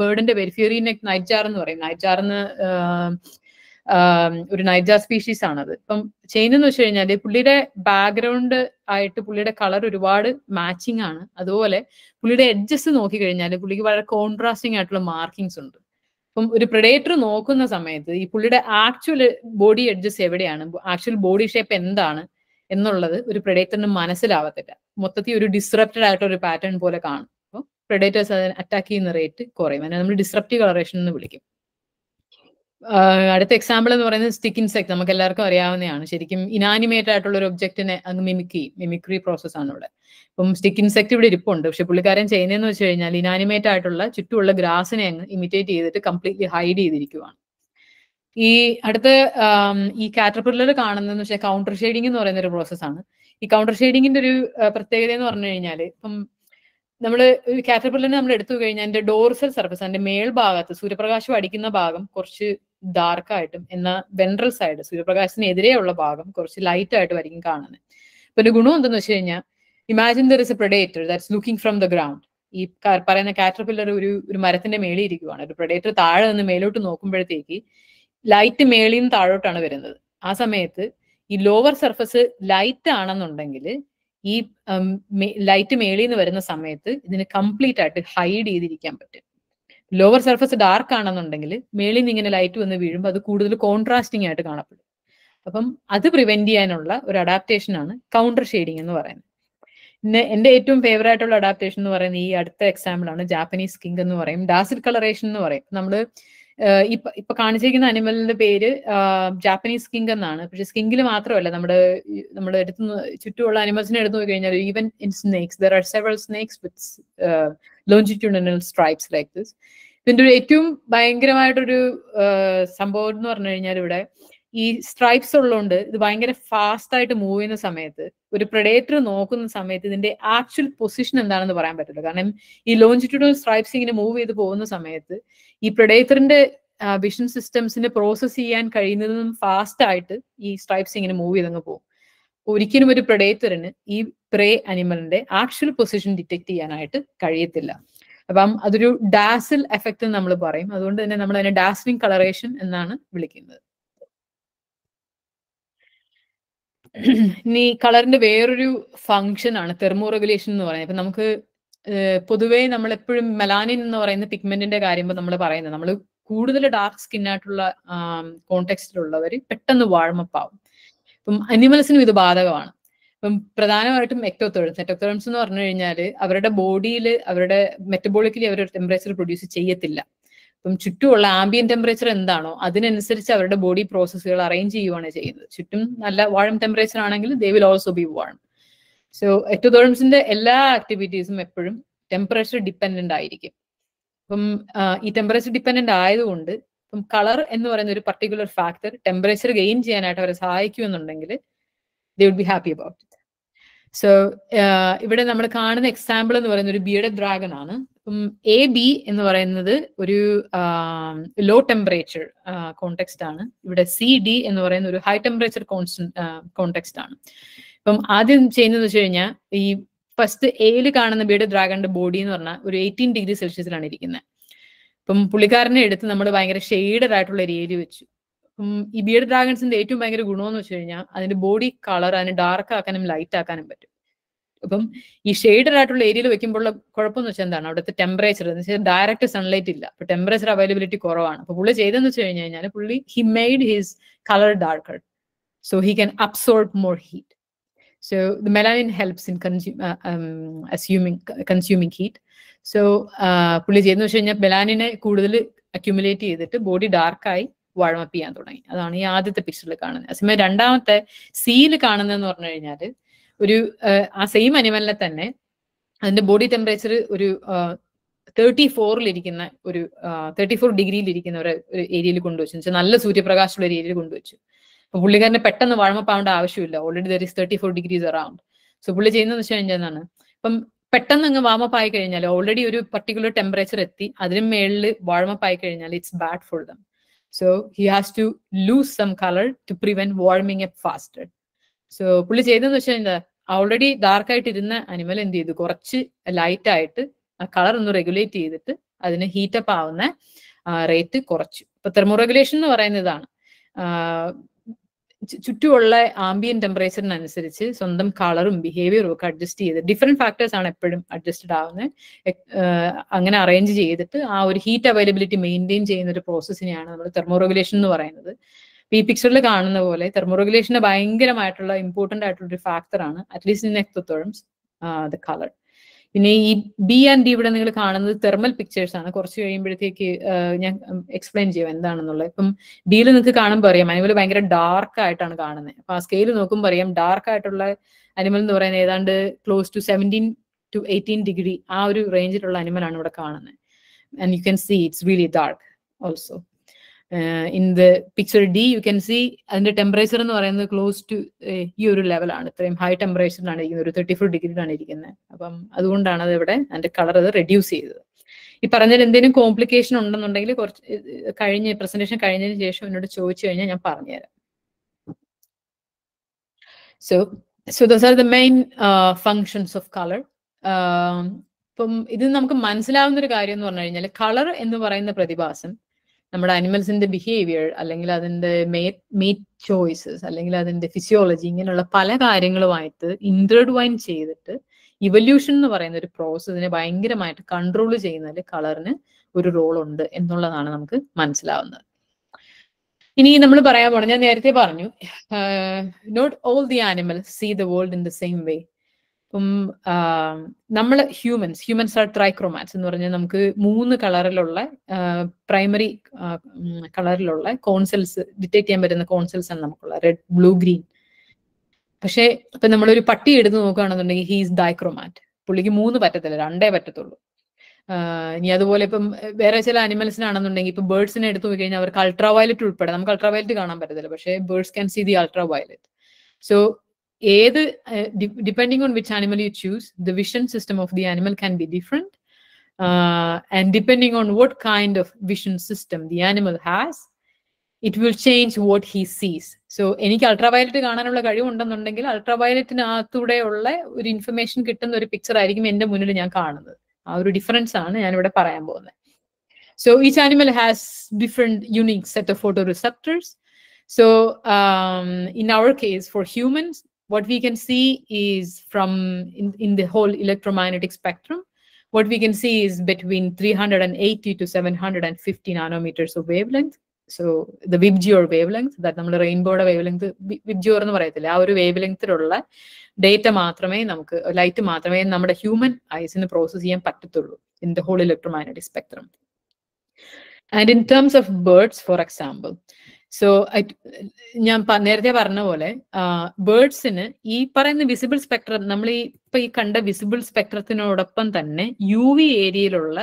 ബേർഡിന്റെ uh, പേര് നൈറ്റ് ജാർ എന്ന് പറയും നൈറ്റ് ജാർ uh, ഒരു നൈജ സ്പീഷീസ് ആണത് ഇപ്പം ചെയിൻ എന്ന് വെച്ച് കഴിഞ്ഞാൽ പുള്ളിയുടെ ബാക്ക്ഗ്രൗണ്ട് ആയിട്ട് പുള്ളിയുടെ കളർ ഒരുപാട് മാച്ചിങ് ആണ് അതുപോലെ പുള്ളിയുടെ എഡ്ജസ് നോക്കി കഴിഞ്ഞാൽ പുള്ളിക്ക് വളരെ കോൺട്രാസ്റ്റിംഗ് ആയിട്ടുള്ള മാർക്കിങ്സ് ഉണ്ട് ഇപ്പം ഒരു പ്രഡേറ്റർ നോക്കുന്ന സമയത്ത് ഈ പുള്ളിയുടെ ആക്ച്വൽ ബോഡി എഡ്ജസ് എവിടെയാണ് ആക്ച്വൽ ബോഡി ഷേപ്പ് എന്താണ് എന്നുള്ളത് ഒരു പ്രഡേറ്ററിന് മനസ്സിലാവത്തില്ല മൊത്തത്തിൽ ഒരു ഡിസ്റപ്റ്റഡ് ആയിട്ടുള്ള ഒരു പാറ്റേൺ പോലെ കാണും അപ്പോൾ പ്രഡേറ്റേഴ്സ് അതിനെ അറ്റാക്ക് ചെയ്യുന്ന റേറ്റ് കുറയും അതിനെ നമ്മൾ ഡിസ്റപ്റ്റീവ് കളറേഷൻ എന്ന് വിളിക്കും അടുത്ത എക്സാമ്പിൾ എന്ന് പറയുന്നത് സ്റ്റിക്ക് ഇൻസെക്ട് നമുക്ക് എല്ലാവർക്കും അറിയാവുന്നതാണ് ശരിക്കും ഇനാനിമേറ്റ് ആയിട്ടുള്ള ഒരു ഒബ്ജക്റ്റിനെ അങ്ങ് മിമിക്കി മിമിക്രി പ്രോസസ് ആണ് ഇവിടെ ഇപ്പം സ്റ്റിക്ക് ഇൻസെക്ട് ഇവിടെ ഇരിപ്പുണ്ട് പക്ഷെ പുള്ളിക്കാരൻ ചെയ്യുന്നതെന്ന് വെച്ച് കഴിഞ്ഞാൽ ഇനാനിമേറ്റ് ആയിട്ടുള്ള ചുറ്റുമുള്ള ഗ്രാസിനെ അങ്ങ് ഇമിറ്റേറ്റ് ചെയ്തിട്ട് കംപ്ലീറ്റ്ലി ഹൈഡ് ചെയ്തിരിക്കുവാണ് ഈ അടുത്ത ഈ കാറ്റർപില്ലർ കാണുന്നതെന്ന് വെച്ചാൽ കൗണ്ടർ ഷെയ്ഡിംഗ് എന്ന് പറയുന്ന ഒരു പ്രോസസ്സാണ് ഈ കൗണ്ടർ ഷെയ്ഡിങ്ങിന്റെ ഒരു പ്രത്യേകത എന്ന് പറഞ്ഞു കഴിഞ്ഞാൽ ഇപ്പം നമ്മൾ കാറ്റർപില്ലറിനെ നമ്മൾ എടുത്തു കഴിഞ്ഞാൽ അതിന്റെ ഡോർസൽ സർഫസ് അതിന്റെ മേൽഭാഗത്ത് സൂര്യപ്രകാശം അടിക്കുന്ന ഭാഗം കുറച്ച് ആയിട്ടും എന്നാൽ വെൻട്രൽ സൈഡ് സൂര്യപ്രകാശത്തിനെതിരെയുള്ള ഭാഗം കുറച്ച് ലൈറ്റ് ആയിട്ട് വരിക്കും കാണുന്നത് ഇപ്പൊ ഒരു ഗുണം എന്തെന്ന് വെച്ച് കഴിഞ്ഞാൽ imagine there is a predator that's looking from the ground ഈ പറയുന്ന കാറ്റർപില്ലർ ഒരു ഒരു മരത്തിന്റെ മേളിൽ ഇരിക്കുവാണ് ഒരു പ്രഡേറ്റർ താഴെ നിന്ന് മേലോട്ട് നോക്കുമ്പോഴത്തേക്ക് ലൈറ്റ് മേളിൽ നിന്ന് താഴോട്ടാണ് വരുന്നത് ആ സമയത്ത് ഈ ലോവർ സർഫസ് ലൈറ്റ് ആണെന്നുണ്ടെങ്കിൽ ഈ ലൈറ്റ് മേളിൽ നിന്ന് വരുന്ന സമയത്ത് ഇതിന് കംപ്ലീറ്റ് ആയിട്ട് ഹൈഡ് ചെയ്തിരിക്കാൻ പറ്റും ലോവർ സർഫസ് ഡാർക്ക് ആണെന്നുണ്ടെങ്കിൽ മേളിൽ നിന്ന് ഇങ്ങനെ ലൈറ്റ് വന്ന് വീഴുമ്പോൾ അത് കൂടുതൽ കോൺട്രാസ്റ്റിംഗ് ആയിട്ട് കാണപ്പെടും അപ്പം അത് പ്രിവെന്റ് ചെയ്യാനുള്ള ഒരു അഡാപ്റ്റേഷൻ ആണ് കൗണ്ടർ ഷെയ്ഡിങ് എന്ന് പറയുന്നത് പിന്നെ എന്റെ ഏറ്റവും ഫേവറേറ്റ് ആയിട്ടുള്ള അഡാപ്റ്റേഷൻ എന്ന് പറയുന്നത് ഈ അടുത്ത എക്സാമ്പിൾ ആണ് ജാപ്പനീസ് കിങ് എന്ന് പറയും ഡാസിഡ് കളറേഷൻ എന്ന് പറയും നമ്മൾ ഇപ്പൊ ഇപ്പൊ കാണിച്ചിരിക്കുന്ന അനിമലിന്റെ പേര് ജാപ്പനീസ് കിങ് എന്നാണ് പക്ഷെ സ്കിങ്ങിൽ മാത്രമല്ല നമ്മുടെ നമ്മുടെ അടുത്ത് ചുറ്റുമുള്ള അനിമൽസിനെ എടുത്തു നോക്കി കഴിഞ്ഞാൽ even in snakes there are several snakes with longitudinal stripes like this ഇതിൻ്റെ ഒരു ഏറ്റവും ഭയങ്കരമായിട്ടൊരു സംഭവം എന്ന് പറഞ്ഞു കഴിഞ്ഞാൽ ഇവിടെ ഈ സ്ട്രൈപ്സ് ഉള്ളതുകൊണ്ട് ഇത് ഭയങ്കര ഫാസ്റ്റ് ആയിട്ട് മൂവ് ചെയ്യുന്ന സമയത്ത് ഒരു പ്രഡേറ്റർ നോക്കുന്ന സമയത്ത് ഇതിന്റെ ആക്ച്വൽ പൊസിഷൻ എന്താണെന്ന് പറയാൻ പറ്റില്ല കാരണം ഈ ലോഞ്ചിറ്റ്യൂഡൽ സ്ട്രൈപ്സ് ഇങ്ങനെ മൂവ് ചെയ്ത് പോകുന്ന സമയത്ത് ഈ പ്രഡേറ്ററിന്റെ വിഷൻ സിസ്റ്റംസിന് പ്രോസസ് ചെയ്യാൻ കഴിയുന്നതും ഫാസ്റ്റ് ആയിട്ട് ഈ സ്ട്രൈപ്സ് ഇങ്ങനെ മൂവ് ചെയ്തങ്ങ് പോകും ഒരിക്കലും ഒരു പ്രഡേറ്ററിന് ഈ പ്രേ അനിമലിന്റെ ആക്ച്വൽ പൊസിഷൻ ഡിറ്റക്ട് ചെയ്യാനായിട്ട് കഴിയത്തില്ല അപ്പം അതൊരു ഡാസിൽ എഫക്റ്റ് എന്ന് നമ്മൾ പറയും അതുകൊണ്ട് തന്നെ നമ്മൾ അതിനെ ഡാസ്ലിംഗ് കളറേഷൻ എന്നാണ് വിളിക്കുന്നത് ഇനി കളറിന്റെ വേറൊരു ഫങ്ഷൻ ആണ് തെർമോ റെഗുലേഷൻ എന്ന് പറയുന്നത് അപ്പൊ നമുക്ക് പൊതുവേ നമ്മൾ എപ്പോഴും മെലാനിൻ എന്ന് പറയുന്ന പിഗ്മെന്റിന്റെ കാര്യം നമ്മൾ പറയുന്നത് നമ്മൾ കൂടുതൽ ഡാർക്ക് സ്കിൻ ആയിട്ടുള്ള കോണ്ടെക്സ്റ്റിലുള്ളവർ പെട്ടെന്ന് വാഴമപ്പാവും ഇപ്പം അനിമൽസിനും ഇത് ബാധകമാണ് ഇപ്പം പ്രധാനമായിട്ടും എക്ടോത്തേഴ്സ് എക്ടോത്തേഴ്സ് എന്ന് പറഞ്ഞു കഴിഞ്ഞാൽ അവരുടെ ബോഡിയിൽ അവരുടെ മെറ്റബോളിക്കലി അവർ ടെമ്പറേച്ചർ പ്രൊഡ്യൂസ് ചെയ്യത്തില്ല ഇപ്പം ചുറ്റുമുള്ള ആംബിയൻ ടെമ്പറേച്ചർ എന്താണോ അതിനനുസരിച്ച് അവരുടെ ബോഡി പ്രോസസ്സുകൾ അറേഞ്ച് ചെയ്യുവാണ് ചെയ്യുന്നത് ചുറ്റും നല്ല വാഴം ടെമ്പറേച്ചർ ആണെങ്കിൽ they will also be warm so എക്ടോതേഴ്സിന്റെ എല്ലാ ആക്ടിവിറ്റീസും എപ്പോഴും ടെമ്പറേച്ചർ ഡിപ്പെൻഡൻ്റ് ആയിരിക്കും അപ്പം ഈ ടെമ്പറേച്ചർ ഡിപ്പെൻഡൻ്റ് ആയതുകൊണ്ട് അപ്പം കളർ എന്ന് പറയുന്ന ഒരു പർട്ടിക്കുലർ ഫാക്ടർ ടെമ്പറേച്ചർ ഗെയിൻ ചെയ്യാനായിട്ട് അവരെ സഹായിക്കുമെന്നുണ്ടെങ്കിൽ they would be happy about it so ഇവിടെ നമ്മൾ കാണുന്ന എക്സാമ്പിൾ എന്ന് പറയുന്ന ഒരു ബിയുടെ ഡ്രാഗൺ ആണ് അപ്പം എ ബി എന്ന് പറയുന്നത് ഒരു ലോ ടെമ്പറേച്ചർ കോണ്ടെക്സ്റ്റ് ആണ് ഇവിടെ സി ഡി എന്ന് പറയുന്ന ഒരു ഹൈ ടെമ്പറേച്ചർ കോണ്ടെക്സ്റ്റ് ആണ് ഇപ്പം ആദ്യം ചെയ്യുന്നതെന്ന് വെച്ച് കഴിഞ്ഞാൽ ഈ ഫസ്റ്റ് എയിൽ കാണുന്ന ബിയുടെ ഡ്രാഗണിന്റെ ബോഡി എന്ന് പറഞ്ഞാൽ ഒരു എയ്റ്റീൻ ഡിഗ്രി സെൽഷ്യസിലാണ് ഇരിക്കുന്നത് ഇപ്പം പുള്ളിക്കാരനെ എടുത്ത് നമ്മൾ ഭയങ്കര ഷെയ്ഡഡ് ആയിട്ടുള്ള ഒരു ഏരിയ വെച്ചു അപ്പം ഈ ബിയർഡ് ഡ്രാഗൺസിന്റെ ഏറ്റവും ഭയങ്കര ഗുണമെന്ന് വെച്ച് കഴിഞ്ഞാൽ അതിന്റെ ബോഡി കളർ അതിന് ഡാർക്ക് ആക്കാനും ലൈറ്റ് ആക്കാനും പറ്റും അപ്പം ഈ ഷെയ്ഡഡ് ആയിട്ടുള്ള ഏരിയയിൽ വെക്കുമ്പോഴുള്ള കുഴപ്പമെന്ന് വെച്ചാൽ എന്താണ് അവിടുത്തെ ടെമ്പറേച്ചർ എന്ന് വെച്ചാൽ ഡയറക്റ്റ് സൺലൈറ്റ് ഇല്ല അപ്പൊ ടെമ്പറേച്ചർ അവൈലബിലിറ്റി കുറവാണ് അപ്പൊ പുള്ളി ചെയ്തെന്ന് വെച്ച് കഴിഞ്ഞു കഴിഞ്ഞാൽ പുള്ളി he made his colour darker so he can absorb more heat so the melanin helps in consuming assuming consuming heat so പുള്ളി ചെയ്യുന്ന വെച്ച് കഴിഞ്ഞാൽ ബെലാനിനെ കൂടുതൽ അക്യുമുലേറ്റ് ചെയ്തിട്ട് ബോഡി ഡാർക്കായി വാഴമപ്പ് ചെയ്യാൻ തുടങ്ങി അതാണ് ഈ ആദ്യത്തെ പിക്ചറിൽ കാണുന്നത് അതേസമയം രണ്ടാമത്തെ സീൽ കാണുന്നതെന്ന് പറഞ്ഞു കഴിഞ്ഞാൽ ഒരു ആ സെയിം അനിമലിനെ തന്നെ അതിന്റെ ബോഡി ടെമ്പറേച്ചർ ഒരു തേർട്ടി ഫോറിലിരിക്കുന്ന ഒരു തേർട്ടി ഫോർ ഡിഗ്രിയിലിരിക്കുന്ന ഒരു ഏരിയയിൽ കൊണ്ടുവച്ചു വെച്ചാൽ നല്ല സൂര്യപ്രകാശമുള്ള ഒരു ഏരിയയിൽ കൊണ്ടുവച്ചു അപ്പൊ പുള്ളിക്കാരനെ പെട്ടെന്ന് വാഴമപ്പാവേണ്ട ആവശ്യമില്ല already there is thirty four degrees around so പുള്ളി ചെയ്യുന്നതെന്ന് വെച്ചാൽ എന്താണ് ഇപ്പം പെട്ടെന്ന് അങ്ങ് വാമപ്പ് ആയി കഴിഞ്ഞാൽ ഓൾറെഡി ഒരു പർട്ടിക്കുലർ ടെമ്പറേച്ചർ എത്തി അതിന് മേളിൽ വാർമപ്പ് ആയി കഴിഞ്ഞാൽ it's bad for them so he has to lose some colour to prevent warming up faster so പുള്ളി ചെയ്തെന്ന് വെച്ചാൽ എന്താ ഓൾറെഡി ഡാർക്ക് ഇരുന്ന അനിമൽ എന്ത് ചെയ്തു കുറച്ച് ലൈറ്റ് ആയിട്ട് ആ കളർ ഒന്ന് റെഗുലേറ്റ് ചെയ്തിട്ട് അതിന് ഹീറ്റപ്പ് ആവുന്ന റേറ്റ് കുറച്ചു ഇപ്പൊ തെർമോ റെഗുലേഷൻ എന്ന് പറയുന്ന ഇതാണ് ചുറ്റുമുള്ള ആംബിയൻ ടെമ്പറേച്ചറിനനുസരിച്ച് സ്വന്തം കളറും ബിഹേവിയറും ഒക്കെ അഡ്ജസ്റ്റ് ചെയ്ത് ഡിഫറെന്റ് ഫാക്ടേഴ്സ് ആണ് എപ്പോഴും അഡ്ജസ്റ്റഡ് ആവുന്നത് അങ്ങനെ അറേഞ്ച് ചെയ്തിട്ട് ആ ഒരു ഹീറ്റ് അവൈലബിലിറ്റി മെയിൻറ്റെയിൻ ചെയ്യുന്ന ഒരു പ്രോസസ്സിനെയാണ് നമ്മൾ തെർമോറെഗുലേഷൻ എന്ന് പറയുന്നത് ഈ പിക്ചറിൽ കാണുന്ന പോലെ തെർമോറെഗുലേഷന് ഭയങ്കരമായിട്ടുള്ള ഇമ്പോർട്ടന്റ് ആയിട്ടുള്ള ഒരു ഫാക്ടറാണ് at least in ectotherms the colour പിന്നെ ഈ ബി ആൻഡ് ഡി ഇവിടെ നിങ്ങൾ കാണുന്നത് തെർമൽ പിക്ചേഴ്സ് ആണ് കുറച്ച് കഴിയുമ്പോഴത്തേക്ക് ഞാൻ എക്സ്പ്ലെയിൻ ചെയ്യാം എന്താണെന്നുള്ളത് ഇപ്പം ഡിയിൽ നിങ്ങൾക്ക് കാണുമ്പോൾ അറിയാം അനിമൽ ഭയങ്കര ഡാർക്ക് ആയിട്ടാണ് കാണുന്നത് അപ്പൊ ആ സ്കെയിൽ നോക്കുമ്പോൾ അറിയാം ഡാർക്ക് ആയിട്ടുള്ള അനിമൽ എന്ന് പറയുന്നത് ഏതാണ്ട് close to seventeen to eighteen degree ആ ഒരു റേഞ്ചിലുള്ള അനിമലാണ് ഇവിടെ കാണുന്നത് and you can see it's really dark also in the picture D you can see അതിന്റെ ടെമ്പറേച്ചർ എന്ന് പറയുന്നത് ക്ലോസ് ടു ഈ ഒരു ലെവലാണ് ഇത്രയും ഹൈ ടെമ്പറേച്ചറിലാണ് ഇരിക്കുന്നത് ഒരു തേർട്ടി ഫോർ ഡിഗ്രിയിലാണ് ഇരിക്കുന്നത് അപ്പം അതുകൊണ്ടാണ് അത് ഇവിടെ അതിന്റെ കളർ അത് റെഡ്യൂസ് ചെയ്തത് ഈ പറഞ്ഞതിൽ എന്തെങ്കിലും കോംപ്ലിക്കേഷൻ ഉണ്ടെന്നുണ്ടെങ്കിൽ കുറച്ച് കഴിഞ്ഞ് പ്രസന്റേഷൻ കഴിഞ്ഞതിന് ശേഷം എന്നോട് ചോദിച്ചു കഴിഞ്ഞാൽ ഞാൻ പറഞ്ഞുതരാം so so those are the main functions of colour ഇപ്പം ഇത് നമുക്ക് മനസ്സിലാവുന്ന ഒരു കാര്യം എന്ന് പറഞ്ഞു കഴിഞ്ഞാൽ കളർ എന്ന് പറയുന്ന പ്രതിഭാസം നമ്മുടെ അനിമൽസിന്റെ ബിഹേവിയർ അല്ലെങ്കിൽ അതിന്റെ മേറ്റ് ചോയ്സസ് അല്ലെങ്കിൽ അതിന്റെ ഫിസിയോളജി ഇങ്ങനെയുള്ള പല കാര്യങ്ങളുമായിട്ട് ഇൻട്രഡ്വൈൻ ചെയ്തിട്ട് ഇവല്യൂഷൻ എന്ന് പറയുന്ന ഒരു പ്രോസസ്സിനെ ഭയങ്കരമായിട്ട് കൺട്രോൾ ചെയ്യുന്നതിൽ കളറിന് ഒരു റോൾ ഉണ്ട് എന്നുള്ളതാണ് നമുക്ക് മനസ്സിലാവുന്നത് ഇനി നമ്മൾ പറയാൻ പോണ ഞാൻ നേരത്തെ പറഞ്ഞു not all the animal see the world in the same way ഇപ്പം നമ്മൾ ഹ്യൂമൻസ് ഹ്യൂമൻസ് ആർ ട്രൈക്രോമാറ്റ്സ് എന്ന് പറഞ്ഞാൽ നമുക്ക് മൂന്ന് കളറിലുള്ള പ്രൈമറി കളറിലുള്ള കോൺസെൽസ് ഡിറ്റക്ട് ചെയ്യാൻ പറ്റുന്ന കോൺസെൽസ് ആണ് നമുക്കുള്ള റെഡ് ബ്ലൂ ഗ്രീൻ പക്ഷേ ഇപ്പൊ നമ്മളൊരു പട്ടി എടുത്ത് നോക്കുകയാണെന്നുണ്ടെങ്കിൽ ഹീസ് ഡൈക്രോമാറ്റ് പുള്ളിക്ക് മൂന്ന് പറ്റത്തില്ല രണ്ടേ പറ്റത്തുള്ളൂ ഇനി അതുപോലെ ഇപ്പം വേറെ ചില അനിമൽസിനാണെന്നുണ്ടെങ്കിൽ ഇപ്പൊ ബേഡ്സിനെ എടുത്തു നോക്കി കഴിഞ്ഞാൽ അവർക്ക് അൾട്രാ വയലറ്റ് ഉൾപ്പെടെ നമുക്ക് അൾട്രാ വയലറ്റ് കാണാൻ പറ്റത്തില്ല പക്ഷേ birds can see the ultraviolet so either, uh, depending on which animal you choose, the vision system of the animal can be different. Uh, and depending on what kind of vision system the animal has, it will change what he sees. So any ultraviolet gaananulla kadiyum undannundengil ultraviolet or information kittunna or picture aayirikkum ende munnil njan kaanunnathu aa oru difference aanu njan ivide parayan povunnu so each animal has different unique set of photoreceptors so um, in our case for humans what we can see is from in, the whole electromagnetic spectrum, what we can see is between 380 to 750 nanometers of wavelength. So the WIBGOR wavelength, that number rainbow wavelength, WIBGOR number, our wavelength, data matrame, light matrame, number human eyes in the process in the whole electromagnetic spectrum. And in terms of birds, for example, so ഞാൻ നേരത്തെ പറഞ്ഞ പോലെ ബേർഡ്സിന് ഈ പറയുന്ന visible spectrum നമ്മൾ ഈ ഇപ്പൊ ഈ കണ്ട വിസിബിൾ സ്പെക്ട്രത്തിനോടൊപ്പം തന്നെ യു വി ഏരിയയിലുള്ള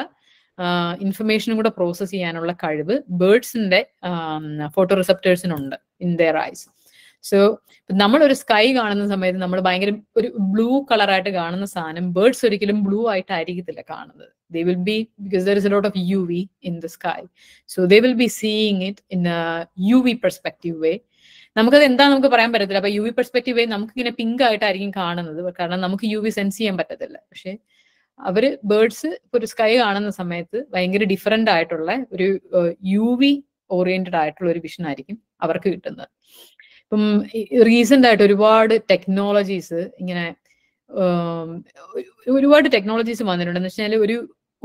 ഇൻഫർമേഷനും കൂടെ പ്രോസസ് ചെയ്യാനുള്ള കഴിവ് ബേർഡ്സിന്റെ ഫോട്ടോ റിസപ്റ്റേഴ്സിനുണ്ട് ഇൻ ദർ ഐസ് സോ നമ്മൾ ഒരു സ്കൈ കാണുന്ന സമയത്ത് നമ്മൾ ഭയങ്കര ഒരു ബ്ലൂ കളറായിട്ട് കാണുന്ന സാധനം ബേർഡ്സ് ഒരിക്കലും ബ്ലൂ ആയിട്ടായിരിക്കത്തില്ല കാണുന്നത് they will be because there is a lot of uv in the sky so they will be seeing it in a uv perspective way നമുക്കത് എന്താ നമുക്ക് പറയാൻ പറ്റത്തില്ല അപ്പൊ യു വി പെർസ്പെക്റ്റീവ് നമുക്ക് ഇങ്ങനെ പിങ്ക് ആയിട്ടായിരിക്കും കാണുന്നത് കാരണം നമുക്ക് യു വി സെൻസ് ചെയ്യാൻ പറ്റത്തില്ല പക്ഷെ അവര് ബേർഡ്സ് ഒരു സ്കൈ കാണുന്ന സമയത്ത് ഭയങ്കര ഡിഫറെന്റ് ആയിട്ടുള്ള ഒരു യു വി ഓറിയന്റഡ് ആയിട്ടുള്ള ഒരു വിഷൻ ആയിരിക്കും അവർക്ക് കിട്ടുന്നത് ഇപ്പം റീസെന്റ് ആയിട്ട് ഒരുപാട് ടെക്നോളജീസ് ഇങ്ങനെ ഒരുപാട് ടെക്നോളജീസ് വന്നിട്ടുണ്ട് എന്ന് വെച്ചാൽ ഒരു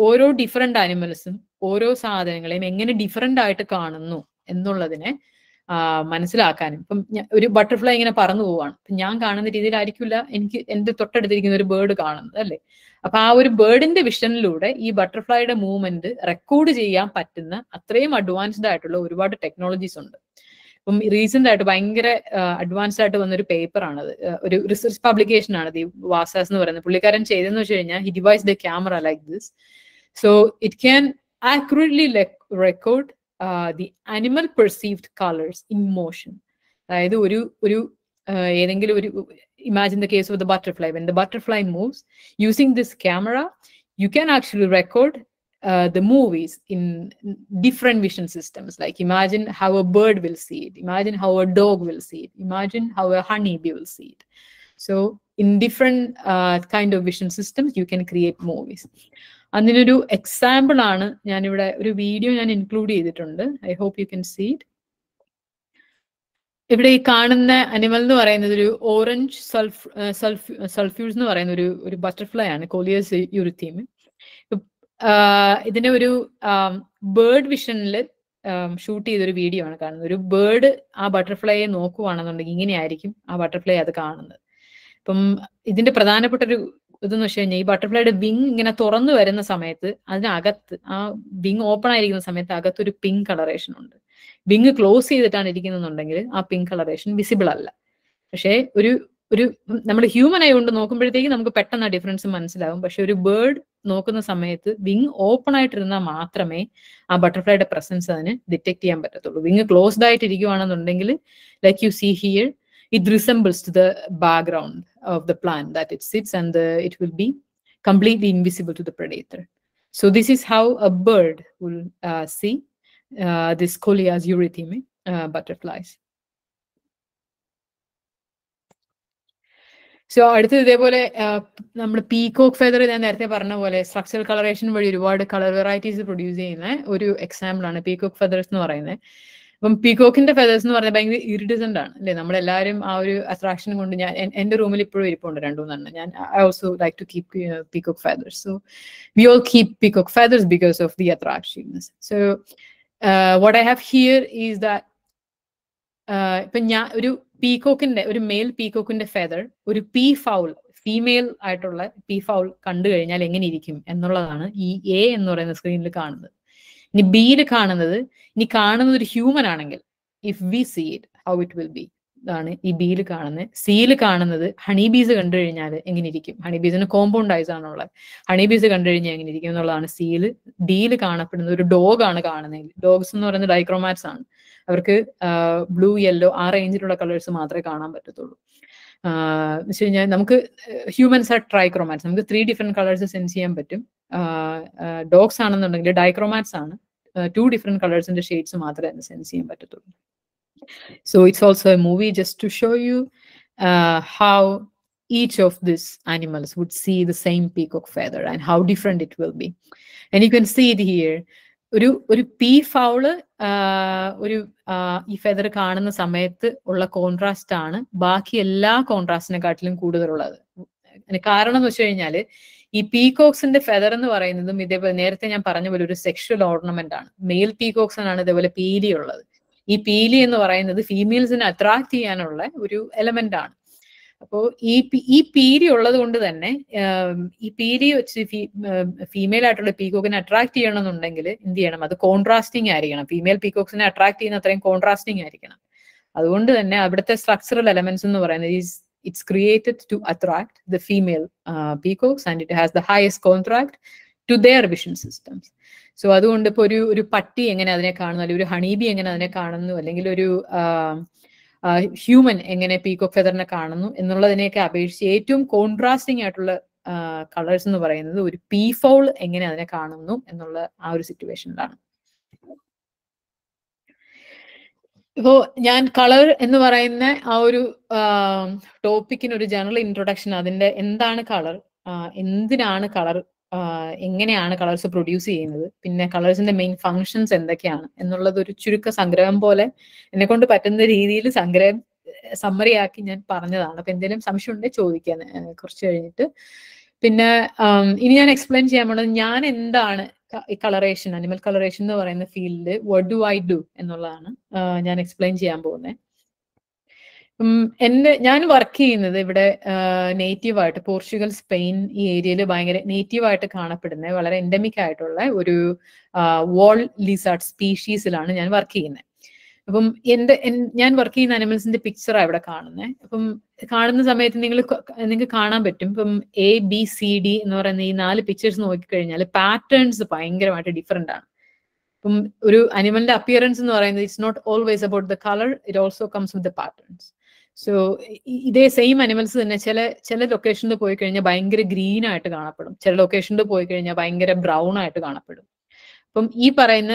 ഓരോ ഡിഫറെന്റ് ആനിമൽസും ഓരോ സാധനങ്ങളെയും എങ്ങനെ ഡിഫറെന്റ് ആയിട്ട് കാണുന്നു എന്നുള്ളതിനെ മനസ്സിലാക്കാനും ഇപ്പം ഒരു ബട്ടർഫ്ലൈ ഇങ്ങനെ പറന്നു പോവാണ് ഞാൻ കാണുന്ന രീതിയിലായിരിക്കില്ല എനിക്ക് എന്റെ തൊട്ടടുത്തിരിക്കുന്ന ഒരു ബേർഡ് കാണുന്നത് അല്ലേ അപ്പൊ ആ ഒരു ബേർഡിന്റെ വിഷനിലൂടെ ഈ ബട്ടർഫ്ലൈയുടെ മൂവ്മെന്റ് റെക്കോർഡ് ചെയ്യാൻ പറ്റുന്ന അത്രയും അഡ്വാൻസ്ഡ് ആയിട്ടുള്ള ഒരുപാട് ടെക്നോളജീസ് ഉണ്ട് ഇപ്പം റീസെന്റ് ആയിട്ട് ഭയങ്കര അഡ്വാൻസ്ഡ് ആയിട്ട് വന്നൊരു പേപ്പറാണത് ഒരു റിസർച്ച് പബ്ലിക്കേഷൻ ആണ് ദി വാസാസ് എന്ന് പറയുന്നത് പുള്ളിക്കാരൻ ചെയ്തെന്ന് വെച്ച് കഴിഞ്ഞാൽ he devise the camera like this So it can accurately record uh, the animal perceived colors in motion. ഒരു ഒരു ഏതെങ്കിലും ഒരു imagine the case of the butterfly. When the butterfly moves using this camera you can actually Uh, the movies in different vision systems. Like imagine how a bird will see it, imagine how a dog will see it, imagine how a honeybee will see it. So in different uh, kind of vision systems, you can create movies. അതിനൊരു example ആണ് ഞാനിവിടെ ഒരു video ഞാൻ include ചെയ്തിട്ടുണ്ട് I hope you can see it ഇവിടെ ഈ കാണുന്ന animal എന്ന് പറയുന്നത് ഒരു ഓറഞ്ച് സൾഫ് സൾഫ് സൾഫ്യൂസ് എന്ന് പറയുന്ന ഒരു ഒരു ബട്ടർഫ്ലൈ ആണ് കോലിയസ് യുരുത്തീം ഇതിനെ ഒരു ബേർഡ് വിഷനിൽ ഷൂട്ട് ചെയ്തൊരു വീഡിയോ ആണ് കാണുന്നത് ഒരു ബേർഡ് ആ ബട്ടർഫ്ലൈയെ നോക്കുവാണെന്നുണ്ടെങ്കിൽ ഇങ്ങനെയായിരിക്കും ആ ബട്ടർഫ്ലൈ അത് കാണുന്നത് അപ്പം ഇതിന്റെ പ്രധാനപ്പെട്ട ഒരു ഇതെന്ന് വെച്ച് കഴിഞ്ഞാൽ ഈ ബട്ടർഫ്ലൈയുടെ വിങ് ഇങ്ങനെ തുറന്നു വരുന്ന സമയത്ത് അതിനകത്ത് ആ വിങ് ഓപ്പൺ ആയിരിക്കുന്ന സമയത്ത് അകത്ത് ഒരു പിങ്ക് കളറേഷൻ ഉണ്ട് വിങ് ക്ലോസ് ചെയ്തിട്ടാണ് ഇരിക്കുന്നതെന്നുണ്ടെങ്കിൽ ആ പിങ്ക് കളറേഷൻ വിസിബിൾ അല്ല പക്ഷേ ഒരു ഒരു നമ്മൾ ഹ്യൂമൻ ആയതുകൊണ്ട് നോക്കുമ്പോഴത്തേക്ക് നമുക്ക് പെട്ടെന്ന് ആ ഡിഫറൻസ് മനസ്സിലാവും പക്ഷെ ഒരു ബേർഡ് നോക്കുന്ന സമയത്ത് വിങ് ഓപ്പൺ ആയിട്ടിരുന്നാൽ മാത്രമേ ആ ബട്ടർഫ്ലൈയുടെ പ്രസൻസ് അതിന് ഡിറ്റക്ട് ചെയ്യാൻ പറ്റത്തുള്ളൂ വിങ് ക്ലോസ്ഡ് ആയിട്ട് ഇരിക്കുവാണെന്നുണ്ടെങ്കിൽ like you see here it resembles to the background of the plant that it sits and uh, it will be completely invisible to the predator. So this is how a bird will uh, see uh, this Colias urethimi butterflies. So they we have a peacock feather and a structural coloration where you reward color varieties produce an example on a peacock feather. അപ്പം പീകോക്കിന്റെ feathers എന്ന് പറഞ്ഞാൽ ഭയങ്കര ഇറിഡിസന്റ് ആണ് അല്ലേ നമ്മളെല്ലാവരും ആ ഒരു attraction കൊണ്ട് ഞാൻ എന്റെ റൂമിൽ ഇപ്പോഴും ഇരിപ്പുണ്ട് രണ്ടുമൂന്നെണ്ണം ഞാൻ I also like to keep peacock feathers so we all keep peacock feathers because of the attractions so what I have here is the ഇപ്പൊ ഞാൻ ഒരു പീകോക്കിന്റെ ഒരു മെയിൽ പീകോക്കിന്റെ ഫെദർ ഒരു പീ ഫൗൾ ഫീമെയിൽ ആയിട്ടുള്ള പീ ഫൗൾ കണ്ടു കഴിഞ്ഞാൽ എങ്ങനെ ഇരിക്കും എന്നുള്ളതാണ് ഈ എ എന്ന് പറയുന്ന സ്ക്രീനിൽ കാണുന്നത് ഇനി ബിയിൽ കാണുന്നത് ഇനി കാണുന്നത് ഒരു ഹ്യൂമൻ ആണെങ്കിൽ if we see it how it will be ഇതാണ് ഈ ബിയിൽ കാണുന്നത് സിയിൽ കാണുന്നത് ഹണി ബീസ് കണ്ടു കഴിഞ്ഞാൽ എങ്ങനെ ഇരിക്കും ഹണി ബീസിന് കോമ്പൗണ്ട് ഐസ് ആണുള്ളത് ഹണി ബീസ് കണ്ടു കഴിഞ്ഞാൽ എങ്ങനെ ഇരിക്കും എന്നുള്ളതാണ് സിയിൽ ഡിയിൽ കാണപ്പെടുന്നത് ഒരു ഡോഗ് ആണ് കാണുന്നത് ഡോഗ്സ് എന്ന് പറയുന്നത് ഡൈക്രോമാറ്റ്സ് ആണ് അവർക്ക് ബ്ലൂ യെല്ലോ ആ റേഞ്ചിലുള്ള കളേഴ്സ് മാത്രമേ കാണാൻ പറ്റത്തുള്ളൂ എന്ന് വെച്ച് കഴിഞ്ഞാൽ നമുക്ക് ഹ്യൂമൻസ് ആർ ട്രൈക്രോമാറ്റ്സ് നമുക്ക് ത്രീ ഡിഫറെൻറ്റ് കളേഴ്സ് സെൻസ് ചെയ്യാൻ പറ്റും ഡോഗ്സ് ആണെന്നുണ്ടെങ്കിൽ ഡൈക്രോമാറ്റ്സ് ആണ് ടു ഡിഫറെൻറ്റ് കളേഴ്സിന്റെ ഷെയ്ഡ്സ് മാത്രമേ അതിന് സെൻസ് ചെയ്യാൻ പറ്റത്തുള്ളൂ so it's also a movie just to show you how each of this animals would would the same peak of feather and how different it will be and you can see ഇത് here ഒരു ഒരു P foul ഒരു ഈ feather കാണുന്ന സമയത്ത് ഉള്ള contrast ആണ് ബാക്കി എല്ലാ കാട്ടിലും കൂടുതലുള്ളത് കാരണം എന്ന് വെച്ച് കഴിഞ്ഞാൽ ഈ പീകോക്സിന്റെ ഫെദർ എന്ന് പറയുന്നതും ഇതേപോലെ നേരത്തെ ഞാൻ പറഞ്ഞ പോലെ ഒരു സെക്ഷൽ ഓർണമെന്റ് ആണ് മെയിൽ പീകോക്സിനാണ് ഇതേപോലെ പീലി ഉള്ളത് ഈ പീലി എന്ന് പറയുന്നത് ഫീമെയിൽസിനെ അട്രാക്ട് ചെയ്യാനുള്ള ഒരു എലമെന്റ് ആണ് അപ്പോ ഈ ഈ പീരി ഉള്ളത് കൊണ്ട് തന്നെ ഈ പീരി വെച്ച് ഫീമെയിൽ ആയിട്ടുള്ള പീകോക്കിനെ അട്രാക്ട് എന്നുണ്ടെങ്കിൽ എന്ത് ചെയ്യണം അത് കോൺട്രാസ്റ്റിംഗ് ആയിരിക്കണം ഫീമെയിൽ പീകോക്സിനെ അട്രാക്ട് ചെയ്യുന്ന അത്രയും കോൺട്രാസ്റ്റിംഗ് ആയിരിക്കണം അതുകൊണ്ട് തന്നെ അവിടുത്തെ സ്ട്രക്ചറൽ എലമെന്റ്സ് എന്ന് പറയുന്നത് is it's created to attract the female peacocks and it has the highest contract to their vision systems so അതുകൊണ്ട് ഇപ്പോൾ ഒരു ഒരു പട്ടി എങ്ങനെ അതിനെ കാണുന്നു അല്ലെങ്കിൽ ഒരു ഹണീബി എങ്ങനെ അതിനെ കാണുന്നു അല്ലെങ്കിൽ ഒരു ഹ്യൂമൻ എങ്ങനെ പീക്കോ ഫെദറിനെ കാണുന്നു എന്നുള്ളതിനെയൊക്കെ അപേക്ഷിച്ച് ഏറ്റവും കോൺട്രാസ്റ്റിംഗ് ആയിട്ടുള്ള കളേഴ്സ് എന്ന് പറയുന്നത് ഒരു പീ ഫൗൾ എങ്ങനെ അതിനെ കാണുന്നു എന്നുള്ള ആ ഒരു സിറ്റുവേഷനിലാണ് ഇപ്പോ ഞാൻ കളർ എന്ന് പറയുന്ന ആ ഒരു ടോപ്പിക്കിന് ഒരു ജനറൽ ഇൻട്രൊഡക്ഷൻ അതിന്റെ എന്താണ് കളർ എന്തിനാണ് കളർ എങ്ങനെയാണ് കളേഴ്സ് പ്രൊഡ്യൂസ് ചെയ്യുന്നത് പിന്നെ കളേഴ്സിന്റെ മെയിൻ ഫങ്ഷൻസ് എന്തൊക്കെയാണ് എന്നുള്ളത് ഒരു ചുരുക്ക സംഗ്രഹം പോലെ എന്നെ കൊണ്ട് പറ്റുന്ന രീതിയിൽ സംഗ്രഹം സമ്മറി ആക്കി ഞാൻ പറഞ്ഞതാണ് അപ്പൊ എന്തെങ്കിലും സംശയം ഉണ്ടെങ്കിൽ ചോദിക്കാൻ കുറച്ച് കഴിഞ്ഞിട്ട് പിന്നെ ഇനി ഞാൻ എക്സ്പ്ലെയിൻ ചെയ്യാൻ പോണത് ഞാൻ എന്താണ് ഈ കളറേഷൻ അനിമൽ കളറേഷൻ എന്ന് പറയുന്ന ഫീൽഡിൽ വട്ട് ഡു ഐ ഡു എന്നുള്ളതാണ് ഞാൻ എക്സ്പ്ലെയിൻ ചെയ്യാൻ പോകുന്നത് എന്നെ ഞാൻ വർക്ക് ചെയ്യുന്നത് ഇവിടെ ആയിട്ട് പോർച്ചുഗൽ സ്പെയിൻ ഈ ഏരിയയിൽ ഭയങ്കര നേറ്റീവായിട്ട് കാണപ്പെടുന്ന വളരെ എൻഡമിക് ആയിട്ടുള്ള ഒരു വാൾ ലിസാർഡ് സ്പീഷീസിലാണ് ഞാൻ വർക്ക് ചെയ്യുന്നത് അപ്പം എന്റെ ഞാൻ വർക്ക് ചെയ്യുന്ന അനിമൽസിന്റെ പിക്ചറാണ് ഇവിടെ കാണുന്നത് അപ്പം കാണുന്ന സമയത്ത് നിങ്ങൾ നിങ്ങൾക്ക് കാണാൻ പറ്റും ഇപ്പം എ ബി സി ഡി എന്ന് പറയുന്ന ഈ നാല് പിക്ചേഴ്സ് നോക്കിക്കഴിഞ്ഞാൽ പാറ്റേൺസ് ഭയങ്കരമായിട്ട് ഡിഫറെന്റ് ആണ് അപ്പം ഒരു അനിമലിന്റെ അപ്പിയറൻസ് എന്ന് പറയുന്നത് it's not always about the colour it also comes with the patterns so ഇതേ സെയിം അനിമൽസ് തന്നെ ചില ചില ലൊക്കേഷനിൽ പോയി കഴിഞ്ഞാൽ ഭയങ്കര ഗ്രീൻ ആയിട്ട് കാണപ്പെടും ചില ലൊക്കേഷനിൽ പോയി കഴിഞ്ഞാൽ ഭയങ്കര ബ്രൗൺ ആയിട്ട് കാണപ്പെടും അപ്പം ഈ പറയുന്ന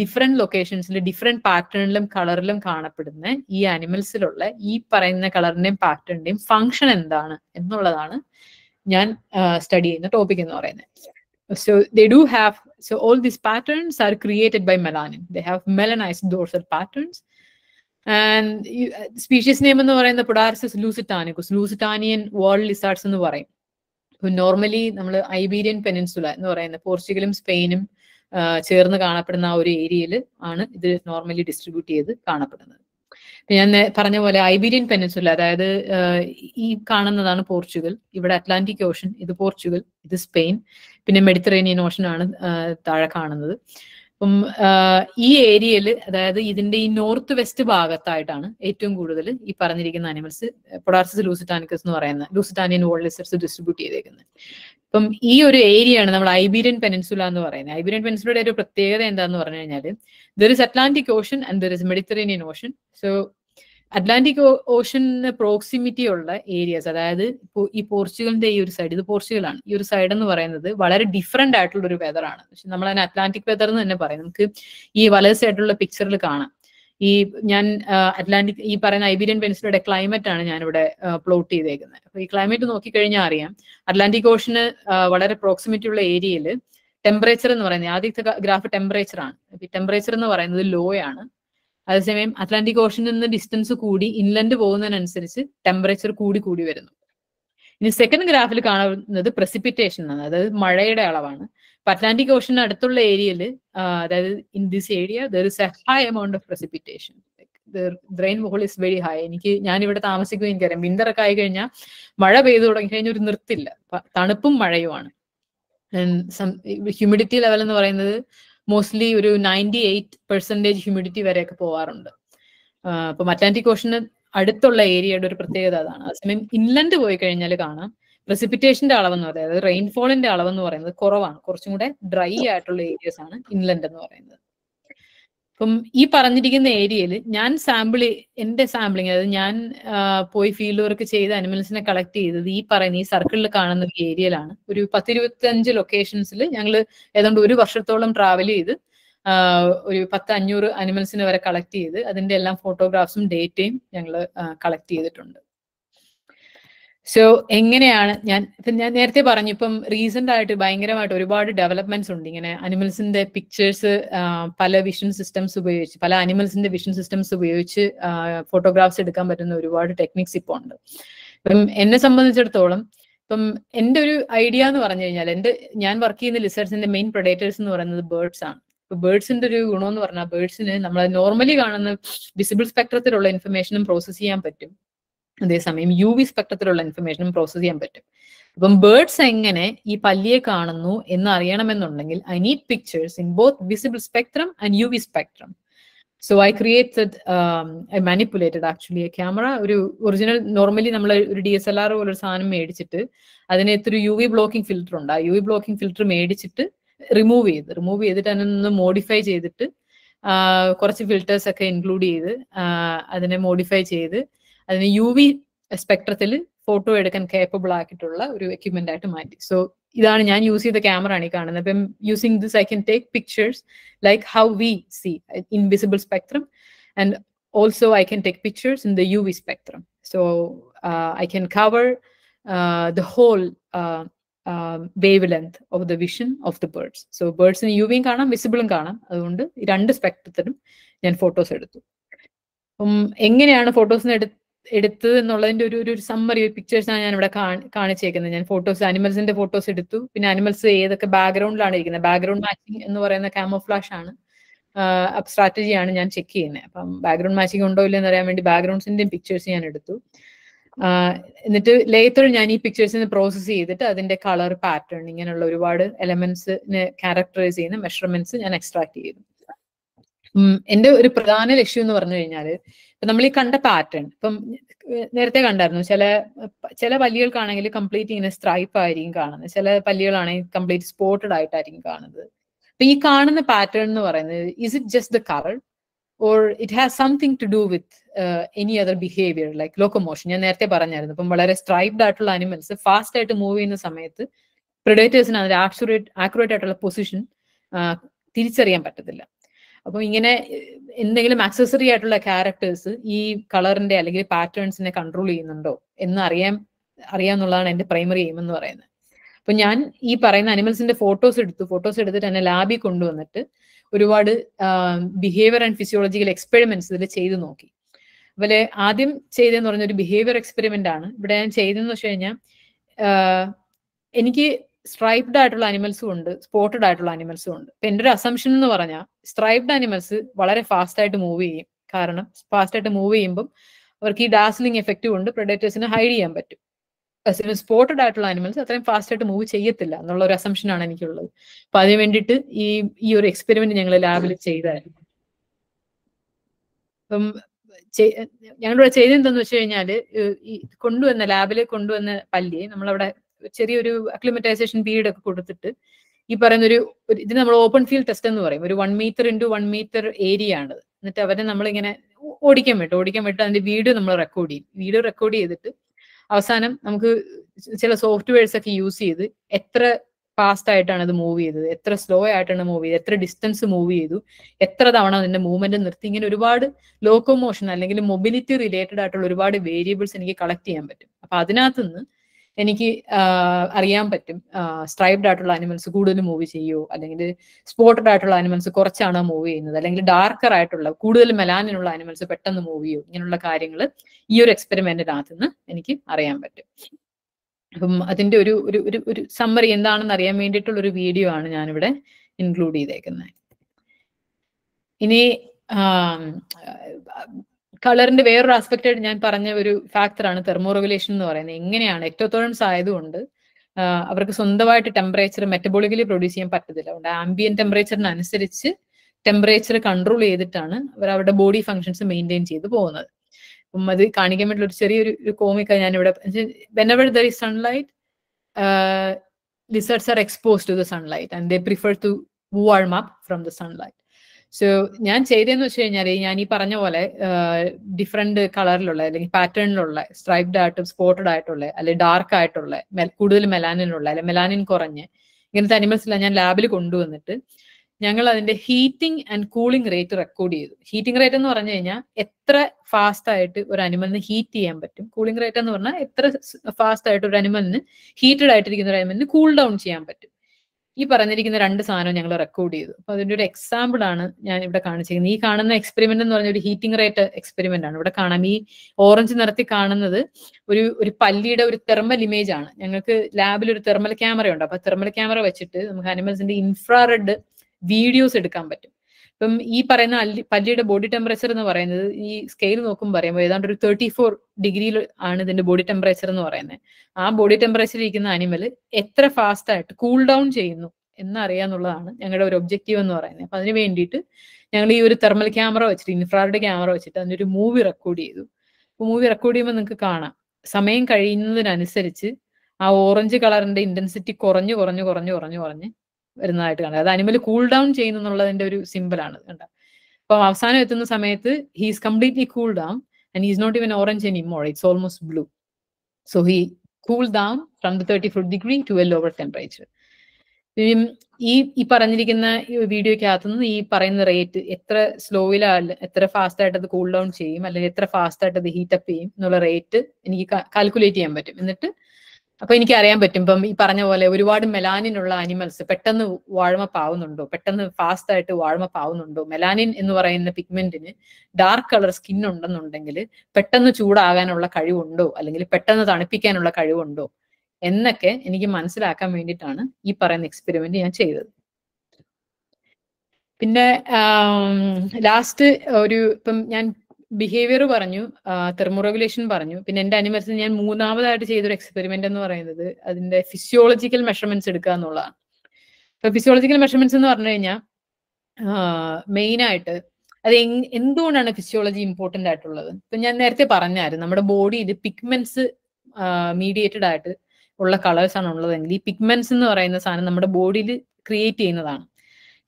ഡിഫറെന്റ് ലൊക്കേഷൻസിൽ ഡിഫറെന്റ് പാറ്റേണിലും കളറിലും കാണപ്പെടുന്ന ഈ അനിമൽസിലുള്ള ഈ പറയുന്ന കളറിന്റെയും പാറ്റേണിന്റെയും ഫങ്ഷൻ എന്താണ് എന്നുള്ളതാണ് ഞാൻ സ്റ്റഡി ചെയ്യുന്ന ടോപ്പിക് എന്ന് പറയുന്നത് so they do have so all these patterns are created by melanin they have melanised dorsal patterns species name uh, എന്ന് പറയുന്ന പൊഡാർസസ് ലൂസിറ്റാനിക്കുസ് ലൂസിറ്റാനിയൻ വേൾഡ് ലിസാർട്സ് എന്ന് പറയും നോർമലി നമ്മൾ ഐബീരിയൻ പെനിൻസുല എന്ന് പറയുന്ന പോർച്ചുഗലും സ്പെയിനും ചേർന്ന് കാണപ്പെടുന്ന ആ ഒരു ഏരിയയിൽ ആണ് ഇത് നോർമലി ഡിസ്ട്രിബ്യൂട്ട് ചെയ്ത് കാണപ്പെടുന്നത് ഞാൻ പറഞ്ഞ പോലെ ഐബീരിയൻ പെനിൻസുല അതായത് ഈ കാണുന്നതാണ് പോർച്ചുഗൽ ഇവിടെ അറ്റ്ലാന്റിക് ഓഷൻ ഇത് പോർച്ചുഗൽ ഇത് സ്പെയിൻ പിന്നെ മെഡിറ്ററേനിയൻ ഓഷൻ ആണ് താഴെ കാണുന്നത് അപ്പം ഈ ഏരിയയിൽ അതായത് ഇതിന്റെ ഈ നോർത്ത് വെസ്റ്റ് ഭാഗത്തായിട്ടാണ് ഏറ്റവും കൂടുതൽ ഈ പറഞ്ഞിരിക്കുന്ന അനിമൽസ് പൊഡാർസിസ് ലൂസിറ്റാനിക്കസ് എന്ന് പറയുന്ന ലൂസിറ്റാനിയൻ ലിസ്റ്റർസ് ഡിസ്ട്രിബ്യൂട്ട് ചെയ്തേക്കുന്നത് അപ്പം ഈ ഒരു ഏരിയയാണ് നമ്മൾ ഐബീരിയൻ പെനൻസുല എന്ന് പറയുന്നത് ഐബീരിയൻ പെനൻസുലയുടെ ഒരു പ്രത്യേകത എന്താന്ന് പറഞ്ഞു കഴിഞ്ഞാൽ there is Atlantic Ocean and there is Mediterranean Ocean so Atlantic ഓഷന് പ്രോക്സിമിറ്റി ഉള്ള ഏരിയാസ് അതായത് ഈ പോർച്ചുഗലിന്റെ ഈ ഒരു സൈഡ് ഇത് പോർച്ചുഗലാണ് ഈ ഒരു സൈഡ് എന്ന് പറയുന്നത് വളരെ ഡിഫറെന്റ് ആയിട്ടുള്ള ഒരു വെതറാണ് പക്ഷെ നമ്മൾ അതിന് അറ്റ്ലാന്റിക് വെതർ എന്ന് തന്നെ പറയും നമുക്ക് ഈ വലത് സൈഡിലുള്ള പിക്ചറിൽ കാണാം ഈ ഞാൻ അറ്റ്ലാന്റിക് ഈ പറയുന്ന ഐബീരിയൻ പെൻസിലയുടെ ക്ലൈമറ്റ് ആണ് ഞാനിവിടെ പ്ലോട്ട് ചെയ്തേക്കുന്നത് അപ്പൊ ഈ ക്ലൈമറ്റ് നോക്കിക്കഴിഞ്ഞാൽ അറിയാം അറ്റ്ലാന്റിക് ഓഷന് വളരെ പ്രോക്സിമിറ്റി ഉള്ള ഏരിയയിൽ ടെമ്പറേച്ചർ എന്ന് പറയുന്നത് ആദ്യത്തെ ഗ്രാഫ് ടെമ്പറേച്ചർ ആണ് ഈ ടെമ്പറേച്ചർ എന്ന് പറയുന്നത് ലോ ആണ് അതേസമയം അറ്റ്ലാന്റിക് ഓഷനിൽ നിന്ന് ഡിസ്റ്റൻസ് കൂടി ഇൻലൻഡ് പോകുന്നതിനനുസരിച്ച് ടെമ്പറേച്ചർ കൂടി കൂടി വരുന്നു ഇനി സെക്കൻഡ് ഗ്രാഫിൽ കാണുന്നത് പ്രസിപ്പിറ്റേഷൻ ആണ് അതായത് മഴയുടെ അളവാണ് അപ്പൊ അറ്റ്ലാന്റിക് ഓഷന് അടുത്തുള്ള ഏരിയയിൽ അതായത് in this area there is a high amount of precipitation rainfall is very high എനിക്ക് ഞാൻ ഇവിടെ താമസിക്കുകയും എനിക്കറിയാം വിന്റർ ആയി കഴിഞ്ഞാൽ മഴ പെയ്തു തുടങ്ങി കഴിഞ്ഞാൽ ഒരു നിർത്തില്ല തണുപ്പും മഴയുമാണ് ഹ്യൂമിഡിറ്റി ലെവൽ എന്ന് പറയുന്നത് മോസ്റ്റ്ലി ഒരു നയൻറ്റി എയ്റ്റ് പെർസെൻറ്റേജ് ഹ്യൂമിഡിറ്റി വരെയൊക്കെ പോവാറുണ്ട് അപ്പൊ അറ്റ്ലാന്റിക് ഓഷന് അടുത്തുള്ള ഏരിയയുടെ ഒരു പ്രത്യേകത അതാണ് അതേസമയം ഇൻലൻഡ് പോയി കഴിഞ്ഞാൽ കാണാം പ്രസിപ്പിറ്റേഷന്റെ അളവെന്ന് പറയുന്നത് റെയിൻഫോളിന്റെ അളവെന്ന് പറയുന്നത് കുറവാണ് കുറച്ചും കൂടെ ഡ്രൈ ആയിട്ടുള്ള ഏരിയസ് ആണ് ഇൻലൻഡ് എന്ന് പറയുന്നത് ഇപ്പം ഈ പറഞ്ഞിരിക്കുന്ന ഏരിയയിൽ ഞാൻ സാമ്പിൾ എന്റെ സാമ്പിളിങ് അതായത് ഞാൻ പോയി ഫീൽഡ് വർക്ക് ചെയ്ത് അനിമൽസിനെ കളക്ട് ചെയ്തത് ഈ പറയുന്ന ഈ സർക്കിളിൽ കാണുന്ന ഒരു ഏരിയയിലാണ് ഒരു പത്തിരുപത്തഞ്ച് ലൊക്കേഷൻസിൽ ഞങ്ങൾ ഏതാണ്ട് ഒരു വർഷത്തോളം ട്രാവൽ ചെയ്ത് ഒരു പത്ത് അഞ്ഞൂറ് അനിമൽസിനെ വരെ കളക്ട് ചെയ്ത് അതിന്റെ എല്ലാം ഫോട്ടോഗ്രാഫ്സും ഡേറ്റയും ഞങ്ങൾ കളക്ട് ചെയ്തിട്ടുണ്ട് സോ എങ്ങനെയാണ് ഞാൻ ഞാൻ നേരത്തെ പറഞ്ഞു ഇപ്പം റീസെന്റ് ആയിട്ട് ഭയങ്കരമായിട്ട് ഒരുപാട് ഡെവലപ്മെന്റ്സ് ഉണ്ട് ഇങ്ങനെ അനിമൽസിന്റെ പിക്ചേഴ്സ് പല വിഷൻ സിസ്റ്റംസ് ഉപയോഗിച്ച് പല അനിമൽസിന്റെ വിഷൻ സിസ്റ്റംസ് ഉപയോഗിച്ച് ഫോട്ടോഗ്രാഫ്സ് എടുക്കാൻ പറ്റുന്ന ഒരുപാട് ടെക്നിക്സ് ഇപ്പോൾ ഉണ്ട് ഇപ്പം എന്നെ സംബന്ധിച്ചിടത്തോളം ഇപ്പം എൻ്റെ ഒരു ഐഡിയ എന്ന് പറഞ്ഞു കഴിഞ്ഞാൽ എൻ്റെ ഞാൻ വർക്ക് ചെയ്യുന്ന ലിസേർട്സിന്റെ മെയിൻ പ്രൊഡേറ്റേഴ്സ് എന്ന് പറയുന്നത് ബേർഡ്സ് ആണ് ഇപ്പൊ ബേർഡ്സിന്റെ ഒരു ഗുണം എന്ന് പറഞ്ഞാൽ ബേർഡ്സിന് നമ്മൾ നോർമലി കാണുന്ന വിസിബിൾ സ്പെക്ട്രത്തിലുള്ള ഇൻഫർമേഷനും പ്രോസസ് ചെയ്യാൻ പറ്റും അതേസമയം യു വി സ്പെക്ട്രത്തിലുള്ള ഇൻഫർമേഷനും പ്രോസസ് ചെയ്യാൻ പറ്റും അപ്പം ബേർഡ്സ് എങ്ങനെ ഈ പല്ലിയെ കാണുന്നു എന്ന് അറിയണമെന്നുണ്ടെങ്കിൽ I need pictures in both visible spectrum and U V spectrum so I created I manipulated actually camera ഒരു ഒറിജിനൽ നോർമലി നമ്മൾ ഒരു ഡി എസ് എൽ ആർ പോലൊരു സാധനം മേടിച്ചിട്ട് അതിന് ഇത്തിരി യു വി ബ്ലോക്കിംഗ് ഫിൽറ്റർ ഉണ്ട് ആ യു വി ബ്ലോക്കിംഗ് ഫിൽറ്റർ മേടിച്ചിട്ട് റിമൂവ് ചെയ്ത് റിമൂവ് ചെയ്തിട്ട് അതിനെ നിന്ന് മോഡിഫൈ ചെയ്തിട്ട് കുറച്ച് ഫിൽറ്റേഴ്സ് ഒക്കെ ഇൻക്ലൂഡ് ചെയ്ത് അതിനെ മോഡിഫൈ ചെയ്ത് അതിന് യു വി സ്പെക്ട്രത്തിൽ ഫോട്ടോ എടുക്കാൻ കേപ്പബിൾ ആക്കിയിട്ടുള്ള ഒരു എക്യുപ്മെന്റ് ആയിട്ട് മാറ്റി സോ ഇതാണ് ഞാൻ യൂസ് ചെയ്ത ക്യാമറ ആണ് ഈ കാണുന്നത് അപ്പം using this I can take pictures like how we see invisible spectrum and also I can take pictures in the U V spectrum so I can cover the whole wavelength of the vision of the birds so ബേർഡ്സിന് യു വിയും കാണാം വിസിബിളും കാണാം അതുകൊണ്ട് രണ്ട് സ്പെക്ട്രത്തിനും ഞാൻ photos എടുത്തു അപ്പം എങ്ങനെയാണ് ഫോട്ടോസിന് എടുത്ത് എടുത്തു എന്നുള്ളതിന്റെ ഒരു ഒരു സമ്മറി ഒരു ആണ് ഞാൻ ഇവിടെ കാണിച്ചേക്കുന്നത് ഞാൻ ഫോട്ടോസ് അനിമൽസിന്റെ ഫോട്ടോസ് എടുത്തു പിന്നെ അനിമൽസ് ഏതൊക്കെ ബാക്ക്ഗ്രൗണ്ടിലാണ് ഇരിക്കുന്നത് ബാക്ക്ഗ്രൗണ്ട് മാച്ചിങ് എന്ന് പറയുന്ന കാമോഫ്ലാഷ് ആണ് സ്ട്രാറ്റജിയാണ് ഞാൻ ചെക്ക് ചെയ്യുന്നത് അപ്പം ബാക്ക്ഗ്രൗണ്ട് മാച്ചിങ് ഉണ്ടോ ഇല്ലെന്ന് അറിയാൻ വേണ്ടി ബാക്ക്ഗ്രൗണ്ട്സിന്റെയും പിക്ചേഴ്സ് ഞാൻ എടുത്തു എന്നിട്ട് ലേറ്റർ ഞാൻ ഈ പിക്ചേഴ്സിന് പ്രോസസ്സ് ചെയ്തിട്ട് അതിന്റെ കളർ പാറ്റേൺ ഇങ്ങനെയുള്ള ഒരുപാട് എലമെന്റ്സിനെ ക്യാരക്ടറൈസ് ചെയ്യുന്ന മെഷർമെന്റ്സ് ഞാൻ എക്സ്ട്രാക്ട് ചെയ്തു എന്റെ ഒരു പ്രധാന ലക്ഷ്യം എന്ന് പറഞ്ഞു കഴിഞ്ഞാൽ നമ്മൾ ഈ കണ്ട പാറ്റേൺ ഇപ്പം നേരത്തെ കണ്ടായിരുന്നു ചില ചില പല്ലികൾക്കാണെങ്കിൽ കംപ്ലീറ്റ് ഇങ്ങനെ സ്ട്രൈപ്പ് ആയിരിക്കും കാണുന്നത് ചില പല്ലികളാണെങ്കിൽ കംപ്ലീറ്റ് സ്പോട്ടഡ് ആയിട്ടായിരിക്കും കാണുന്നത് അപ്പൊ ഈ കാണുന്ന പാറ്റേൺ എന്ന് പറയുന്നത് is it just the colour or it has something to do with any other behaviour like locomotion ഞാൻ നേരത്തെ പറഞ്ഞായിരുന്നു ഇപ്പം വളരെ സ്ട്രൈപ്ഡ് ആയിട്ടുള്ള അനിമൽസ് ഫാസ്റ്റ് ആയിട്ട് മൂവ് ചെയ്യുന്ന സമയത്ത് പ്രിഡേറ്റേഴ്സിന് അതിന്റെ ആക്യുറേറ്റ് ആക്യുറേറ്റ് ആയിട്ടുള്ള പൊസിഷൻ uh, തിരിച്ചറിയാൻ പറ്റത്തില്ല അപ്പം ഇങ്ങനെ എന്തെങ്കിലും ആക്സസറി ആയിട്ടുള്ള ക്യാരക്ടേഴ്സ് ഈ കളറിന്റെ അല്ലെങ്കിൽ പാറ്റേൺസിനെ കൺട്രോൾ ചെയ്യുന്നുണ്ടോ എന്ന് അറിയാൻ അറിയാന്നുള്ളതാണ് എന്റെ പ്രൈമറി എയിം എന്ന് പറയുന്നത് അപ്പൊ ഞാൻ ഈ പറയുന്ന അനിമൽസിന്റെ ഫോട്ടോസ് എടുത്തു ഫോട്ടോസ് എടുത്തിട്ട് എന്നെ ലാബിൽ കൊണ്ടുവന്നിട്ട് ഒരുപാട് ബിഹേവിയർ ആൻഡ് ഫിസിയോളജിക്കൽ എക്സ്പെരിമെന്റ്സ് ഇതിൽ ചെയ്തു നോക്കി അതുപോലെ ആദ്യം ചെയ്തെന്ന് പറഞ്ഞ ഒരു ബിഹേവിയർ എക്സ്പെരിമെന്റ് ആണ് ഇവിടെ ഞാൻ ചെയ്തതെന്ന് വെച്ച് കഴിഞ്ഞാൽ എനിക്ക് സ്ട്രൈപ്ഡ് ആയിട്ടുള്ള അനിമൽസും ഉണ്ട് സ്പോട്ടഡ് ആയിട്ടുള്ള അനിമൽസും ഉണ്ട് ഇപ്പൊ എൻ്റെ ഒരു അസംഷൻ എന്ന് പറഞ്ഞാൽ സ്ട്രൈപ്ഡ് അനിമൽസ് വളരെ ഫാസ്റ്റ് ആയിട്ട് മൂവ് ചെയ്യും കാരണം ഫാസ്റ്റ് ആയിട്ട് മൂവ് ചെയ്യുമ്പം അവർക്ക് ഈ ഡാസ്ലിംഗ് എഫക്റ്റ് കൊണ്ട് പ്രൊഡക്റ്റേഴ്സിന് ഹൈഡ് ചെയ്യാൻ പറ്റും സ്പോട്ടഡ് ആയിട്ടുള്ള അനിമൽസ് അത്രയും ഫാസ്റ്റ് ആയിട്ട് മൂവ് ചെയ്യത്തില്ല എന്നുള്ള ഒരു അസംഷൻ ആണ് എനിക്കുള്ളത് അപ്പൊ അതിന് വേണ്ടിയിട്ട് ഈ ഈ ഒരു എക്സ്പെരിമെന്റ് ഞങ്ങൾ ലാബിൽ ചെയ്തായിരുന്നു അപ്പം ഞങ്ങളിവിടെ ചെയ്തെന്താന്ന് വെച്ച് കഴിഞ്ഞാല് ഈ കൊണ്ടുവന്ന ലാബിലേക്ക് കൊണ്ടുവന്ന പല്ലിയെ നമ്മളവിടെ ചെറിയൊരു അക്ലിമറ്റൈസേഷൻ പീരീഡ് ഒക്കെ കൊടുത്തിട്ട് ഈ പറയുന്ന ഒരു ഇതിന് നമ്മൾ ഓപ്പൺ ഫീൽഡ് ടെസ്റ്റ് എന്ന് പറയും ഒരു one metre into one metre area ആണ് എന്നിട്ട് അവരെ നമ്മളിങ്ങനെ ഓടിക്കാൻ വിട്ടു ഓടിക്കാൻ വിട്ട് അതിന്റെ വീഡിയോ നമ്മൾ റെക്കോർഡ് ചെയ്യും വീഡിയോ റെക്കോർഡ് ചെയ്തിട്ട് അവസാനം നമുക്ക് ചില സോഫ്റ്റ്വെയർസ് ഒക്കെ യൂസ് ചെയ്ത് എത്ര ഫാസ്റ്റ് ആയിട്ടാണ് ഇത് മൂവ് ചെയ്തത് എത്ര സ്ലോ ആയിട്ടാണ് മൂവ് ചെയ്തത് എത്ര ഡിസ്റ്റൻസ് മൂവ് ചെയ്തു എത്ര തവണ അതിന്റെ മൂവ്മെന്റ് നിർത്തി ഇങ്ങനെ ഒരുപാട് ലോക്കോമോഷൻ അല്ലെങ്കിൽ മൊബിലിറ്റി റിലേറ്റഡ് ആയിട്ടുള്ള ഒരുപാട് വേരിയബിൾസ് എനിക്ക് കളക്ട് ചെയ്യാൻ പറ്റും അപ്പൊ അതിനകത്തുനിന്ന് എനിക്ക് അറിയാൻ പറ്റും സ്ട്രൈബ്ഡ് ആയിട്ടുള്ള ആനിമൽസ് കൂടുതൽ മൂവ് ചെയ്യുമോ അല്ലെങ്കിൽ സ്പോട്ടഡ് ആയിട്ടുള്ള ആനിമൽസ് കുറച്ചാണ് മൂവ് ചെയ്യുന്നത് അല്ലെങ്കിൽ ഡാർക്കർ ആയിട്ടുള്ള കൂടുതൽ മെലാനിനുള്ള ആനിമൽസ് പെട്ടെന്ന് മൂവ് ചെയ്യും ഇങ്ങനെയുള്ള കാര്യങ്ങൾ ഈ ഒരു എക്സ്പെരിമെന്റിനകത്ത് നിന്ന് എനിക്ക് അറിയാൻ പറ്റും അപ്പം അതിന്റെ ഒരു ഒരു ഒരു ഒരു സമ്മറി എന്താണെന്ന് അറിയാൻ വേണ്ടിയിട്ടുള്ള ഒരു വീഡിയോ ആണ് ഞാനിവിടെ ഇൻക്ലൂഡ് ചെയ്തേക്കുന്നത് ഇനി കളറിന്റെ വേറൊരു ആസ്പെക്റ്റ് ആയിട്ട് ഞാൻ പറഞ്ഞ ഒരു ഫാക്ടറാണ് തെർമോറെഗുലേഷൻ എന്ന് പറയുന്നത് എങ്ങനെയാണ് എക്ടോത്തോഴംസ് ആയതുകൊണ്ട് അവർക്ക് സ്വന്തമായിട്ട് ടെമ്പറേച്ചർ മെറ്റബോളിക്കലി പ്രൊഡ്യൂസ് ചെയ്യാൻ പറ്റത്തില്ല അതുകൊണ്ട് ആംബിയൻ ടെമ്പറേച്ചറിനനുസരിച്ച് ടെമ്പറേച്ചർ കൺട്രോൾ ചെയ്തിട്ടാണ് അവർ അവരുടെ ബോഡി ഫങ്ഷൻസ് മെയിൻറ്റെയിൻ ചെയ്ത് പോകുന്നത് അപ്പം അത് കാണിക്കാൻ വേണ്ടി ഒരു ചെറിയൊരു ഒരു കോമിക്ക ഞാനിവിടെ whenever there is sunlight lizards are expose to the sunlight and they prefer to wall map from the sunlight so ഞാൻ ചെയ്തതെന്ന് വെച്ച് കഴിഞ്ഞാൽ ഞാൻ ഈ പറഞ്ഞ പോലെ ഡിഫറെന്റ് കളറിലുള്ള അല്ലെങ്കിൽ പാറ്റേണിലുള്ള സ്ട്രൈപ്ഡ് ആയിട്ടും സ്പോട്ടഡ് ആയിട്ടുള്ള അല്ലെങ്കിൽ ഡാർക്ക് ആയിട്ടുള്ള കൂടുതൽ മെലാനിനുള്ള അല്ലെങ്കിൽ മെലാനിൻ കുറഞ്ഞ് ഇങ്ങനത്തെ അനിമൽസ് എല്ലാം ഞാൻ ലാബിൽ കൊണ്ടുവന്നിട്ട് ഞങ്ങൾ അതിന്റെ heating and cooling rate record ചെയ്തു ഹീറ്റിംഗ് റേറ്റ് എന്ന് പറഞ്ഞു കഴിഞ്ഞാൽ എത്ര ഫാസ്റ്റ് ആയിട്ട് ഒരു അനിമലിന് ഹീറ്റ് ചെയ്യാൻ പറ്റും കൂളിംഗ് റേറ്റ് എന്ന് പറഞ്ഞാൽ എത്ര ഫാസ്റ്റ് ആയിട്ട് ഒരു അനിമലിന് ഹീറ്റഡ് ആയിട്ടിരിക്കുന്ന ഒരു അനിമലിന് കൂൾ ഡൗൺ ചെയ്യാൻ പറ്റും ഈ പറഞ്ഞിരിക്കുന്ന രണ്ട് സാധനവും ഞങ്ങൾ റെക്കോർഡ് ചെയ്തു അപ്പൊ അതിന്റെ ഒരു എക്സാമ്പിൾ ആണ് ഞാൻ ഇവിടെ കാണിച്ചിരിക്കുന്നത് ഈ കാണുന്ന എക്സ്പെരിമെന്റ് എന്ന് പറഞ്ഞ ഒരു ഹീറ്റിംഗ് റേറ്റ് എക്സ്പെരിമെന്റ് ആണ് ഇവിടെ കാണാം ഈ ഓറഞ്ച് നിറത്തി കാണുന്നത് ഒരു ഒരു പല്ലിയുടെ ഒരു തെർമൽ ഇമേജ് ആണ് ഞങ്ങൾക്ക് ലാബിൽ ഒരു തെർമൽ ക്യാമറ ഉണ്ട് അപ്പൊ തെർമൽ ക്യാമറ വെച്ചിട്ട് നമുക്ക് അനിമൽസിന്റെ ഇൻഫ്രാറെഡ് വീഡിയോസ് എടുക്കാൻ പറ്റും ഇപ്പം ഈ പറയുന്ന അല്ലി പല്ലിയുടെ ബോഡി ടെമ്പറേച്ചർ എന്ന് പറയുന്നത് ഈ സ്കെയിൽ നോക്കുമ്പോൾ പറയുമ്പോൾ ഏതാണ്ട് ഒരു തേർട്ടി ഫോർ ഡിഗ്രിയിൽ ആണ് ഇതിന്റെ ബോഡി ടെമ്പറേച്ചർ എന്ന് പറയുന്നത് ആ ബോഡി ടെമ്പറേച്ചർ ഇരിക്കുന്ന ആനിമൽ എത്ര ഫാസ്റ്റ് ആയിട്ട് കൂൾ ഡൗൺ ചെയ്യുന്നു എന്നറിയാന്നുള്ളതാണ് ഞങ്ങളുടെ ഒരു ഒബ്ജക്റ്റീവ് എന്ന് പറയുന്നത് അപ്പൊ അതിന് വേണ്ടിയിട്ട് ഞങ്ങൾ ഈ ഒരു തെർമൽ ക്യാമറ വെച്ചിട്ട് ഇൻഫ്രാറെഡ് ക്യാമറ വെച്ചിട്ട് അതിൻ്റെ ഒരു മൂവി റെക്കോർഡ് ചെയ്തു മൂവി റെക്കോർഡ് ചെയ്യുമ്പോൾ നിങ്ങൾക്ക് കാണാം സമയം കഴിയുന്നതിനനുസരിച്ച് ആ ഓറഞ്ച് കളറിന്റെ ഇന്റൻസിറ്റി കുറഞ്ഞു കുറഞ്ഞു കുറഞ്ഞു കുറഞ്ഞു കുറഞ്ഞ് വരുന്നതായിട്ട് കണ്ടത് അത് അനിമൽ കൂൾ ഡൗൺ ചെയ്യുന്നു എന്നുള്ളതിന്റെ ഒരു ആണ് കണ്ട അപ്പൊ അവസാനം എത്തുന്ന സമയത്ത് he's completely cool down and he's not even orange and ഇമോൾ it's almost blue so he cool down from the thirty four degree to a over temperature ഈ ഈ പറഞ്ഞിരിക്കുന്ന വീഡിയോയ്ക്കകത്തു നിന്ന് ഈ പറയുന്ന റേറ്റ് എത്ര സ്ലോയിലാ എത്ര ഫാസ്റ്റ് ആയിട്ട് അത് കൂൾ ഡൗൺ ചെയ്യും അല്ലെങ്കിൽ എത്ര ഫാസ്റ്റ് ആയിട്ട് അത് ഹീറ്റപ്പ് ചെയ്യും എന്നുള്ള റേറ്റ് എനിക്ക് കാൽക്കുലേറ്റ് ചെയ്യാൻ പറ്റും എന്നിട്ട് അപ്പൊ എനിക്ക് അറിയാൻ പറ്റും ഇപ്പം ഈ പറഞ്ഞ പോലെ ഒരുപാട് മെലാനിൻ ഉള്ള അനിമൽസ് പെട്ടെന്ന് വാഴ്മപ്പ് ആവുന്നുണ്ടോ പെട്ടെന്ന് ഫാസ്റ്റ് ആയിട്ട് വാഴ്മപ്പ് ആവുന്നുണ്ടോ മെലാനിൻ എന്ന് പറയുന്ന പിഗ്മെന്റിന് ഡാർക്ക് കളർ സ്കിൻ ഉണ്ടെന്നുണ്ടെങ്കിൽ പെട്ടെന്ന് ചൂടാകാനുള്ള കഴിവുണ്ടോ അല്ലെങ്കിൽ പെട്ടെന്ന് തണുപ്പിക്കാനുള്ള കഴിവുണ്ടോ എന്നൊക്കെ എനിക്ക് മനസ്സിലാക്കാൻ വേണ്ടിയിട്ടാണ് ഈ പറയുന്ന എക്സ്പെരിമെന്റ് ഞാൻ ചെയ്തത് പിന്നെ ലാസ്റ്റ് ഒരു ഇപ്പം ഞാൻ ബിഹേവിയർ പറഞ്ഞു തെർമോ റെഗുലേഷൻ പറഞ്ഞു പിന്നെ എന്റെ അനിമൽസിന് ഞാൻ മൂന്നാമതായിട്ട് ചെയ്തൊരു എക്സ്പെരിമെന്റ് എന്ന് പറയുന്നത് അതിന്റെ ഫിസിയോളജിക്കൽ മെഷർമെന്റ്സ് എടുക്കുക എന്നുള്ളതാണ് ഇപ്പൊ ഫിസിയോളജിക്കൽ മെഷർമെന്റ്സ് എന്ന് പറഞ്ഞു കഴിഞ്ഞാൽ മെയിൻ ആയിട്ട് അത് എന്തുകൊണ്ടാണ് ഫിസിയോളജി ഇമ്പോർട്ടന്റ് ആയിട്ടുള്ളത് ഇപ്പൊ ഞാൻ നേരത്തെ പറഞ്ഞായിരുന്നു നമ്മുടെ ബോഡിയിൽ പിഗ്മെന്റ്സ് മീഡിയേറ്റഡ് ആയിട്ട് ഉള്ള കളേഴ്സ് ആണ് ഉള്ളതെങ്കിൽ ഈ പിഗ്മെന്റ്സ് എന്ന് പറയുന്ന സാധനം നമ്മുടെ ബോഡിയിൽ ക്രിയേറ്റ് ചെയ്യുന്നതാണ്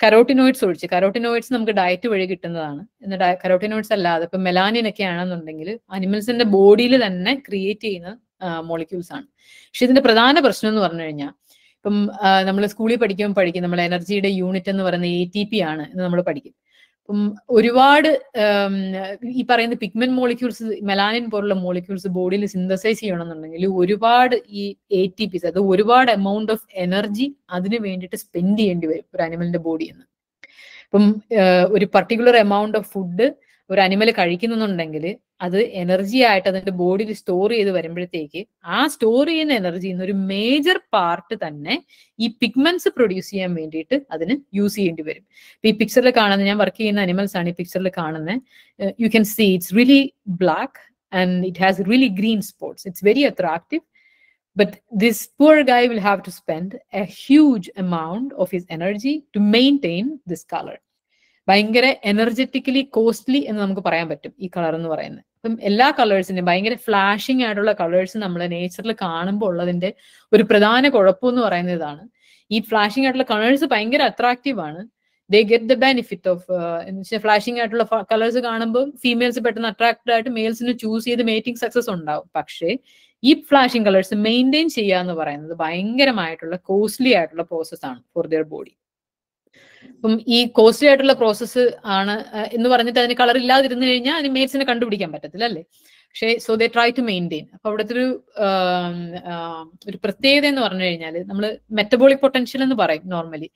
കരോട്ടിനോയിഡ്സ് ഒഴിച്ച് കരോട്ടിനോയിഡ്സ് നമുക്ക് ഡയറ്റ് വഴി കിട്ടുന്നതാണ് എന്ന കരോട്ടിനോയിഡ്സ് അല്ലാതെ ഇപ്പൊ മെലാനിൻ ഒക്കെ ആണെന്നുണ്ടെങ്കിൽ അനിമൽസിന്റെ ബോഡിയിൽ തന്നെ ക്രിയേറ്റ് ചെയ്യുന്ന മോളിക്യൂൾസ് ആണ് പക്ഷെ ഇതിന്റെ പ്രധാന പ്രശ്നം എന്ന് പറഞ്ഞു കഴിഞ്ഞാൽ ഇപ്പം നമ്മൾ സ്കൂളിൽ പഠിക്കുമ്പോൾ പഠിക്കും നമ്മൾ എനർജിയുടെ യൂണിറ്റ് എന്ന് പറയുന്നത് എ ടി പി ആണ് എന്ന് നമ്മൾ പഠിക്കും ഒരുപാട് ഈ പറയുന്ന പിഗ്മെന്റ് മോളിക്യൂൾസ് മെലാനിൻ പോലുള്ള മോളിക്യൂൾസ് ബോഡിയിൽ സിന്തസൈസ് ചെയ്യണമെന്നുണ്ടെങ്കിൽ ഒരുപാട് ഈ എ ടി പിസ് അത് ഒരുപാട് എമൗണ്ട് ഓഫ് എനർജി അതിന് വേണ്ടിയിട്ട് സ്പെൻഡ് ചെയ്യേണ്ടി വരും ഒരു അനിമലിന്റെ ബോഡിയിൽ നിന്ന് ഇപ്പം ഒരു പർട്ടിക്കുലർ എമൗണ്ട് ഓഫ് ഫുഡ് ഒരു അനിമൽ കഴിക്കുന്നുണ്ടെങ്കിൽ അത് എനർജി ആയിട്ട് അതിന്റെ ബോഡിയിൽ സ്റ്റോർ ചെയ്ത് വരുമ്പോഴത്തേക്ക് ആ സ്റ്റോർ ചെയ്യുന്ന എനർജി ഒരു മേജർ പാർട്ട് തന്നെ ഈ പിഗ്മെന്റ്സ് പ്രൊഡ്യൂസ് ചെയ്യാൻ വേണ്ടിയിട്ട് അതിന് യൂസ് ചെയ്യേണ്ടി വരും ഈ പിക്ചറിൽ കാണുന്ന ഞാൻ വർക്ക് ചെയ്യുന്ന അനിമൽസ് ആണ് ഈ പിക്ചറിൽ കാണുന്നത് you can see it's really black and it has really green spots it's very attractive but this poor guy will have to spend a huge amount of his energy to maintain this colour ഭയങ്കര energetically costly എന്ന് നമുക്ക് പറയാൻ പറ്റും ഈ colour എന്ന് പറയുന്നത് അപ്പം എല്ലാ കളേഴ്സിന്റെയും ഭയങ്കര ഫ്ലാഷിംഗ് ആയിട്ടുള്ള കളേഴ്സ് നമ്മൾ നേച്ചറിൽ കാണുമ്പോൾ ഉള്ളതിന്റെ ഒരു പ്രധാന കുഴപ്പം എന്ന് പറയുന്ന ഇതാണ് ഈ ഫ്ലാഷിംഗ് ആയിട്ടുള്ള കളേഴ്സ് ഭയങ്കര അട്രാക്റ്റീവ് ആണ് they get the benefit of എന്ന് വെച്ചാൽ ഫ്ലാഷിംഗ് ആയിട്ടുള്ള കളേഴ്സ് കാണുമ്പോൾ ഫീമെയിൽസ് പെട്ടെന്ന് അട്രാക്റ്റഡ് ആയിട്ട് മെയിൽസിന് ചൂസ് ചെയ്ത് മേറ്റിംഗ് സക്സസ് ഉണ്ടാവും പക്ഷേ ഈ ഫ്ലാഷിംഗ് കളേഴ്സ് മെയിൻറ്റെയിൻ ചെയ്യുക എന്ന് പറയുന്നത് ഭയങ്കരമായിട്ടുള്ള കോസ്റ്റ്ലി ആയിട്ടുള്ള പ്രോസസ്സാണ് ഫോർ ദിയർ ബോഡി ഇപ്പം ഈ കോസ്റ്റ്ലി ആയിട്ടുള്ള പ്രോസസ്സ് ആണ് എന്ന് പറഞ്ഞിട്ട് അതിന് കളർ ഇല്ലാതിരുന്നു കഴിഞ്ഞാൽ അതിന് മേറ്റ്സിനെ കണ്ടുപിടിക്കാൻ പറ്റത്തില്ല അല്ലേ പക്ഷേ so they try to maintain അപ്പൊ അവിടുത്തെ ഒരു ഒരു പ്രത്യേകത എന്ന് പറഞ്ഞു കഴിഞ്ഞാൽ നമ്മൾ മെറ്റബോളിക് പൊട്ടൻഷ്യൽ എന്ന് പറയും നോർമലി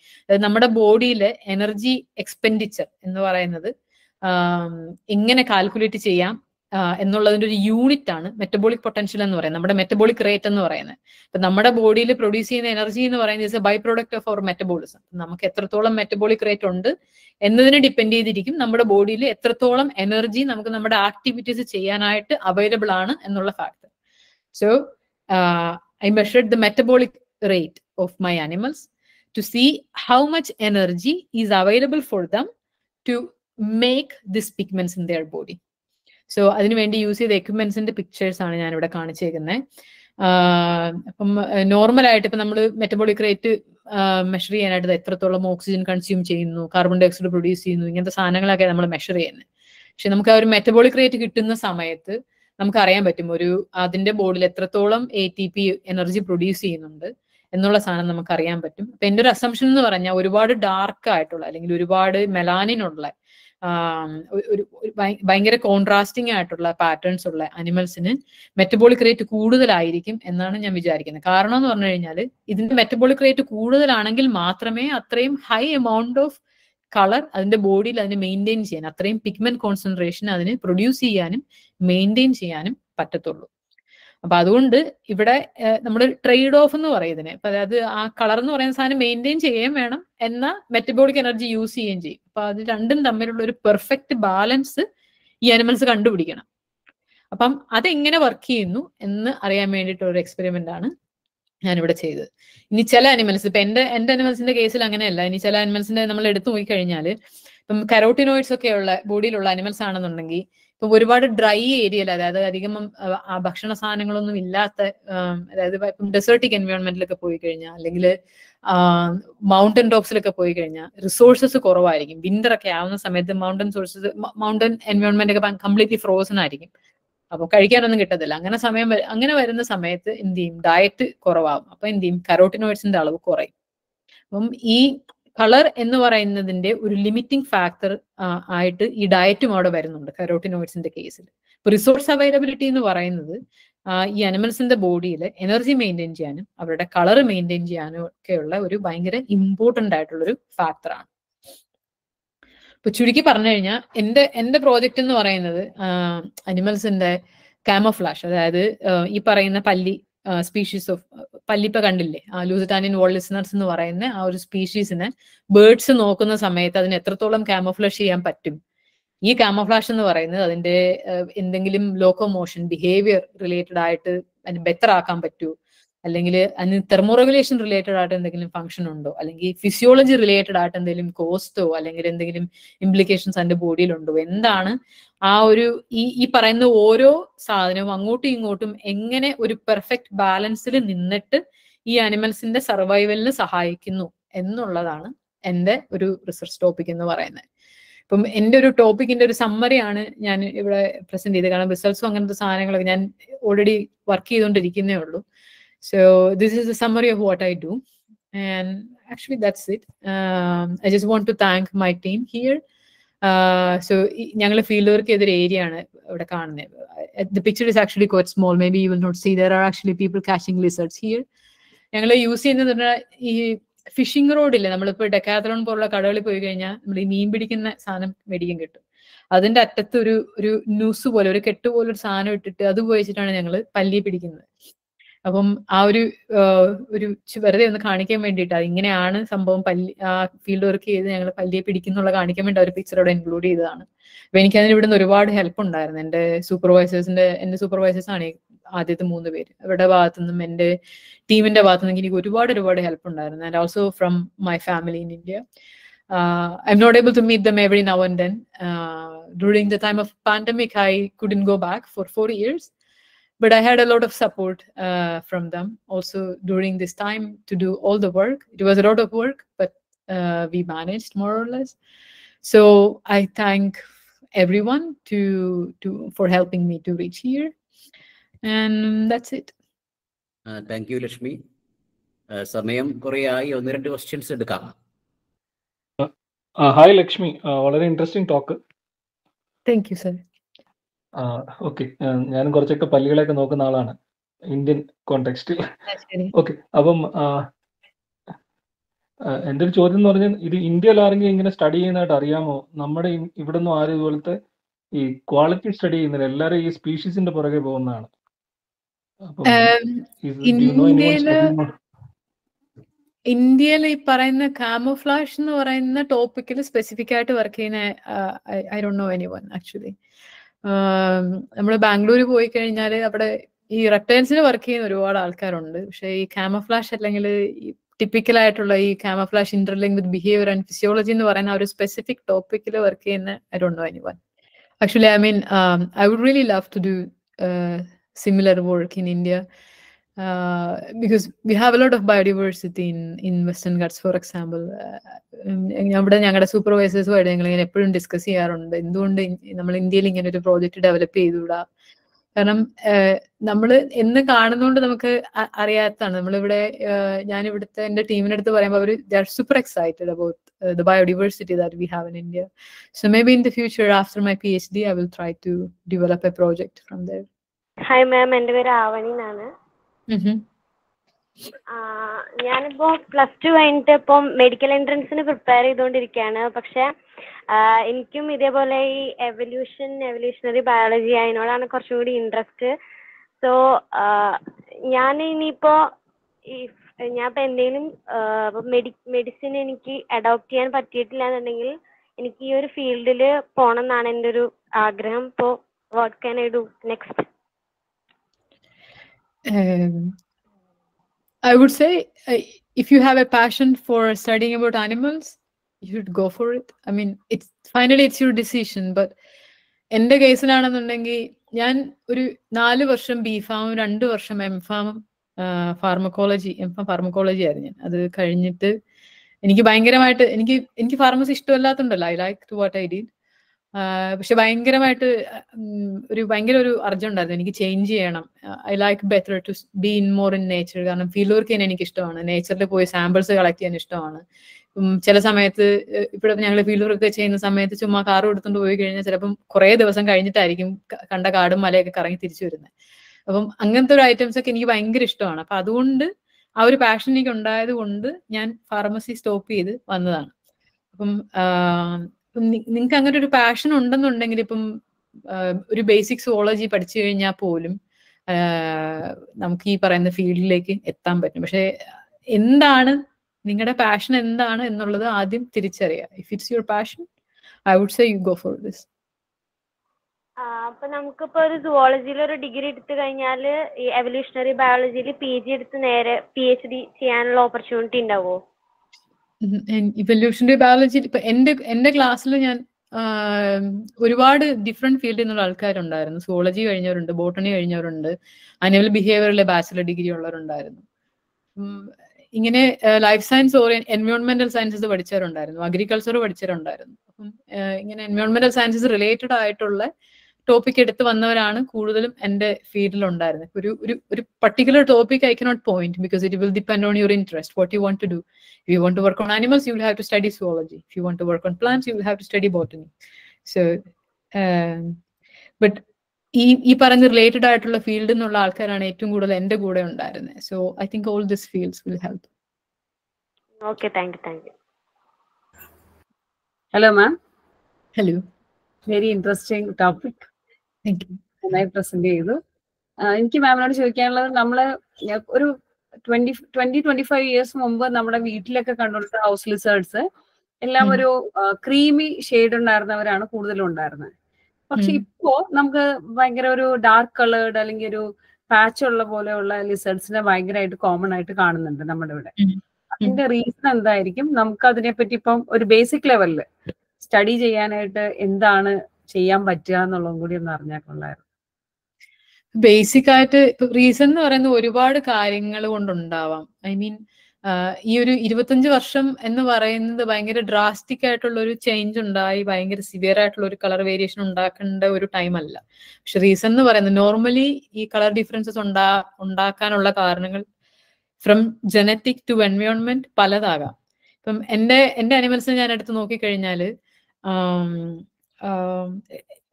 നമ്മുടെ ബോഡിയിലെ എനർജി എക്സ്പെൻഡിച്ചർ എന്ന് പറയുന്നത് എങ്ങനെ കാൽക്കുലേറ്റ് ചെയ്യാം എന്നുള്ളതിന്റെ ഒരു യൂണിറ്റ് ആണ് മെറ്റബോളിക് പൊട്ടൻഷ്യൽ എന്ന് പറയുന്നത് നമ്മുടെ മെറ്റബോളിക് റേറ്റ് എന്ന് പറയുന്നത് ഇപ്പൊ നമ്മുടെ ബോഡിയിൽ പ്രൊഡ്യൂസ് ചെയ്യുന്ന എനർജി എന്ന് പറയുന്നത് is a by product of our metabolism നമുക്ക് എത്രത്തോളം മെറ്റബോളിക് റേറ്റ് ഉണ്ട് എന്നതിനെ ഡിപ്പെൻഡ് ചെയ്തിരിക്കും നമ്മുടെ ബോഡിയിൽ എത്രത്തോളം എനർജി നമുക്ക് നമ്മുടെ ആക്ടിവിറ്റീസ് ചെയ്യാനായിട്ട് അവൈലബിൾ ആണ് എന്നുള്ള factor so I measured the metabolic rate of my animals to see how much energy is available for them to make this pigments in their body so അതിനുവേണ്ടി യൂസ് ചെയ്ത എക്യുപ്മെന്റ്സിന്റെ pictures ആണ് ഞാൻ ഇവിടെ കാണിച്ചേക്കുന്നത് അപ്പം നോർമൽ ആയിട്ട് ഇപ്പം നമ്മൾ മെറ്റബോളിക് റേറ്റ് മെഷർ ചെയ്യാനായിട്ട് എത്രത്തോളം ഓക്സിജൻ കൺസ്യൂം ചെയ്യുന്നു കാർബൺ ഡൈ ഓക്സൈഡ് പ്രൊഡ്യൂസ് ചെയ്യുന്നു ഇങ്ങനത്തെ സാധനങ്ങളൊക്കെ നമ്മൾ മെഷർ ചെയ്യുന്നത് പക്ഷെ നമുക്ക് ആ ഒരു മെറ്റബോളിക് റേറ്റ് കിട്ടുന്ന സമയത്ത് നമുക്ക് അറിയാൻ പറ്റും ഒരു അതിന്റെ ബോഡിൽ എത്രത്തോളം A T P energy produce ചെയ്യുന്നുണ്ട് എന്നുള്ള സാധനം നമുക്ക് അറിയാൻ പറ്റും അപ്പൊ എന്റെ ഒരു അസംഷൻ എന്ന് പറഞ്ഞാൽ ഒരുപാട് ഡാർക്ക് ആയിട്ടുള്ള അല്ലെങ്കിൽ ഒരുപാട് മെലാനിൻ ഉള്ള ഒരു ഭയങ്കര കോൺട്രാസ്റ്റിംഗ് ആയിട്ടുള്ള പാറ്റേൺസ് ഉള്ള അനിമൽസിന് മെറ്റബോളിക് റേറ്റ് കൂടുതലായിരിക്കും എന്നാണ് ഞാൻ വിചാരിക്കുന്നത് കാരണം എന്ന് പറഞ്ഞു കഴിഞ്ഞാൽ ഇതിന്റെ മെറ്റബോളിക് റേറ്റ് കൂടുതലാണെങ്കിൽ മാത്രമേ അത്രയും ഹൈ എമൗണ്ട് ഓഫ് കളർ അതിന്റെ ബോഡിയിൽ അതിനെ മെയിൻറ്റെയിൻ ചെയ്യാൻ അത്രയും പിഗ്മെന്റ് കോൺസെൻട്രേഷൻ അതിന് പ്രൊഡ്യൂസ് ചെയ്യാനും മെയിൻറ്റെയിൻ ചെയ്യാനും പറ്റത്തുള്ളൂ അപ്പൊ അതുകൊണ്ട് ഇവിടെ നമ്മൾ ട്രേഡ് ഓഫ് എന്ന് പറയുന്നതിന് അപ്പൊ അതായത് ആ കളർ എന്ന് പറയുന്ന സാധനം മെയിൻറ്റെയിൻ ചെയ്യുകയും വേണം എന്ന മെറ്റബോളിക് എനർജി യൂസ് ചെയ്യുകയും ചെയ്യും അപ്പൊ അത് രണ്ടും തമ്മിലുള്ള ഒരു പെർഫെക്റ്റ് ബാലൻസ് ഈ അനിമൽസ് കണ്ടുപിടിക്കണം അപ്പം അതെങ്ങനെ വർക്ക് ചെയ്യുന്നു എന്ന് അറിയാൻ വേണ്ടിയിട്ടുള്ള ഒരു എക്സ്പെരിമെന്റ് ആണ് ഞാനിവിടെ ചെയ്തത് ഇനി ചില അനിമൽസ് ഇപ്പൊ എന്റെ എന്റെ അനിമൽസിന്റെ കേസിൽ അങ്ങനെയല്ല ഇനി ചില അനിമൽസിന്റെ നമ്മൾ എടുത്തു നോക്കിക്കഴിഞ്ഞാൽ ഇപ്പം കരോട്ടിനോയിഡ്സ് ഒക്കെ ഉള്ള ബോഡിയിലുള്ള അനിമൽസ് ആണെന്നുണ്ടെങ്കിൽ ഇപ്പൊ ഒരുപാട് ഡ്രൈ ഏരിയയിൽ അതായത് അധികം ഭക്ഷണ സാധനങ്ങളൊന്നും ഇല്ലാത്ത അതായത് ഇപ്പം ഡെസേർട്ടിക് എൻവയോൺമെന്റിലൊക്കെ പോയി കഴിഞ്ഞാൽ അല്ലെങ്കിൽ മൗണ്ടൻ ടോപ്സിലൊക്കെ പോയി കഴിഞ്ഞാൽ റിസോഴ്സസ് കുറവായിരിക്കും വിന്റർ ഒക്കെ ആവുന്ന സമയത്ത് മൗണ്ടൻ സോഴ്സസ് മൗണ്ടൻ എൻവയോൺമെന്റ് ഒക്കെ കംപ്ലീറ്റ്ലി ഫ്രോസൺ ആയിരിക്കും അപ്പോൾ കഴിക്കാനൊന്നും കിട്ടത്തില്ല അങ്ങനെ സമയം അങ്ങനെ വരുന്ന സമയത്ത് എന്ത് ചെയ്യും ഡയറ്റ് കുറവാകും അപ്പൊ എന്ത് ചെയ്യും കരോട്ടിനോയിഡ്സിന്റെ അളവ് കുറയും അപ്പം ഈ കളർ എന്ന് പറയുന്നതിന്റെ ഒരു ലിമിറ്റിംഗ് ഫാക്ടർ ആയിട്ട് ഈ ഡയറ്റും അവിടെ വരുന്നുണ്ട് കരോട്ടിനോയിഡ്സിന്റെ കേസിൽ ഇപ്പൊ റിസോഴ്സ് അവൈലബിലിറ്റി എന്ന് പറയുന്നത് ഈ അനിമൽസിന്റെ ബോഡിയിൽ എനർജി മെയിൻറ്റെയിൻ ചെയ്യാനും അവരുടെ കളർ മെയിൻറ്റെയിൻ ചെയ്യാനും ഒക്കെയുള്ള ഒരു ഭയങ്കര ഇമ്പോർട്ടൻ്റ് ആയിട്ടുള്ളൊരു ഫാക്ടറാണ് ഇപ്പൊ ചുരുക്കി പറഞ്ഞു കഴിഞ്ഞാൽ എൻ്റെ എൻ്റെ പ്രോജക്റ്റ് എന്ന് പറയുന്നത് അനിമൽസിന്റെ കാമോഫ്ലാഷ് അതായത് ഈ പറയുന്ന പല്ലി സ്പീഷീസ് ഓഫ് പല്ലിപ്പ കണ്ടില്ലേ ആ ലൂസിറ്റാനിയൻ വോളിസിനർസ് എന്ന് പറയുന്ന ആ ഒരു സ്പീഷീസിനെ ബേർഡ്സ് നോക്കുന്ന സമയത്ത് അതിന് എത്രത്തോളം കാമഫ്ലാഷ് ചെയ്യാൻ പറ്റും ഈ കാമഫ്ലാഷ് എന്ന് പറയുന്നത് അതിന്റെ എന്തെങ്കിലും ലോക്കോമോഷൻ ബിഹേവിയർ റിലേറ്റഡ് ആയിട്ട് അതിന് ബെറ്റർ ആക്കാൻ പറ്റൂ അല്ലെങ്കിൽ അതിന് തെർമോറെഗുലേഷൻ റിലേറ്റഡ് ആയിട്ട് എന്തെങ്കിലും ഫംഗ്ഷൻ ഉണ്ടോ അല്ലെങ്കിൽ ഫിസിയോളജി റിലേറ്റഡ് ആയിട്ട് എന്തെങ്കിലും കോസ്റ്റോ അല്ലെങ്കിൽ എന്തെങ്കിലും ഇംപ്ലിക്കേഷൻസ് അതിന്റെ ഉണ്ടോ എന്താണ് ആ ഒരു ഈ ഈ പറയുന്ന ഓരോ സാധനവും അങ്ങോട്ടും ഇങ്ങോട്ടും എങ്ങനെ ഒരു പെർഫെക്റ്റ് ബാലൻസിൽ നിന്നിട്ട് ഈ അനിമൽസിന്റെ സർവൈവലിന് സഹായിക്കുന്നു എന്നുള്ളതാണ് എൻ്റെ ഒരു റിസർച്ച് ടോപ്പിക് എന്ന് പറയുന്നത് ഇപ്പം എൻ്റെ ഒരു ടോപ്പിക്കിന്റെ ഒരു സമ്മറിയാണ് ഞാൻ ഇവിടെ പ്രസന്റ് ചെയ്ത് കാരണം റിസൾട്ട്സും അങ്ങനത്തെ സാധനങ്ങളൊക്കെ ഞാൻ ഓൾറെഡി വർക്ക് ചെയ്തുകൊണ്ടിരിക്കുന്നേ ഉള്ളൂ So this is a summary of what I do. And actually, that's it. Um, I just want to thank my team here. So ഞങ്ങൾ ഫീൽഡ് വർക്ക് ചെയ്തൊരു ഏരിയ ആണ് ഇവിടെ കാണുന്നത് the picture is actually quite small may be you will not see there are actually people catching lizards here ഞങ്ങൾ use ചെയ്യുന്നത് പറഞ്ഞാൽ ഈ phishing റോഡില്ലേ നമ്മളിപ്പോൾ ഡെക്കാത്തലോൺ പോലുള്ള കടകളിൽ പോയി കഴിഞ്ഞാൽ നമ്മൾ ഈ മീൻ പിടിക്കുന്ന സാധനം മേടിക്കാൻ കിട്ടും അതിന്റെ അറ്റത്ത് ഒരു ഒരു ന്യൂസ് പോലെ ഒരു കെട്ട് പോലെ ഒരു സാധനം ഇട്ടിട്ട് അത് ഉപയോഗിച്ചിട്ടാണ് ഞങ്ങൾ പല്ലി പിടിക്കുന്നത് അപ്പം ആ ഒരു ഒരു വെറുതെ ഒന്ന് കാണിക്കാൻ വേണ്ടിയിട്ട് അത് ഇങ്ങനെയാണ് സംഭവം പല്ലി ആ ഫീൽഡ് വർക്ക് ചെയ്ത് ഞങ്ങൾ പല്ലിയെ പിടിക്കുന്നുള്ള കാണിക്കാൻ വേണ്ടി ആ ഒരു പിക്ചർ അവിടെ ഇൻക്ലൂഡ് ചെയ്തതാണ് അപ്പൊ എനിക്ക് അതിന് ഇവിടുന്ന് ഒരുപാട് ഹെൽപ്പ് ഉണ്ടായിരുന്നു എന്റെ സൂപ്പർവൈസേഴ്സിന്റെ എന്റെ സൂപ്പർവൈസേഴ്സ് ആണ് ആദ്യത്തെ മൂന്ന് പേര് അവരുടെ ഭാഗത്തു നിന്നും എൻ്റെ ടീമിന്റെ ഭാഗത്തു നിന്നും എനിക്ക് ഒരുപാട് ഒരുപാട് ഹെൽപ്പ് ഉണ്ടായിരുന്നു and also from my family in India uh, I'm not able to meet them every now and then. Uh, during the time of pandemic, I couldn't go back for four years. but i had a lot of support uh, from them also during this time to do all the work it was a lot of work but uh, we managed more or less so i thank everyone to to for helping me to reach here and that's it uh, Thank thank you Lakshmi സമയം കുറേ ആയി ഒന്ന് രണ്ട് questions uh, uh, hi, Lakshmi. What an interesting talk. Thank you, sir. Okay ഞാനും കുറച്ചൊക്കെ പല്ലികളെയൊക്കെ നോക്കുന്ന ആളാണ് Indian കോണ്ടെക്സ്റ്റിൽ okay അപ്പം എന്റെ ഒരു ചോദ്യം എന്ന് പറഞ്ഞാൽ ഇത് ഇന്ത്യയിൽ ആരെങ്കിലും ഇങ്ങനെ സ്റ്റഡി ചെയ്യുന്നതായിട്ട് അറിയാമോ നമ്മുടെ ഇവിടെ നിന്നും ആരും ഇതുപോലത്തെ ഈ ക്വാളിറ്റി സ്റ്റഡി ചെയ്യുന്നില്ല എല്ലാരും ഈ സ്പീഷീസിന്റെ പുറകെ പോകുന്നതാണ് ഇന്ത്യയിൽ ഈ പറയുന്ന കാമോഫ്ലാഷ് എന്ന് പറയുന്ന ടോപ്പിക്കിൽ സ്പെസിഫിക് ആയിട്ട് വർക്ക് ചെയ്യുന്ന ഐ ഡോ നോ എനി വൺ ആക്ച്വലി നമ്മൾ ബാംഗ്ലൂർ പോയി കഴിഞ്ഞാൽ അവിടെ ഈ റെപ്റ്റൈൽസിൽ വർക്ക് ചെയ്യുന്ന ഒരുപാട് ആൾക്കാരുണ്ട് പക്ഷെ ഈ ക്യാമഫ്ലാഷ് അല്ലെങ്കിൽ ഈ ടിപ്പിക്കൽ ആയിട്ടുള്ള ഈ camouflage interlink with behaviour and physiology എന്ന് പറയുന്ന ഒരു സ്പെസിഫിക് ടോപ്പിക്കിൽ വർക്ക് ചെയ്യുന്ന ആരുണ്ടോ any actually I mean I would really love to do similar work in India uh, because we have a lot of biodiversity in in western ghats for example uh, അവിടെ ഞങ്ങളുടെ സൂപ്പർവൈസേഴ്സുമായിട്ട് ഞങ്ങൾ ഇങ്ങനെ എപ്പോഴും discuss ചെയ്യാറുണ്ട് എന്തുകൊണ്ട് നമ്മൾ ഇന്ത്യയിൽ ഇങ്ങനെ ഒരു പ്രോജക്റ്റ് ഡെവലപ്പ് ചെയ്തുകൂടാ കാരണം നമ്മൾ എന്ന് കാണുന്നതുകൊണ്ട് നമുക്ക് അറിയാത്തതാണ് നമ്മളിവിടെ ഞാൻ ഇവിടുത്തെ എൻ്റെ ടീമിൻ്റെ അടുത്ത് പറയുമ്പോൾ അവർ they are super excited about the biodiversity that we have in India so may be in the future after my P H D I will try to develop a project from there hi ma'am എൻ്റെ പേര് ആവണി എന്നാണ് ഞാനിപ്പോ plus two കഴിഞ്ഞിട്ട് ഇപ്പൊ medical എൻട്രൻസിന് prepare ചെയ്തുകൊണ്ടിരിക്കുകയാണ് പക്ഷെ എനിക്കും ഇതേപോലെ ഈ എവല്യൂഷൻ എവല്യൂഷണറി ബയോളജി അതിനോടാണ് കുറച്ചും കൂടി ഇൻട്രസ്റ്റ് സോ ഞാൻ ഇനിയിപ്പോ ഞാൻ ഇപ്പൊ എന്തെങ്കിലും മെഡിസിൻ എനിക്ക് അഡോപ്റ്റ് ചെയ്യാൻ പറ്റിയിട്ടില്ല എന്നുണ്ടെങ്കിൽ എനിക്ക് ഈ ഒരു ഫീൽഡിൽ പോകണം എന്നാണ് എൻ്റെ ഒരു ആഗ്രഹം ഇപ്പോ what can I do next Um, I would say uh, if you have a passion for studying about animals, you should go for it. I mean, it's finally it's your decision. But എൻ്റെ കേസിലാണെന്നുണ്ടെങ്കിൽ ഞാൻ ഒരു നാല് വർഷം B ഫാമും രണ്ട് വർഷം M ഫാമും pharmacology M Pharm pharmacology ആയിരുന്നു ഞാൻ അത് കഴിഞ്ഞിട്ട് എനിക്ക് ഭയങ്കരമായിട്ട് എനിക്ക് എനിക്ക് ഫാർമസി ഇഷ്ടമല്ലാത്തതുണ്ടല്ലോ I like to what I did പക്ഷെ ഭയങ്കരമായിട്ട് ഒരു ഭയങ്കര ഒരു അർജം ഉണ്ടായിരുന്നു എനിക്ക് ചേഞ്ച് ചെയ്യണം I like better to be in more in nature കാരണം ഫീൽഡ് ചെയ്യാൻ എനിക്ക് ഇഷ്ടമാണ് നേച്ചറിൽ പോയി സാമ്പിൾസ് കളക്ട് ചെയ്യാൻ ഇഷ്ടമാണ് ചില സമയത്ത് ഇപ്പോഴത്തെ ഞങ്ങൾ ഫീൽഡ് വർക്ക് ചെയ്യുന്ന സമയത്ത് ചുമ്മാ കാർ എടുത്തുകൊണ്ട് പോയി കഴിഞ്ഞാൽ ചിലപ്പം കുറേ ദിവസം കഴിഞ്ഞിട്ടായിരിക്കും കണ്ട കാടും മലയൊക്കെ കറങ്ങി തിരിച്ചു വരുന്നത് അപ്പം അങ്ങനത്തെ ഒരു ഐറ്റംസ് ഒക്കെ എനിക്ക് ഭയങ്കര ഇഷ്ടമാണ് അപ്പൊ അതുകൊണ്ട് ആ ഒരു പാഷൻ എനിക്ക് ഉണ്ടായത് കൊണ്ട് ഞാൻ ഫാർമസി സ്റ്റോപ്പ് ചെയ്ത് വന്നതാണ് അപ്പം നിങ്ങൾക്ക് അങ്ങനെ ഒരു പാഷൻ ഉണ്ടെന്നുണ്ടെങ്കിൽ ഇപ്പം ഒരു ബേസിക് സുവോളജി പഠിച്ചു കഴിഞ്ഞാൽ പോലും നമുക്ക് ഈ പറയുന്ന ഫീൽഡിലേക്ക് എത്താൻ പറ്റും പക്ഷെ എന്താണ് നിങ്ങളുടെ പാഷൻ എന്താണ് എന്നുള്ളത് ആദ്യം തിരിച്ചറിയാം if it's your passion I would say you go for this അപ്പൊ നമുക്കിപ്പോ ഒരു സുവോളജിയിൽ ഒരു ഡിഗ്രി എടുത്തു കഴിഞ്ഞാൽ ഈ എവല്യൂഷണറി ബയോളജിയിൽ പി ജി എടുത്ത് നേരെ പി എച്ച് ഡി ചെയ്യാനുള്ള ഓപ്പർച്യൂണിറ്റി ഉണ്ടാവുമോ ഇവല്യൂഷൻ്റെ ബയോളജി ഇപ്പൊ എന്റെ എന്റെ ക്ലാസ്സിൽ ഞാൻ ഒരുപാട് ഡിഫറെന്റ് ഫീൽഡിൽ നിന്നുള്ള ആൾക്കാരുണ്ടായിരുന്നു സോളജി കഴിഞ്ഞവരുണ്ട് ബോട്ടണി കഴിഞ്ഞവരുണ്ട് അനിമൽ ബിഹേവിയറിലെ ബാച്ചിലർ ഡിഗ്രി ഉള്ളവരുണ്ടായിരുന്നു ഇങ്ങനെ ലൈഫ് സയൻസ് ഓറിയൻ എൻവയോൺമെന്റൽ സയൻസസ് പഠിച്ചവരുണ്ടായിരുന്നു അഗ്രികൾച്ചർ പഠിച്ചവരുണ്ടായിരുന്നു അപ്പം ഇങ്ങനെ എൻവയോൺമെന്റൽ സയൻസസ് റിലേറ്റഡ് ആയിട്ടുള്ള ടോപ്പിക് എടുത്ത് വന്നവരാണ് കൂടുതലും എന്റെ ഫീൽഡിൽ ഉണ്ടായിരുന്നത് ഒരു ഒരു ഒരു particular topic I cannot point because it will depend on your interest what you want to do you want to work on animals you will have to study zoology you want to work on plants you will have to study botany so but ഈ ഈ പറഞ്ഞ related ആയിട്ടുള്ള ഫീൽഡിൽ നിന്നുള്ള ആൾക്കാരാണ് ഏറ്റവും കൂടുതൽ എന്റെ കൂടെ ഉണ്ടായിരുന്നത് so I think all this fields will help okay thank you thank you hello ma'am hello very interesting topic നന്നായി പ്രസന്റ് ചെയ്തു എനിക്ക് മാമിനോട് ചോദിക്കാനുള്ളത് നമ്മള് ഒരു twenty twenty twenty five years മുമ്പ് നമ്മുടെ വീട്ടിലൊക്കെ കണ്ടുകൊടുത്ത ഹൗസ് ലിസേർഡ്സ് എല്ലാം ഒരു ക്രീമി ഷെയ്ഡ് ഉണ്ടായിരുന്നവരാണ് കൂടുതലും ഉണ്ടായിരുന്നത് പക്ഷെ ഇപ്പോ നമുക്ക് ഭയങ്കര ഒരു ഡാർക്ക് കളേർഡ് അല്ലെങ്കിൽ ഒരു പാച്ച് ഉള്ള പോലെയുള്ള ലിസേർഡ്സിനെ ഭയങ്കരമായിട്ട് കോമൺ ആയിട്ട് കാണുന്നുണ്ട് നമ്മുടെ ഇവിടെ അതിന്റെ റീസൺ എന്തായിരിക്കും നമുക്ക് അതിനെപ്പറ്റി ഇപ്പം ഒരു ബേസിക് ലെവലിൽ സ്റ്റഡി ചെയ്യാനായിട്ട് എന്താണ് ചെയ്യാൻ പറ്റുക എന്നുള്ളതും കൂടി ഒന്ന് അറിഞ്ഞാൽ കൊള്ളായിരുന്നു ബേസിക് ആയിട്ട് റീസൺ എന്ന് പറയുന്നത് ഒരുപാട് കാര്യങ്ങൾ കൊണ്ടുണ്ടാവാം ഐ മീൻ ഈ ഒരു ഇരുപത്തഞ്ച് വർഷം എന്ന് പറയുന്നത് ഭയങ്കര ഡ്രാസ്റ്റിക് ആയിട്ടുള്ള ഒരു ചേഞ്ച് ഉണ്ടായി ഭയങ്കര സിവിയർ ആയിട്ടുള്ള ഒരു കളർ വേരിയേഷൻ ഉണ്ടാക്കേണ്ട ഒരു ടൈം അല്ല പക്ഷെ റീസൺ എന്ന് പറയുന്നത് നോർമലി ഈ കളർ ഡിഫറൻസസ് ഉണ്ടാ ഉണ്ടാക്കാനുള്ള കാരണങ്ങൾ ഫ്രം ജനറ്റിക് ടു എൻവയോൺമെന്റ് പലതാകാം ഇപ്പം എൻ്റെ എൻ്റെ അനിമൽസ് ഞാൻ എടുത്ത് നോക്കിക്കഴിഞ്ഞാൽ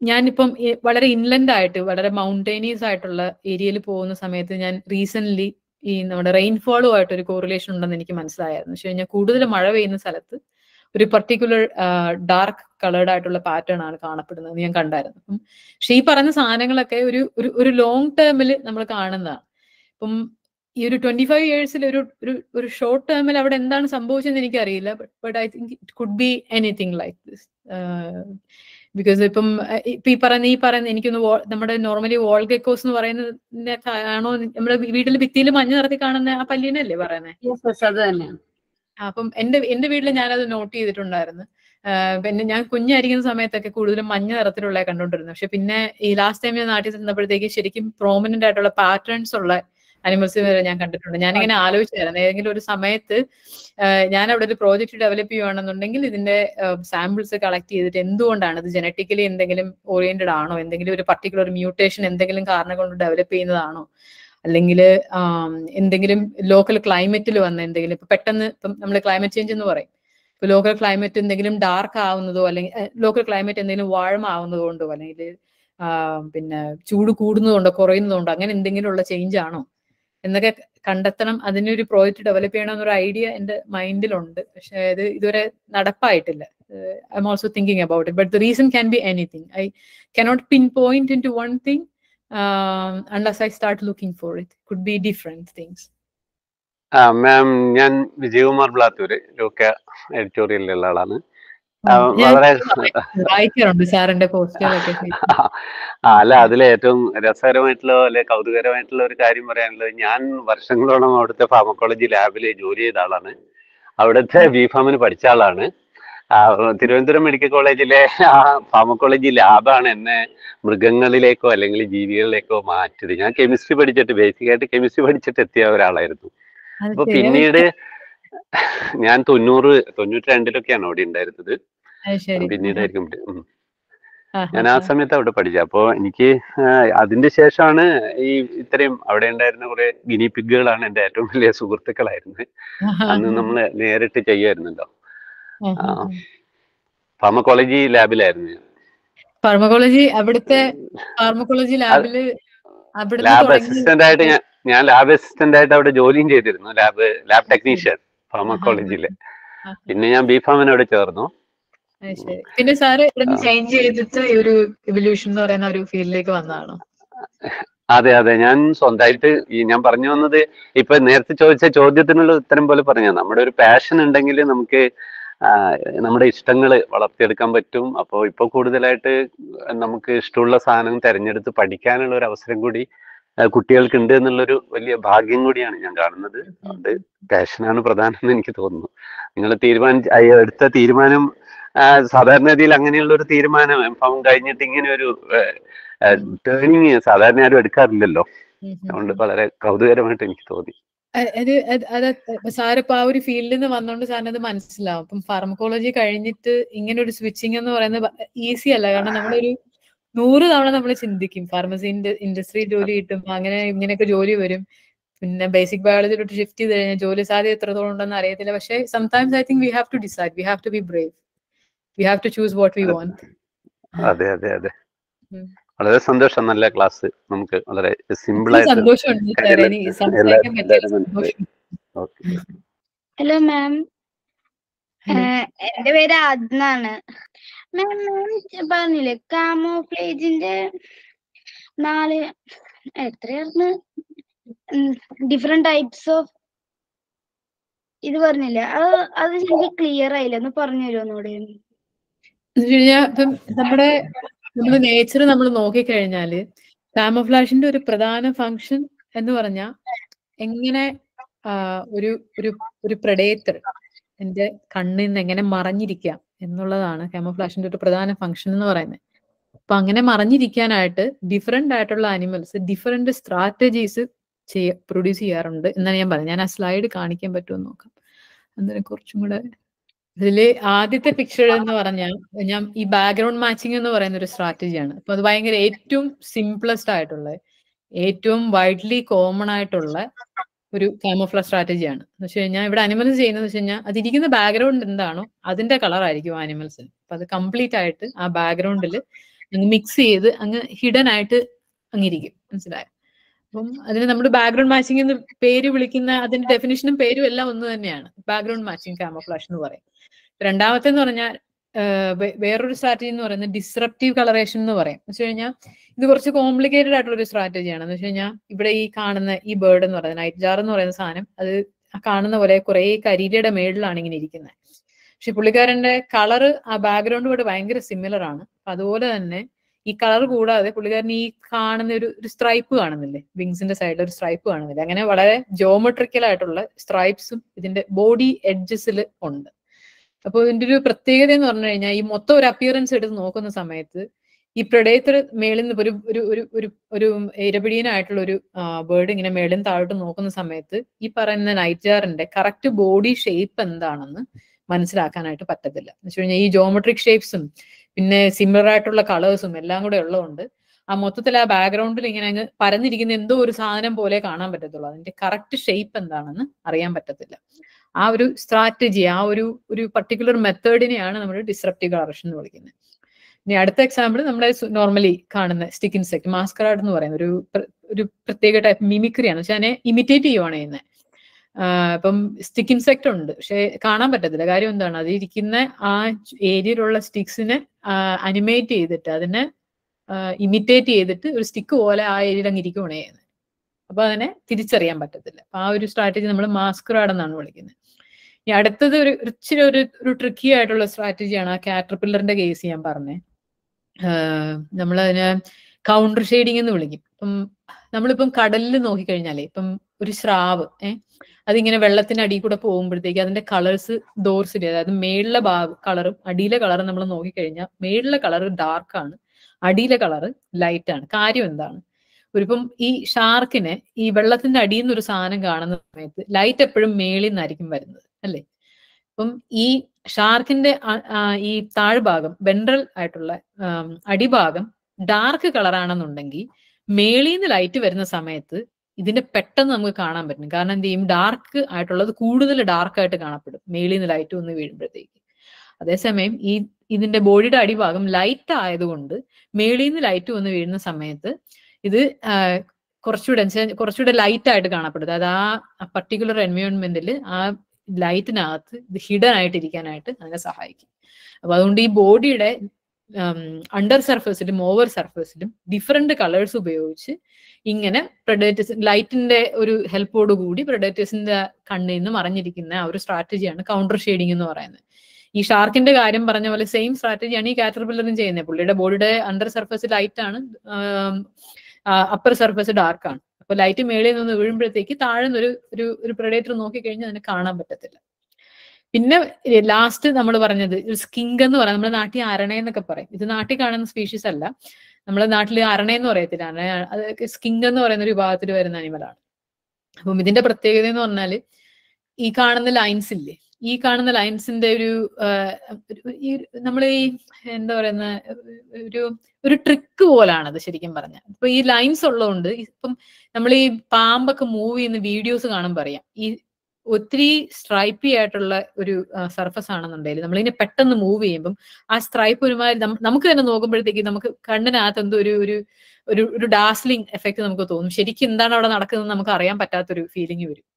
ഞാനിപ്പം വളരെ ഇൻലൻഡ് ആയിട്ട് വളരെ മൗണ്ടൈനീസ് ആയിട്ടുള്ള ഏരിയയിൽ പോകുന്ന സമയത്ത് ഞാൻ റീസെന്റ് ഈ നമ്മുടെ റെയിൻഫോളുമായിട്ട് ഒരു കോറിലേഷൻ ഉണ്ടെന്ന് എനിക്ക് മനസ്സിലായിരുന്നു പക്ഷെ കഴിഞ്ഞാൽ കൂടുതൽ മഴ പെയ്യുന്ന സ്ഥലത്ത് ഒരു പർട്ടിക്കുലർ ഡാർക്ക് കളേർഡ് ആയിട്ടുള്ള പാറ്റേൺ ആണ് കാണപ്പെടുന്നത് ഞാൻ കണ്ടായിരുന്നു അപ്പം പക്ഷെ ഈ പറഞ്ഞ സാധനങ്ങളൊക്കെ ഒരു ഒരു ലോങ് ടേമിൽ നമ്മൾ കാണുന്നതാണ് ഇപ്പം ഈ ഒരു ട്വന്റി ഫൈവ് ഇയേഴ്സിൽ ഒരു ഒരു ഷോർട്ട് ടേമിൽ അവിടെ എന്താണ് സംഭവിച്ചതെന്ന് എനിക്കറിയില്ല but I think it could be anything like this because ഇപ്പം ഇപ്പൊ ഈ പറയുന്ന ഈ പറയുന്ന എനിക്കൊന്ന് നമ്മുടെ നോർമലി വോൾ ഗെക്കോസ് എന്ന് പറയുന്ന ആണോ നമ്മുടെ വീട്ടിൽ ഭിത്തിയിൽ മഞ്ഞ നിറത്തി കാണുന്ന ആ പല്ലിനല്ലേ പറയുന്നത് അപ്പം എന്റെ എന്റെ വീട്ടിൽ ഞാനത് നോട്ട് ചെയ്തിട്ടുണ്ടായിരുന്നു പിന്നെ ഞാൻ കുഞ്ഞായിരിക്കുന്ന സമയത്തൊക്കെ കൂടുതലും മഞ്ഞ നിറത്തിലുള്ള കണ്ടുകൊണ്ടിരുന്നു പക്ഷെ പിന്നെ ഈ ലാസ്റ്റ് ടൈം ഞാൻ നാട്ടിൽ ചെന്നപ്പോഴത്തേക്ക് ശരിക്കും പ്രോമിനന്റ് ആയിട്ടുള്ള പാറ്റേൺസ് ഉള്ള അനിമൽസ് വരെ ഞാൻ കണ്ടിട്ടുണ്ട് ഞാനിങ്ങനെ ആലോചിച്ചായിരുന്നു ഏതെങ്കിലും ഒരു സമയത്ത് ഞാൻ അവിടെ ഒരു പ്രോജക്റ്റ് ഡെവലപ്പ് ചെയ്യുകയാണെന്നുണ്ടെങ്കിൽ ഇതിന്റെ സാമ്പിൾസ് കളക്ട് ചെയ്തിട്ട് എന്തുകൊണ്ടാണ് ഇത് ജനറ്റിക്കലി എന്തെങ്കിലും ഓറിയന്റഡ് ആണോ എന്തെങ്കിലും ഒരു പർട്ടിക്കുലർ മ്യൂട്ടേഷൻ എന്തെങ്കിലും കാരണം കൊണ്ട് ഡെവലപ്പ് ചെയ്യുന്നതാണോ അല്ലെങ്കിൽ എന്തെങ്കിലും ലോക്കൽ ക്ലൈമറ്റിൽ വന്ന എന്തെങ്കിലും ഇപ്പൊ പെട്ടെന്ന് ഇപ്പം നമ്മൾ ക്ലൈമറ്റ് ചേഞ്ച് എന്ന് പറയും ഇപ്പൊ ലോക്കൽ ക്ലൈമറ്റ് എന്തെങ്കിലും ഡാർക്ക് ആവുന്നതോ അല്ലെങ്കിൽ ലോക്കൽ ക്ലൈമറ്റ് എന്തെങ്കിലും ആവുന്നതോ കൊണ്ടോ അല്ലെങ്കിൽ പിന്നെ ചൂട് കൂടുന്നതുകൊണ്ടോ കുറയുന്നതുകൊണ്ടോ അങ്ങനെ എന്തെങ്കിലും ഉള്ള ചേഞ്ച് ആണോ എന്നൊക്കെ കണ്ടെത്തണം അതിനൊരു പ്രോജക്റ്റ് ഡെവലപ്പ് ചെയ്യണം എന്നൊരു ഐഡിയ എന്റെ മൈൻഡിലുണ്ട് പക്ഷെ അത് ഇതുവരെ നടപ്പായിട്ടില്ല I'm also thinking about it but the reason can be എനിങ് I cannot pinpoint in to one thing unless I start looking for it could be different things ma'am ഞാൻ വിജയകുമാർ ബ്ലാത്തൂര് ലോക്ക എഡിറ്റോറിയലിലുള്ള ആളാണ് വളരെ സാറിന്റെ അല്ല അതിലെ ഏറ്റവും രസകരമായിട്ടുള്ള അല്ലെ കൗതുകരമായിട്ടുള്ള ഒരു കാര്യം പറയാനുള്ളത് ഞാൻ വർഷങ്ങളോളം അവിടുത്തെ ഫാർമക്കോളജി ലാബിൽ ജോലി ചെയ്ത ആളാണ് അവിടുത്തെ ബി ഫാമിന് പഠിച്ച ആളാണ് തിരുവനന്തപുരം മെഡിക്കൽ കോളേജിലെ ആ ഫാർമക്കോളജി ലാബാണ് എന്നെ മൃഗങ്ങളിലേക്കോ അല്ലെങ്കിൽ ജീവികളിലേക്കോ മാറ്റിയത് ഞാൻ കെമിസ്ട്രി പഠിച്ചിട്ട് ബേസിക് ആയിട്ട് കെമിസ്ട്രി പഠിച്ചിട്ട് എത്തിയ ഒരാളായിരുന്നു അപ്പൊ പിന്നീട് ഞാൻ തൊണ്ണൂറ് തൊണ്ണൂറ്റി രണ്ടിലൊക്കെയാണ് അവിടെ ഉണ്ടായിരുന്നത് പിന്നീടായിരിക്കും ഞാൻ ആ സമയത്ത് അവിടെ പഠിച്ചത് അപ്പോ എനിക്ക് അതിന്റെ ശേഷമാണ് ഈ ഇത്രയും അവിടെ ഉണ്ടായിരുന്ന കുറെ ഗിനി പിഗുകളാണ് എന്റെ ഏറ്റവും വലിയ സുഹൃത്തുക്കളായിരുന്നത് അന്ന് നമ്മൾ നേരിട്ട് ചെയ്യുമായിരുന്നല്ലോ ഫാർമക്കോളജി ലാബിലായിരുന്നു ഞാൻ ഫാർമക്കോളജി അവിടുത്തെ ഫാർമക്കോളജി ലാബില് ലാബ് അസിസ്റ്റന്റ് ആയിട്ട് ഞാൻ ഞാൻ ലാബ് അസിസ്റ്റന്റ് ആയിട്ട് അവിടെ ജോലിയും ചെയ്തിരുന്നു ലാബ് ലാബ് ടെക്നീഷ്യൻ കോളേജില് പിന്നെ ഞാൻ ബി ഫാമിനോട് ചേർന്നു പിന്നെ സാറ് ചേഞ്ച് ചെയ്തിട്ട് ഒരു ഇവല്യൂഷൻ എന്ന് പറയുന്ന ഒരു ഫീൽഡിലേക്ക് വന്നതാണോ അതെ അതെ ഞാൻ സ്വന്തമായിട്ട് ഈ ഞാൻ പറഞ്ഞു വന്നത് ഇപ്പൊ നേരത്തെ ചോദിച്ച ചോദ്യത്തിനുള്ള ഉത്തരം പോലെ പറഞ്ഞു നമ്മുടെ ഒരു പാഷൻ ഉണ്ടെങ്കിൽ നമുക്ക് നമ്മുടെ ഇഷ്ടങ്ങൾ വളർത്തിയെടുക്കാൻ പറ്റും അപ്പോൾ ഇപ്പൊ കൂടുതലായിട്ട് നമുക്ക് ഇഷ്ടമുള്ള സാധനം തിരഞ്ഞെടുത്ത് പഠിക്കാനുള്ള ഒരു അവസരം കൂടി കുട്ടികൾക്കുണ്ട് എന്നുള്ളൊരു വലിയ ഭാഗ്യം കൂടിയാണ് ഞാൻ കാണുന്നത് അതുകൊണ്ട് പാഷനാണ് പ്രധാനം എന്ന് എനിക്ക് തോന്നുന്നു നിങ്ങൾ തീരുമാനം എടുത്ത തീരുമാനം സാധാരണ രീതിയിൽ അങ്ങനെയുള്ള ഒരു തീരുമാനം എം ഫോം കഴിഞ്ഞിട്ട് ഇങ്ങനെ ഒരു ടേണിങ് സാധാരണ ആരും എടുക്കാറില്ലല്ലോ അതുകൊണ്ട് വളരെ കൗതുകരമായിട്ട് എനിക്ക് തോന്നി അത് സാറിപ്പോ ആ ഒരു ഫീൽഡിൽ നിന്ന് വന്നോണ്ട് സാറിന് അത് മനസ്സിലാവും അപ്പം ഫാർമക്കോളജി കഴിഞ്ഞിട്ട് ഇങ്ങനെ ഒരു സ്വിച്ചിങ് എന്ന് പറയുന്നത് ഈസി അല്ല കാരണം നമ്മളൊരു നൂറ് തവണ നമ്മൾ ചിന്തിക്കും ഫാർമസി ഇൻഡസ്ട്രി ജോലി കിട്ടും അങ്ങനെ ഇങ്ങനെയൊക്കെ ജോലി വരും പിന്നെ ബേസിക് ബയോളജിയിലോട്ട് ഷിഫ്റ്റ് ചെയ്ത് കഴിഞ്ഞാൽ ജോലി സാധ്യത എത്രത്തോളം ഉണ്ടെന്ന് അറിയത്തില്ല പക്ഷെ സംസ് I think we have to decide we have to be brave we have to choose what we want അതെ അതെ അതെ വളരെ സന്തോഷം നല്ല ക്ലാസ് നമുക്ക് വളരെ സിമ്പിൾ ആയിട്ട് ഹലോ മാം എന്റെ പേര് ആദ്യ മാം മാം പറഞ്ഞില്ലേ കാമോഫ്ലേജിന്റെ നാല് എത്രയായിരുന്നു ഡിഫറെന്റ് ടൈപ്സ് ഓഫ് ഇത് പറഞ്ഞില്ലേ അത് അത് എനിക്ക് ക്ലിയർ ആയില്ല ഒന്ന് പറഞ്ഞു തരുമോ ഒന്നുകൂടെ നമ്മുടെ നമ്മൾ നേച്ചർ നമ്മൾ നോക്കിക്കഴിഞ്ഞാല് കാമോഫ്ലാഷിന്റെ ഒരു പ്രധാന ഫങ്ഷൻ എന്ന് പറഞ്ഞാൽ എങ്ങനെ ഒരു ഒരു ഒരു പ്രഡേറ്റർ എന്റെ കണ്ണിൽ നിന്ന് എങ്ങനെ മറഞ്ഞിരിക്കാം എന്നുള്ളതാണ് കാമോഫ്ലാഷിന്റെ ഒരു പ്രധാന ഫംഗ്ഷൻ എന്ന് പറയുന്നത് അപ്പൊ അങ്ങനെ മറിഞ്ഞിരിക്കാനായിട്ട് ഡിഫറെന്റ് ആയിട്ടുള്ള അനിമൽസ് ഡിഫറെന്റ് സ്ട്രാറ്റജീസ് ചെയ്യ പ്രൊഡ്യൂസ് ചെയ്യാറുണ്ട് എന്നാണ് ഞാൻ പറഞ്ഞത് ഞാൻ ആ സ്ലൈഡ് കാണിക്കാൻ പറ്റുമെന്ന് നോക്കാം അതിനെ കുറച്ചും കൂടെ ഇതില് ആദ്യത്തെ പിക്ചർ എന്ന് പറഞ്ഞാൽ ഞാൻ ഈ ബാക്ക്ഗ്രൗണ്ട് മാച്ചിങ് എന്ന് പറയുന്ന ഒരു സ്ട്രാറ്റജിയാണ് അപ്പൊ അത് ഭയങ്കര ഏറ്റവും സിംപ്ലസ്റ്റ് ആയിട്ടുള്ള ഏറ്റവും വൈഡ്ലി കോമൺ ആയിട്ടുള്ള ഒരു കാമോഫ്ല സ്ട്രാറ്റജിയാണ് എന്ന് വെച്ച് കഴിഞ്ഞാൽ ഇവിടെ അനിമൽസ് ചെയ്യുന്നത് വെച്ച് കഴിഞ്ഞാൽ അതിരിക്കുന്ന ബാക്ക്ഗ്രൗണ്ട് എന്താണോ അതിന്റെ കളർ ആയിരിക്കും ആനിമൽസിന് അപ്പൊ അത് കംപ്ലീറ്റ് ആയിട്ട് ആ ബാക്ക്ഗ്രൗണ്ടിൽ അങ്ങ് മിക്സ് ചെയ്ത് അങ്ങ് ഹിഡൻ ആയിട്ട് അങ്ങിരിക്കും മനസ്സിലായോ അപ്പം അതിന് നമ്മൾ ബാക്ക്ഗ്രൗണ്ട് മാച്ചിങ് എന്ന് പേര് വിളിക്കുന്ന അതിന്റെ ഡെഫിനേഷനും പേരും എല്ലാം ഒന്ന് തന്നെയാണ് ബാക്ക്ഗ്രൗണ്ട് മാച്ചിങ് കാമോഫ്ലാഷ് എന്ന് പറയും രണ്ടാമത്തെ എന്ന് പറഞ്ഞാൽ വേറൊരു സ്ട്രാറ്റജി എന്ന് പറയുന്നത് ഡിസ്റപ്റ്റീവ് കളറേഷൻ എന്ന് പറയും എന്ന് വെച്ച് കഴിഞ്ഞാൽ ഇത് കുറച്ച് കോംപ്ലിക്കേറ്റഡ് ആയിട്ടുള്ള ഒരു സ്ട്രാറ്റജിയാണ് എന്ന് വെച്ച് കഴിഞ്ഞാൽ ഇവിടെ ഈ കാണുന്ന ഈ ബേർഡ് എന്ന് പറയുന്നത് നൈറ്റ് ജാർ എന്ന് പറയുന്ന സാധനം അത് കാണുന്ന പോലെ കുറെ കരീരയുടെ മേളിലാണ് ഇങ്ങനെ ഇരിക്കുന്നത് പക്ഷെ പുള്ളിക്കാരന്റെ കളർ ആ ബാക്ക്ഗ്രൗണ്ടുമായിട്ട് ഭയങ്കര സിമിലർ ആണ് അതുപോലെ തന്നെ ഈ കളർ കൂടാതെ പുള്ളിക്കാരൻ ഈ കാണുന്ന ഒരു ഒരു സ്ട്രൈപ്പ് കാണുന്നില്ലേ വിങ്സിന്റെ സൈഡിൽ ഒരു സ്ട്രൈപ്പ് കാണുന്നില്ല അങ്ങനെ വളരെ ജോമെട്രിക്കൽ ആയിട്ടുള്ള സ്ട്രൈപ്സും ഇതിന്റെ ബോഡി എഡ്ജസിൽ ഉണ്ട് അപ്പോൾ ഇതിന്റെ ഒരു പ്രത്യേകത എന്ന് പറഞ്ഞു കഴിഞ്ഞാൽ ഈ മൊത്തം ഒരു അപ്പിയറൻസ് എടുത്ത് നോക്കുന്ന സമയത്ത് ഈ പ്രഡേറ്റർ മേളിൽ നിന്ന് ഒരു ഒരു ഒരു ഒരു ഒരു ഇരപിടിയനായിട്ടുള്ള ഒരു ബേർഡ് ഇങ്ങനെ മേളിൽ താഴോട്ട് നോക്കുന്ന സമയത്ത് ഈ പറയുന്ന നൈറ്റാറിന്റെ കറക്റ്റ് ബോഡി ഷേപ്പ് എന്താണെന്ന് മനസ്സിലാക്കാനായിട്ട് പറ്റത്തില്ല എന്ന് വെച്ച് കഴിഞ്ഞാൽ ഈ ജോമെട്രിക് ഷേപ്സും പിന്നെ സിമിലർ ആയിട്ടുള്ള കളേഴ്സും എല്ലാം കൂടെ ഉള്ളതുകൊണ്ട് ആ മൊത്തത്തിൽ ആ ബാക്ക്ഗ്രൗണ്ടിൽ ഇങ്ങനെ അങ്ങ് പരന്നിരിക്കുന്ന എന്തോ ഒരു സാധനം പോലെ കാണാൻ പറ്റത്തുള്ളൂ അതിന്റെ കറക്റ്റ് ഷേപ്പ് എന്താണെന്ന് അറിയാൻ പറ്റത്തില്ല ആ ഒരു സ്ട്രാറ്റജി ആ ഒരു ഒരു പർട്ടിക്കുലർ മെത്തേഡിനെയാണ് നമ്മൾ ഡിസ്റപ്റ്റീവ് കളറക്ഷൻ എന്ന് വിളിക്കുന്നത് ഇനി അടുത്ത എക്സാമ്പിൾ നമ്മുടെ നോർമലി കാണുന്ന സ്റ്റിക്ക് ഇൻസെക്ട് മാസ്കറാഡ് എന്ന് പറയുന്ന ഒരു ഒരു പ്രത്യേക ടൈപ്പ് മിമിക്രിയാണ് പക്ഷെ അതിനെ ഇമിറ്റേറ്റ് ചെയ്യുവാണ് ചെയ്യുന്നത് ഇപ്പം സ്റ്റിക്ക് ഇൻസെക്ട് ഉണ്ട് പക്ഷെ കാണാൻ പറ്റത്തില്ല കാര്യം എന്താണ് അത് ഇരിക്കുന്ന ആ ഏരിയയിലുള്ള സ്റ്റിക്സിനെ അനിമേറ്റ് ചെയ്തിട്ട് അതിനെ ഇമിറ്റേറ്റ് ചെയ്തിട്ട് ഒരു സ്റ്റിക്ക് പോലെ ആ ഏരിയയിൽ അങ്ങ് ഇരിക്കുവാണ് ചെയ്യുന്നത് അപ്പൊ അതിനെ തിരിച്ചറിയാൻ പറ്റത്തില്ല ആ ഒരു സ്ട്രാറ്റജി നമ്മൾ മാസ്കറാഡ് എന്നാണ് വിളിക്കുന്നത് ഇനി അടുത്തത് ഒരു ഇച്ചിരി ഒരു ഒരു ട്രിക്കി ആയിട്ടുള്ള സ്ട്രാറ്റജിയാണ് ആ കാറ്റർപില്ലറിന്റെ കേസ് ഞാൻ പറഞ്ഞേ നമ്മളതിനെ കൗണ്ടർ ഷെയ്ഡിങ് എന്ന് വിളിക്കും ഇപ്പം നമ്മളിപ്പം കടലിൽ നോക്കിക്കഴിഞ്ഞാലേ ഇപ്പം ഒരു സ്രാവ് ഏഹ് അതിങ്ങനെ വെള്ളത്തിന്റെ അടിയിൽ കൂടെ പോകുമ്പോഴത്തേക്ക് അതിന്റെ കളേഴ്സ് ഡോർസിൽ അതായത് മേളിലെ ഭാഗ കളറും അടിയിലെ കളറും നമ്മൾ നോക്കിക്കഴിഞ്ഞാൽ മേളിലെ കളർ ഡാർക്കാണ് അടിയിലെ കളർ ലൈറ്റ് ആണ് കാര്യം എന്താണ് ഒരിപ്പം ഈ ഷാർക്കിനെ ഈ വെള്ളത്തിന്റെ അടിയിൽ നിന്ന് ഒരു സാധനം കാണുന്ന സമയത്ത് ലൈറ്റ് എപ്പോഴും മേളിൽ നിന്നായിരിക്കും വരുന്നത് അല്ലേ അപ്പം ഈ ഷാർക്കിന്റെ ഈ താഴ്ഭാഗം വെൻട്രൽ ആയിട്ടുള്ള അടിഭാഗം ഡാർക്ക് കളറാണെന്നുണ്ടെങ്കിൽ നിന്ന് ലൈറ്റ് വരുന്ന സമയത്ത് ഇതിന്റെ പെട്ടെന്ന് നമുക്ക് കാണാൻ പറ്റും കാരണം എന്ത് ചെയ്യും ഡാർക്ക് ആയിട്ടുള്ളത് കൂടുതൽ ഡാർക്ക് ആയിട്ട് കാണപ്പെടും നിന്ന് ലൈറ്റ് ഒന്ന് വീഴുമ്പോഴത്തേക്ക് അതേസമയം ഈ ഇതിന്റെ ബോഡിയുടെ അടിഭാഗം ലൈറ്റ് ആയതുകൊണ്ട് നിന്ന് ലൈറ്റ് വന്ന് വീഴുന്ന സമയത്ത് ഇത് കുറച്ചുകൂടെ കുറച്ചുകൂടെ ലൈറ്റ് ആയിട്ട് കാണപ്പെടും അതായത് ആ പർട്ടിക്കുലർ എൻവയോൺമെന്റിൽ ആ ലൈറ്റിനകത്ത് ഇത് ഹിഡൻ ആയിട്ട് ഇരിക്കാനായിട്ട് അതിനെ സഹായിക്കും അപ്പൊ അതുകൊണ്ട് ഈ ബോഡിയുടെ അണ്ടർ സർഫേസിലും ഓവർ സർഫേസിലും ഡിഫറെന്റ് കളേഴ്സ് ഉപയോഗിച്ച് ഇങ്ങനെ പ്രഡേറ്റേഴ്സ് ലൈറ്റിന്റെ ഒരു ഹെൽപ്പോട് കൂടി പ്രഡേറ്റേഴ്സിന്റെ കണ്ണിൽ നിന്ന് മറിഞ്ഞിരിക്കുന്ന ഒരു സ്ട്രാറ്റജിയാണ് കൗണ്ടർ ഷെയ്ഡിങ് എന്ന് പറയുന്നത് ഈ ഷാർക്കിന്റെ കാര്യം പറഞ്ഞ പോലെ സെയിം സ്ട്രാറ്റജിയാണ് ഈ കാറ്റർപില്ലറും ചെയ്യുന്നത് പുള്ളിയുടെ ബോഡിയുടെ അണ്ടർ സർഫേസ് ലൈറ്റ് ആണ് അപ്പർ സർഫേസ് ഡാർക്ക് ആണ് അപ്പൊ ലൈറ്റ് മേളിൽ നിന്ന് വീഴുമ്പോഴത്തേക്ക് താഴെ ഒരു ഒരു ഒരു പ്രൊഡേറ്റർ നോക്കിക്കഴിഞ്ഞാൽ അതിനെ കാണാൻ പറ്റത്തില്ല പിന്നെ ലാസ്റ്റ് നമ്മൾ പറഞ്ഞത് സ്കിങ് എന്ന് പറയാം നമ്മുടെ നാട്ടിൽ അരണയെന്നൊക്കെ എന്നൊക്കെ പറയും ഇത് നാട്ടിൽ കാണുന്ന സ്പീഷീസ് അല്ല നമ്മുടെ നാട്ടിൽ അരണയെന്ന് പറയത്തില്ല അരണയ അത് സ്കിങ് എന്ന് പറയുന്ന ഒരു വിഭാഗത്തിൽ വരുന്ന അനിമലാണ് അപ്പം ഇതിന്റെ പ്രത്യേകത എന്ന് പറഞ്ഞാൽ ഈ കാണുന്ന ലൈൻസ് ഇല്ലേ ഈ കാണുന്ന ലൈൻസിന്റെ ഒരു ഈ നമ്മൾ ഈ എന്താ പറയുന്ന ഒരു ഒരു ട്രിക്ക് പോലാണത് ശരിക്കും പറഞ്ഞാൽ ഇപ്പൊ ഈ ലൈൻസ് ഉള്ളതുകൊണ്ട് ഇപ്പം നമ്മൾ ഈ പാമ്പൊക്കെ മൂവ് ചെയ്യുന്ന വീഡിയോസ് കാണുമ്പോൾ പറയാം ഈ ഒത്തിരി സ്ട്രൈപ്പി ആയിട്ടുള്ള ഒരു സർഫസ് ആണെന്നുണ്ടെങ്കിൽ നമ്മളിങ്ങനെ പെട്ടെന്ന് മൂവ് ചെയ്യുമ്പം ആ സ്ട്രൈപ്പ് ഒരുമാതിരി നമുക്ക് തന്നെ നോക്കുമ്പോഴത്തേക്ക് നമുക്ക് കണ്ണിനകത്ത് എന്തോ ഒരു ഒരു ഒരു ഡാസ്ലിംഗ് എഫക്റ്റ് നമുക്ക് തോന്നും ശരിക്കും എന്താണ് അവിടെ നടക്കുന്നത് നമുക്ക് അറിയാൻ പറ്റാത്തൊരു ഫീലിംഗ് വരും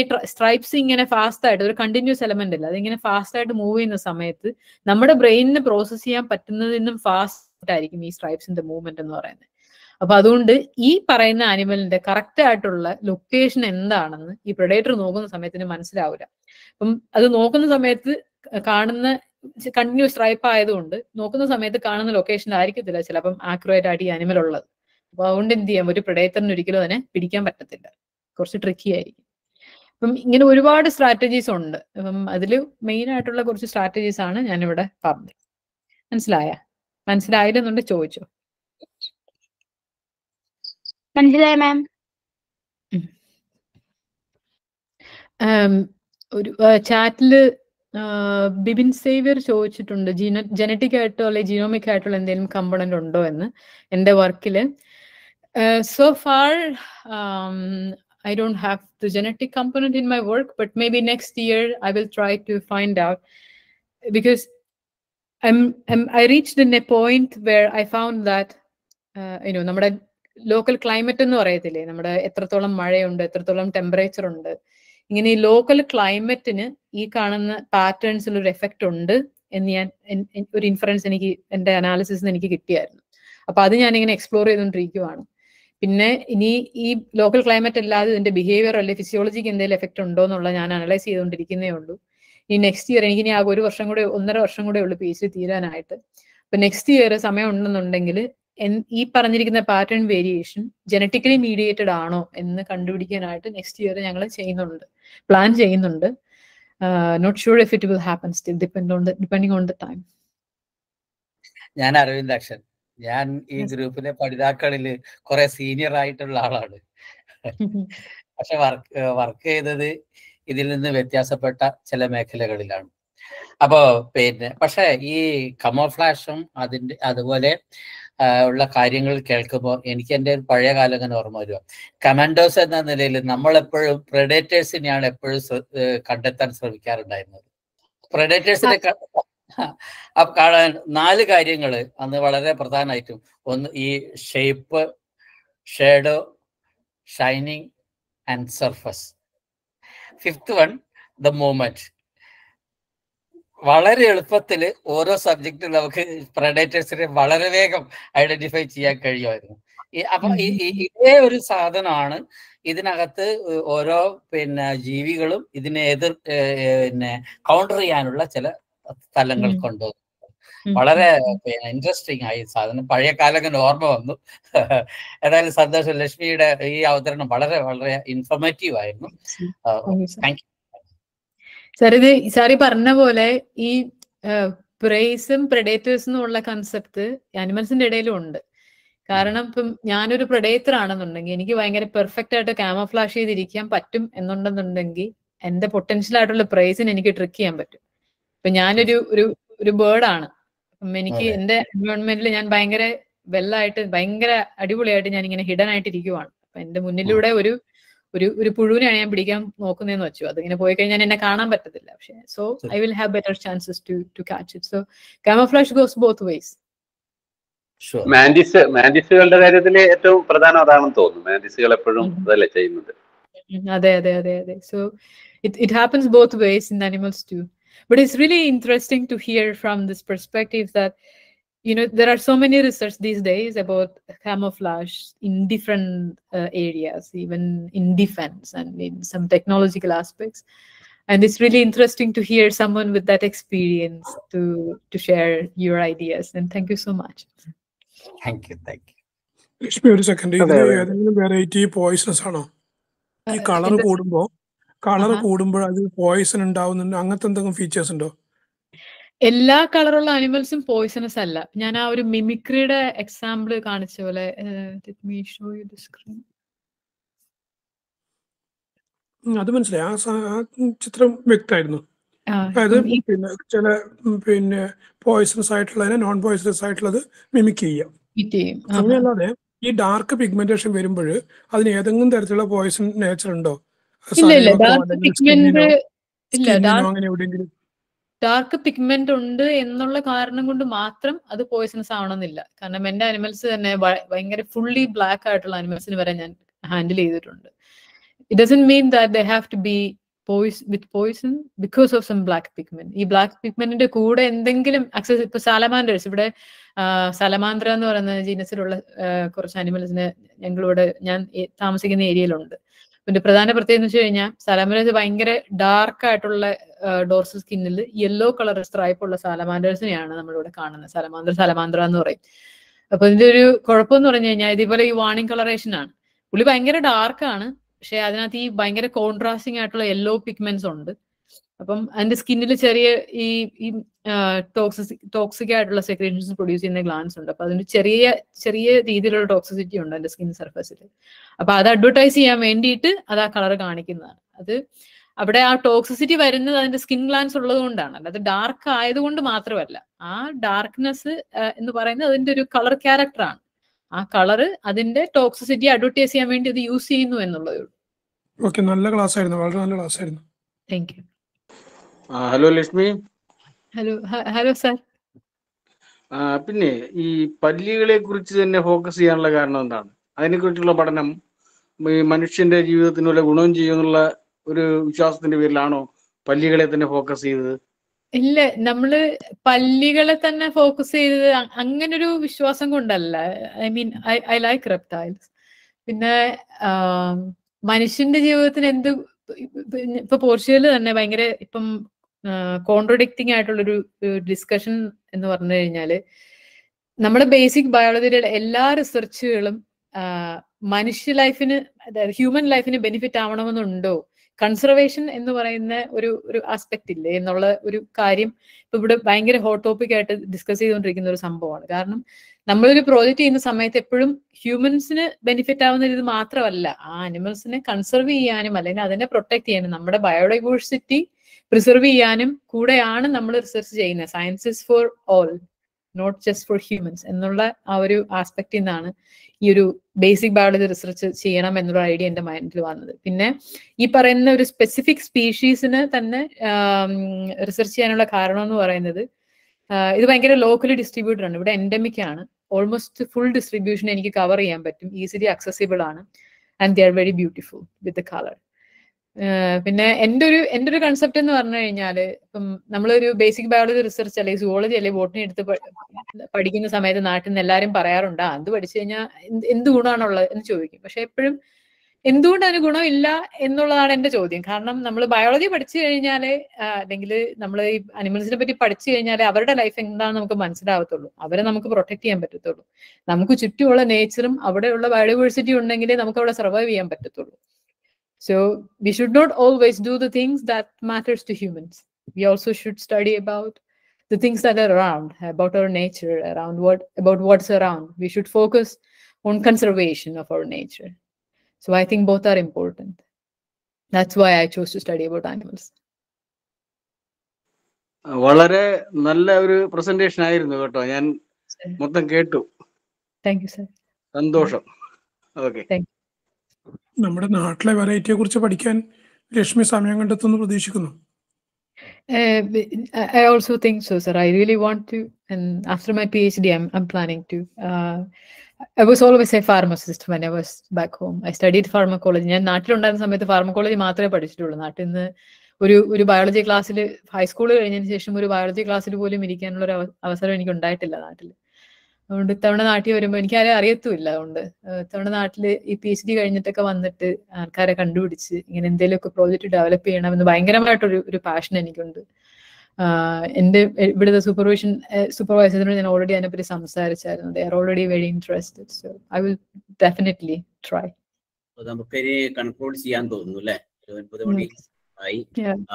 ഈ സ്ട്രൈപ്സ് ഇങ്ങനെ ഫാസ്റ്റ് ആയിട്ട് ഒരു കണ്ടിന്യൂസ് എലമെന്റ് അല്ല അതിങ്ങനെ ഫാസ്റ്റ് ആയിട്ട് മൂവ് ചെയ്യുന്ന സമയത്ത് നമ്മുടെ ബ്രെയിനിന് പ്രോസസ് ചെയ്യാൻ പറ്റുന്നതിനും ഫാസ്റ്റ് ആയിരിക്കും ഈ സ്ട്രൈപ്സിന്റെ മൂവ്മെന്റ് എന്ന് പറയുന്നത് അപ്പൊ അതുകൊണ്ട് ഈ പറയുന്ന ആനിമലിന്റെ കറക്റ്റ് ആയിട്ടുള്ള ലൊക്കേഷൻ എന്താണെന്ന് ഈ പ്രൊഡേറ്റർ നോക്കുന്ന സമയത്തിന് മനസ്സിലാവില്ല അപ്പം അത് നോക്കുന്ന സമയത്ത് കാണുന്ന കണ്ടിന്യൂസ് സ്ട്രൈപ്പ് ആയതുകൊണ്ട് നോക്കുന്ന സമയത്ത് കാണുന്ന ആയിരിക്കത്തില്ല ചിലപ്പം ആക്യുറേറ്റ് ആയിട്ട് ഈ അനിമൽ ഉള്ളത് അപ്പൊ അതുകൊണ്ട് എന്ത് ചെയ്യാം ഒരു പ്രഡേറ്ററിന് ഒരിക്കലും അതിനെ പിടിക്കാൻ പറ്റത്തില്ല കുറച്ച് ട്രിക്കി ആയിരിക്കും അപ്പം ഇങ്ങനെ ഒരുപാട് സ്ട്രാറ്റജീസ് ഉണ്ട് അപ്പം അതിൽ മെയിൻ ആയിട്ടുള്ള കുറച്ച് സ്ട്രാറ്റജീസ് ആണ് ഞാനിവിടെ പറഞ്ഞത് മനസ്സിലായ മനസ്സിലായില്ലെന്നുണ്ട് ചോദിച്ചു മനസ്സിലായ മാം ഒരു ചാറ്റില് ബിബിൻ സേവിയർ ചോദിച്ചിട്ടുണ്ട് ജീന ജനറ്റിക് ആയിട്ടോ അല്ലെങ്കിൽ ജീനോമിക് ആയിട്ടുള്ള എന്തെങ്കിലും കമ്പണന്റ് ഉണ്ടോ എന്ന് എൻ്റെ വർക്കിൽ so far I don't have the genetic component in my work, but maybe next year I will try to find out because I'm, I'm I reached in a point where I found that uh, you know നമ്മുടെ local climate എന്ന് പറയത്തില്ലേ നമ്മുടെ എത്രത്തോളം മഴയുണ്ട് എത്രത്തോളം temperature ഉണ്ട് ഇങ്ങനെ ഈ ലോക്കൽ ക്ലൈമറ്റിന് ഈ കാണുന്ന പാറ്റേൺസിൽ ഒരു എഫക്റ്റ് ഉണ്ട് എന്ന് ഞാൻ ഒരു ഇൻഫറൻസ് എനിക്ക് എൻ്റെ അനാലിസിസ് എനിക്ക് കിട്ടിയായിരുന്നു അപ്പൊ അത് ഞാനിങ്ങനെ എക്സ്പ്ലോർ ചെയ്തുകൊണ്ടിരിക്കുവാണ് പിന്നെ ഇനി ഈ ലോക്കൽ ക്ലൈമറ്റ് അല്ലാതെ ഇതിന്റെ ബിഹേവിയർ അല്ലെ ഫിസിയോളജിക്ക് എന്തെങ്കിലും എഫക്ട് ഉണ്ടോ എന്നുള്ള ഞാൻ അനലൈസ് ചെയ്തുകൊണ്ടിരിക്കുന്നേ ഉള്ളൂ ഇനി നെക്സ്റ്റ് ഇയർ എനിക്ക് ഇനി ആ ഒരു വർഷം കൂടെ ഒന്നര വർഷം കൂടെ ഉള്ളൂ പി എച്ച് ഡി തീരാനായിട്ട് അപ്പൊ നെക്സ്റ്റ് ഇയർ സമയം ഉണ്ടെന്നുണ്ടെങ്കിൽ ഈ പറഞ്ഞിരിക്കുന്ന പാറ്റേൺ വേരിയേഷൻ ജനറ്റിക്കലി മീഡിയേറ്റഡ് ആണോ എന്ന് കണ്ടുപിടിക്കാനായിട്ട് നെക്സ്റ്റ് ഇയർ ഞങ്ങൾ ചെയ്യുന്നുണ്ട് പ്ലാൻ ചെയ്യുന്നുണ്ട് not sure if it will happen still depend on the on the time ഞാൻ അരവിന്ദാക്ഷൻ ഞാൻ ഈ ഗ്രൂപ്പിലെ പഠിതാക്കളിൽ കുറെ സീനിയർ ആയിട്ടുള്ള ആളാണ് പക്ഷെ വർക്ക് വർക്ക് ചെയ്തത് ഇതിൽ നിന്ന് വ്യത്യാസപ്പെട്ട ചില മേഖലകളിലാണ് അപ്പോ പിന്നെ പക്ഷെ ഈ കമോഫ്ലാഷും അതിന്റെ അതുപോലെ ഉള്ള കാര്യങ്ങൾ കേൾക്കുമ്പോൾ എനിക്ക് എൻ്റെ പഴയ കാലം ഇങ്ങനെ ഓർമ്മ വരിക കമാൻഡോസ് എന്ന നിലയിൽ നമ്മളെപ്പോഴും പ്രെഡേറ്റേഴ്സിനെയാണ് എപ്പോഴും കണ്ടെത്താൻ ശ്രമിക്കാറുണ്ടായിരുന്നത് പ്രെഡേറ്റേഴ്സിനെ കാണാൻ നാല് കാര്യങ്ങൾ അന്ന് വളരെ പ്രധാനമായിട്ടും ഒന്ന് ഈ shape shadow shining and surface fifth one the moment വളരെ എളുപ്പത്തിൽ ഓരോ സബ്ജക്റ്റിൽ നമുക്ക് പ്രഡേറ്റേഴ്സിനെ വളരെ വേഗം ഐഡന്റിഫൈ ചെയ്യാൻ കഴിയുമായിരുന്നു അപ്പൊ ഇതേ ഒരു സാധനമാണ് ഇതിനകത്ത് ഓരോ പിന്നെ ജീവികളും ഇതിനെ എതിർ പിന്നെ കൗണ്ടർ ചെയ്യാനുള്ള ചില സ്ഥലങ്ങൾ കൊണ്ടു വളരെ ഇൻട്രസ്റ്റിംഗ് ആയി സാധനം പഴയ കാലങ്ങൾ ഓർമ്മ വന്നു ഏതായാലും സന്തോഷം ലക്ഷ്മിയുടെ ഈ അവതരണം വളരെ വളരെ ഇൻഫോർമേറ്റീവ് ആയിരുന്നു താങ്ക് യു സാർ ഈ പറഞ്ഞ പോലെ ഈ പ്രേസും പ്രഡേറ്റേഴ്സും ഉള്ള കൺസെപ്റ്റ് അനിമൽസിന്റെ ഇടയിലും ഉണ്ട് കാരണം ഇപ്പം ഞാനൊരു പ്രഡേറ്റർ ആണെന്നുണ്ടെങ്കിൽ എനിക്ക് ഭയങ്കര പെർഫെക്റ്റ് ആയിട്ട് ക്യാമഫ്ലാഷ് ചെയ്തിരിക്കാൻ പറ്റും എന്നുണ്ടെന്നുണ്ടെങ്കിൽ എന്റെ പൊട്ടൻഷ്യൽ ആയിട്ടുള്ള പ്രൈസിന് എനിക്ക് ട്രിക്ക് ചെയ്യാൻ പറ്റും ഇപ്പൊ ഞാനൊരു ഒരു ഒരു ബേർഡാണ് എനിക്ക് എന്റെ എൻവയോൺമെന്റിൽ ഞാൻ ഭയങ്കര വെല്ലായിട്ട് ഭയങ്കര അടിപൊളിയായിട്ട് ഞാൻ ഇങ്ങനെ ഹിഡൻ ആയിട്ട് ഇരിക്കുവാണ് അപ്പൊ എന്റെ മുന്നിലൂടെ ഒരു ഒരു ഒരു പുഴുവിനെയാണ് ഞാൻ പിടിക്കാൻ നോക്കുന്നതെന്ന് വെച്ചു അതിങ്ങനെ പോയി കഴിഞ്ഞാൽ എന്നെ കാണാൻ പറ്റത്തില്ല പക്ഷേ so I will have better chances to to catch it so camouflage goes both ways mantis മാൻഡിസുകളുടെ കാര്യത്തിൽ ഏറ്റവും പ്രധാനം അതാണെന്ന് തോന്നുന്നു മാൻഡിസുകൾ എപ്പോഴും അതല്ലേ ചെയ്യുന്നത് അതെ അതെ അതെ അതെ so it it happens both ways in animals to but it's really interesting to hear from this perspective that you know there are so many research these days about camouflage in different uh, areas even in defense and in some technological aspects and it's really interesting to hear someone with that experience to to share your ideas and thank you so much thank you thank you Lakshmi ഒരു second ഇതിന് ഏതെങ്കിലും variety poisons ആണോ ഈ uh, colour കൂടുമ്പോൾ colour കൂടുമ്പോൾ അതിൽ Poisson ഉണ്ടാവുന്നുണ്ട് അങ്ങനത്തെ എന്തെങ്കിലും ഫീച്ചേഴ്സ് ഉണ്ടോ എല്ലാ കളറുള്ള അനിമൽസും പോയിസണസ് അല്ല ഞാൻ ആ ഒരു മിമിക്രിയുടെ എക്സാമ്പിൾ കാണിച്ച പോലെ അത് മനസ്സിലായി ആ ചിത്രം വ്യക്തമായിരുന്നു പിന്നെ ചില പിന്നെ പോയിസണസ് ആയിട്ടുള്ളതിനെ നോൺ പോയിസണസ് ആയിട്ടുള്ളത് മിമിക് ചെയ്യാം അങ്ങനെയല്ലാതെ ഈ ഡാർക്ക് പിഗ്മെന്റേഷൻ വരുമ്പോൾ അതിന് ഏതെങ്കിലും തരത്തിലുള്ള പോയിസൺ നേച്ചർ ഉണ്ടോ ഡാർക്ക് പിഗ്മെന്റ് ഉണ്ട് എന്നുള്ള കാരണം കൊണ്ട് മാത്രം അത് പോയിസണസ് ആവണമെന്നില്ല കാരണം എന്റെ അനിമൽസ് തന്നെ ഭയങ്കര ഫുള്ളി ബ്ലാക്ക് ആയിട്ടുള്ള അനിമൽസിന് വരെ ഞാൻ ഹാൻഡിൽ ചെയ്തിട്ടുണ്ട് it doesn't mean that they have to be poise with poison because of some black pigment ഈ ബ്ലാക്ക് പിഗ്മെന്റിന്റെ കൂടെ എന്തെങ്കിലും അക്സസ് ഇപ്പൊ സാലമാൻഡേഴ്സ് ഇവിടെ സലമാന്ദ്ര എന്ന് പറയുന്ന ജീനസിലുള്ള കുറച്ച് അനിമൽസിന് ഞങ്ങളിവിടെ ഞാൻ താമസിക്കുന്ന ഏരിയയിലുണ്ട് പിന്നെ പ്രധാന പ്രത്യേകത എന്ന് വെച്ച് കഴിഞ്ഞാൽ സാലമാൻഡേഴ്സ് ഭയങ്കര ഡാർക്ക് ആയിട്ടുള്ള ഡോർസൽ സ്കിന്നിൽ യെല്ലോ കളർ സ്ട്രൈപ്പുള്ള സാലമാൻഡേഴ്സിനെയാണ് നമ്മളിവിടെ കാണുന്നത് സാലമാന്ത്ര സാലമാന്ത്ര എന്ന് പറയും അപ്പൊ ഇതിന്റെ ഒരു എന്ന് പറഞ്ഞു കഴിഞ്ഞാൽ ഇതേപോലെ ഈ വാണിംഗ് കളറേഷൻ ആണ് പുള്ളി ഭയങ്കര ഡാർക്കാണ് പക്ഷെ അതിനകത്ത് ഈ ഭയങ്കര കോൺട്രാസ്റ്റിംഗ് ആയിട്ടുള്ള യെല്ലോ പിഗ്മെന്റ്സ് ഉണ്ട് അപ്പം അതിന്റെ സ്കിന്നിൽ ചെറിയ ഈ ഈ ടോക്സിക് ടോക്സിക് ആയിട്ടുള്ള സെക്രീഷൻസ് പ്രൊഡ്യൂസ് ചെയ്യുന്ന ഗ്ലാൻസ് ഉണ്ട് അപ്പൊ അതിന് ചെറിയ ചെറിയ രീതിയിലുള്ള ടോക്സിസിറ്റി ഉണ്ട് എന്റെ സ്കിൻ സർഫസിൽ അപ്പൊ അത് അഡ്വർടൈസ് ചെയ്യാൻ വേണ്ടിയിട്ട് അത് ആ കളർ കാണിക്കുന്നതാണ് അത് അവിടെ ആ ടോക്സിസിറ്റി വരുന്നത് അതിന്റെ സ്കിൻ ഗ്ലാൻസ് ഉള്ളത് കൊണ്ടാണ് അല്ലാതെ ഡാർക്ക് ആയതുകൊണ്ട് മാത്രമല്ല ആ ഡാർക്ക്നെസ് എന്ന് പറയുന്നത് അതിന്റെ ഒരു കളർ ക്യാരക്ടറാണ് ആ കളറ് അതിന്റെ ടോക്സിസിറ്റി അഡ്വർടൈസ് ചെയ്യാൻ വേണ്ടി അത് യൂസ് ചെയ്യുന്നു എന്നുള്ളതേ ഉള്ളൂ നല്ല ക്ലാസ് ആയിരുന്നു വളരെ നല്ല ക്ലാസ് ആയിരുന്നു thank you hello Lakshmi hello hello sir പിന്നെ ഈ പല്ലികളെ കുറിച്ച് തന്നെ ഫോക്കസ് ചെയ്യാനുള്ള കാരണം എന്താണ് അതിനെക്കുറിച്ചുള്ള പഠനം ഈ മനുഷ്യന്റെ ജീവിതത്തിന് വല്ല ഗുണവും ചെയ്യുമെന്നുള്ള ഒരു വിശ്വാസത്തിന്റെ പേരിലാണോ പല്ലികളെ തന്നെ ഫോക്കസ് ചെയ്തത് ഇല്ല നമ്മള് പല്ലികളെ തന്നെ ഫോക്കസ് ചെയ്തത് അങ്ങനൊരു വിശ്വാസം കൊണ്ടല്ല I mean I I like reptiles പിന്നെ മനുഷ്യന്റെ ജീവിതത്തിന് എന്ത് ഇപ്പൊ പോർച്ചുഗൽ തന്നെ ഭയങ്കര ഇപ്പം കോൺട്രഡിക്റ്റിംഗ് ആയിട്ടുള്ളൊരു ഡിസ്കഷൻ എന്ന് പറഞ്ഞു കഴിഞ്ഞാൽ നമ്മുടെ ബേസിക് ബയോളജിയുടെ എല്ലാ റിസർച്ചുകളും മനുഷ്യ ലൈഫിന് ഹ്യൂമൻ ലൈഫിന് ബെനിഫിറ്റ് ആവണമെന്നുണ്ടോ കൺസർവേഷൻ എന്ന് പറയുന്ന ഒരു ഒരു ആസ്പെക്ട് ഇല്ലേ എന്നുള്ള ഒരു കാര്യം ഇപ്പൊ ഇവിടെ ഭയങ്കര ഹോട്ട് ടോപ്പിക് ആയിട്ട് ഡിസ്കസ് ചെയ്തുകൊണ്ടിരിക്കുന്ന ഒരു സംഭവമാണ് കാരണം നമ്മളൊരു പ്രോജക്റ്റ് ചെയ്യുന്ന സമയത്ത് എപ്പോഴും ഹ്യൂമൻസിന് ബെനിഫിറ്റ് ആവുന്ന ഇത് മാത്രമല്ല ആ അനിമൽസിനെ കൺസർവ് ചെയ്യാനും അല്ലെങ്കിൽ അതിനെ പ്രൊട്ടക്ട് ചെയ്യാനും നമ്മുടെ ബയോഡൈവേഴ്സിറ്റി പ്രിസർവ് ചെയ്യാനും കൂടെയാണ് നമ്മൾ റിസർച്ച് ചെയ്യുന്നത് sciences for all not just for humans എന്നുള്ള ആ ഒരു ആസ്പെക്റ്റിൽ നിന്നാണ് ഈ ഒരു ബേസിക് ബയോളജി റിസർച്ച് ചെയ്യണം എന്നുള്ള ഐഡിയ എൻ്റെ മൈൻഡിൽ വന്നത് പിന്നെ ഈ പറയുന്ന ഒരു സ്പെസിഫിക് സ്പീഷീസിന് തന്നെ റിസർച്ച് ചെയ്യാനുള്ള കാരണം എന്ന് പറയുന്നത് ഇത് ഭയങ്കര ലോക്കലി ഡിസ്ട്രിബ്യൂട്ടഡ് ആണ് ഇവിടെ എൻഡമിക് ആണ് ഓൾമോസ്റ്റ് ഫുൾ ഡിസ്ട്രിബ്യൂഷൻ എനിക്ക് കവർ ചെയ്യാൻ പറ്റും ഈസിലി അക്സസിബിൾ ആണ് and they are very beautiful with colour പിന്നെ എൻ്റെ ഒരു എൻ്റെ ഒരു കൺസെപ്റ്റ് എന്ന് പറഞ്ഞു കഴിഞ്ഞാൽ ഇപ്പം നമ്മളൊരു ബേസിക് ബയോളജി റിസർച്ച് അല്ലെങ്കിൽ സുവോളജി അല്ലെങ്കിൽ ബോട്ടണി എടുത്ത് പഠിക്കുന്ന സമയത്ത് നാട്ടിൽ നിന്ന് എല്ലാവരും പറയാറുണ്ട് അത് പഠിച്ചു കഴിഞ്ഞാൽ എന്ത് ഗുണമാണുള്ളത് എന്ന് ചോദിക്കും പക്ഷെ എപ്പോഴും എന്തുകൊണ്ട് അതിന് ഗുണമില്ല എന്നുള്ളതാണ് എൻ്റെ ചോദ്യം കാരണം നമ്മൾ ബയോളജി പഠിച്ചു കഴിഞ്ഞാൽ അല്ലെങ്കിൽ നമ്മൾ ഈ അനിമൽസിനെ പറ്റി പഠിച്ചു കഴിഞ്ഞാൽ അവരുടെ ലൈഫ് എന്താണെന്ന് നമുക്ക് മനസ്സിലാവത്തുള്ളൂ അവരെ നമുക്ക് പ്രൊട്ടക്ട് ചെയ്യാൻ പറ്റത്തുള്ളൂ നമുക്ക് ചുറ്റുമുള്ള നേച്ചറും അവിടെയുള്ള ബയോഡൈവേഴ്സിറ്റി ഉണ്ടെങ്കിലേ നമുക്ക് അവിടെ സർവൈവ് ചെയ്യാൻ പറ്റത്തുള്ളൂ So we should not always do the things that matters to humans. We also should study about the things that are around, about our nature, around what about what's around. We should focus on conservation of our nature. So I think both are important. That's why I chose to study about animals. Uh, Thank you, ഒരു presentation ആയിരുന്നു കേട്ടോ നമ്മുടെ നാട്ടിലെ വെറൈറ്റിയെ കുറിച്ച് പഠിക്കാൻ ലക്ഷ്മി സമയം കണ്ടെത്തുന്നു പ്രതീക്ഷിക്കുന്നു Uh, I also think so, sir. I really want to, and um, after my PhD, I'm, I'm planning to I was always a pharmacist pharmacist I was back home I studied pharmacology ഞാൻ നാട്ടിലുണ്ടായിരുന്ന സമയത്ത് pharmacology മാത്രമേ പഠിച്ചിട്ടുള്ളൂ നാട്ടിൽ നിന്ന് ഒരു ഒരു biology ക്ലാസ്സിൽ high school കഴിഞ്ഞതിന് ശേഷം ഒരു ബയോളജി ക്ലാസ്സിൽ പോലും ഇരിക്കാനുള്ള ഒരു അവസരം എനിക്ക് ഉണ്ടായിട്ടില്ല നാട്ടിൽ അതുകൊണ്ട് ഇത്തവണ നാട്ടിൽ വരുമ്പോൾ എനിക്ക് ആരും അറിയത്തുമില്ല അതുകൊണ്ട് ഇത്തവണ നാട്ടിൽ ഈ പി എച്ച് ഡി കഴിഞ്ഞിട്ടൊക്കെ വന്നിട്ട് ആൾക്കാരെ കണ്ടുപിടിച്ച് ഇങ്ങനെ എന്തെങ്കിലുമൊക്കെ പ്രോജക്റ്റ് ഡെവലപ്പ് ചെയ്യണമെന്ന് ഭയങ്കരമായിട്ടൊരു ഒരു പാഷൻ എനിക്കുണ്ട് എന്റെ ഇവിടുത്തെ സൂപ്പർവിഷൻ സൂപ്പർവൈസറിനോട് ഞാൻ ഓൾറെഡി അതിനെപ്പറ്റി സംസാരിച്ചായിരുന്നു they are already very interested so I will definitely try നമുക്കൊരു കൺക്ലൂഡ് ചെയ്യാൻ തോന്നുന്നു അല്ലേ മണി ആയി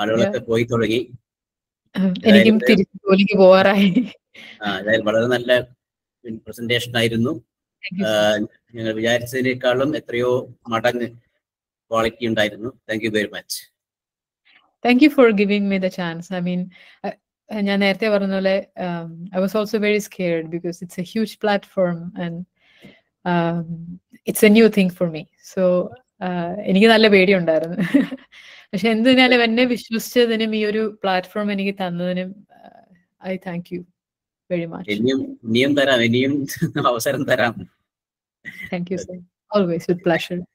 ആളുകളൊക്കെ പോയി തുടങ്ങി എനിക്കും തിരിച്ചു ജോലിക്ക് പോകാറായി വളരെ നല്ല പ്രസന്റേഷൻ ആയിരുന്നു ഞങ്ങൾ വിചാരിച്ചതിനേക്കാളും എത്രയോ മടങ്ങ് ക്വാളിറ്റി ഉണ്ടായിരുന്നു thank you very much thank you for giving me the chance I mean ഞാൻ നേരത്തെ പറഞ്ഞ പോലെ I was also very scared because it's a huge platform and it's a new thing for me so എനിക്ക് നല്ല പേടിയുണ്ടായിരുന്നു പക്ഷെ എന്തിനാലും എന്നെ വിശ്വസിച്ചതിനും ഈ ഒരു പ്ലാറ്റ്ഫോം എനിക്ക് തന്നതിനും I thank you very much. Thank you, sir. Always with pleasure.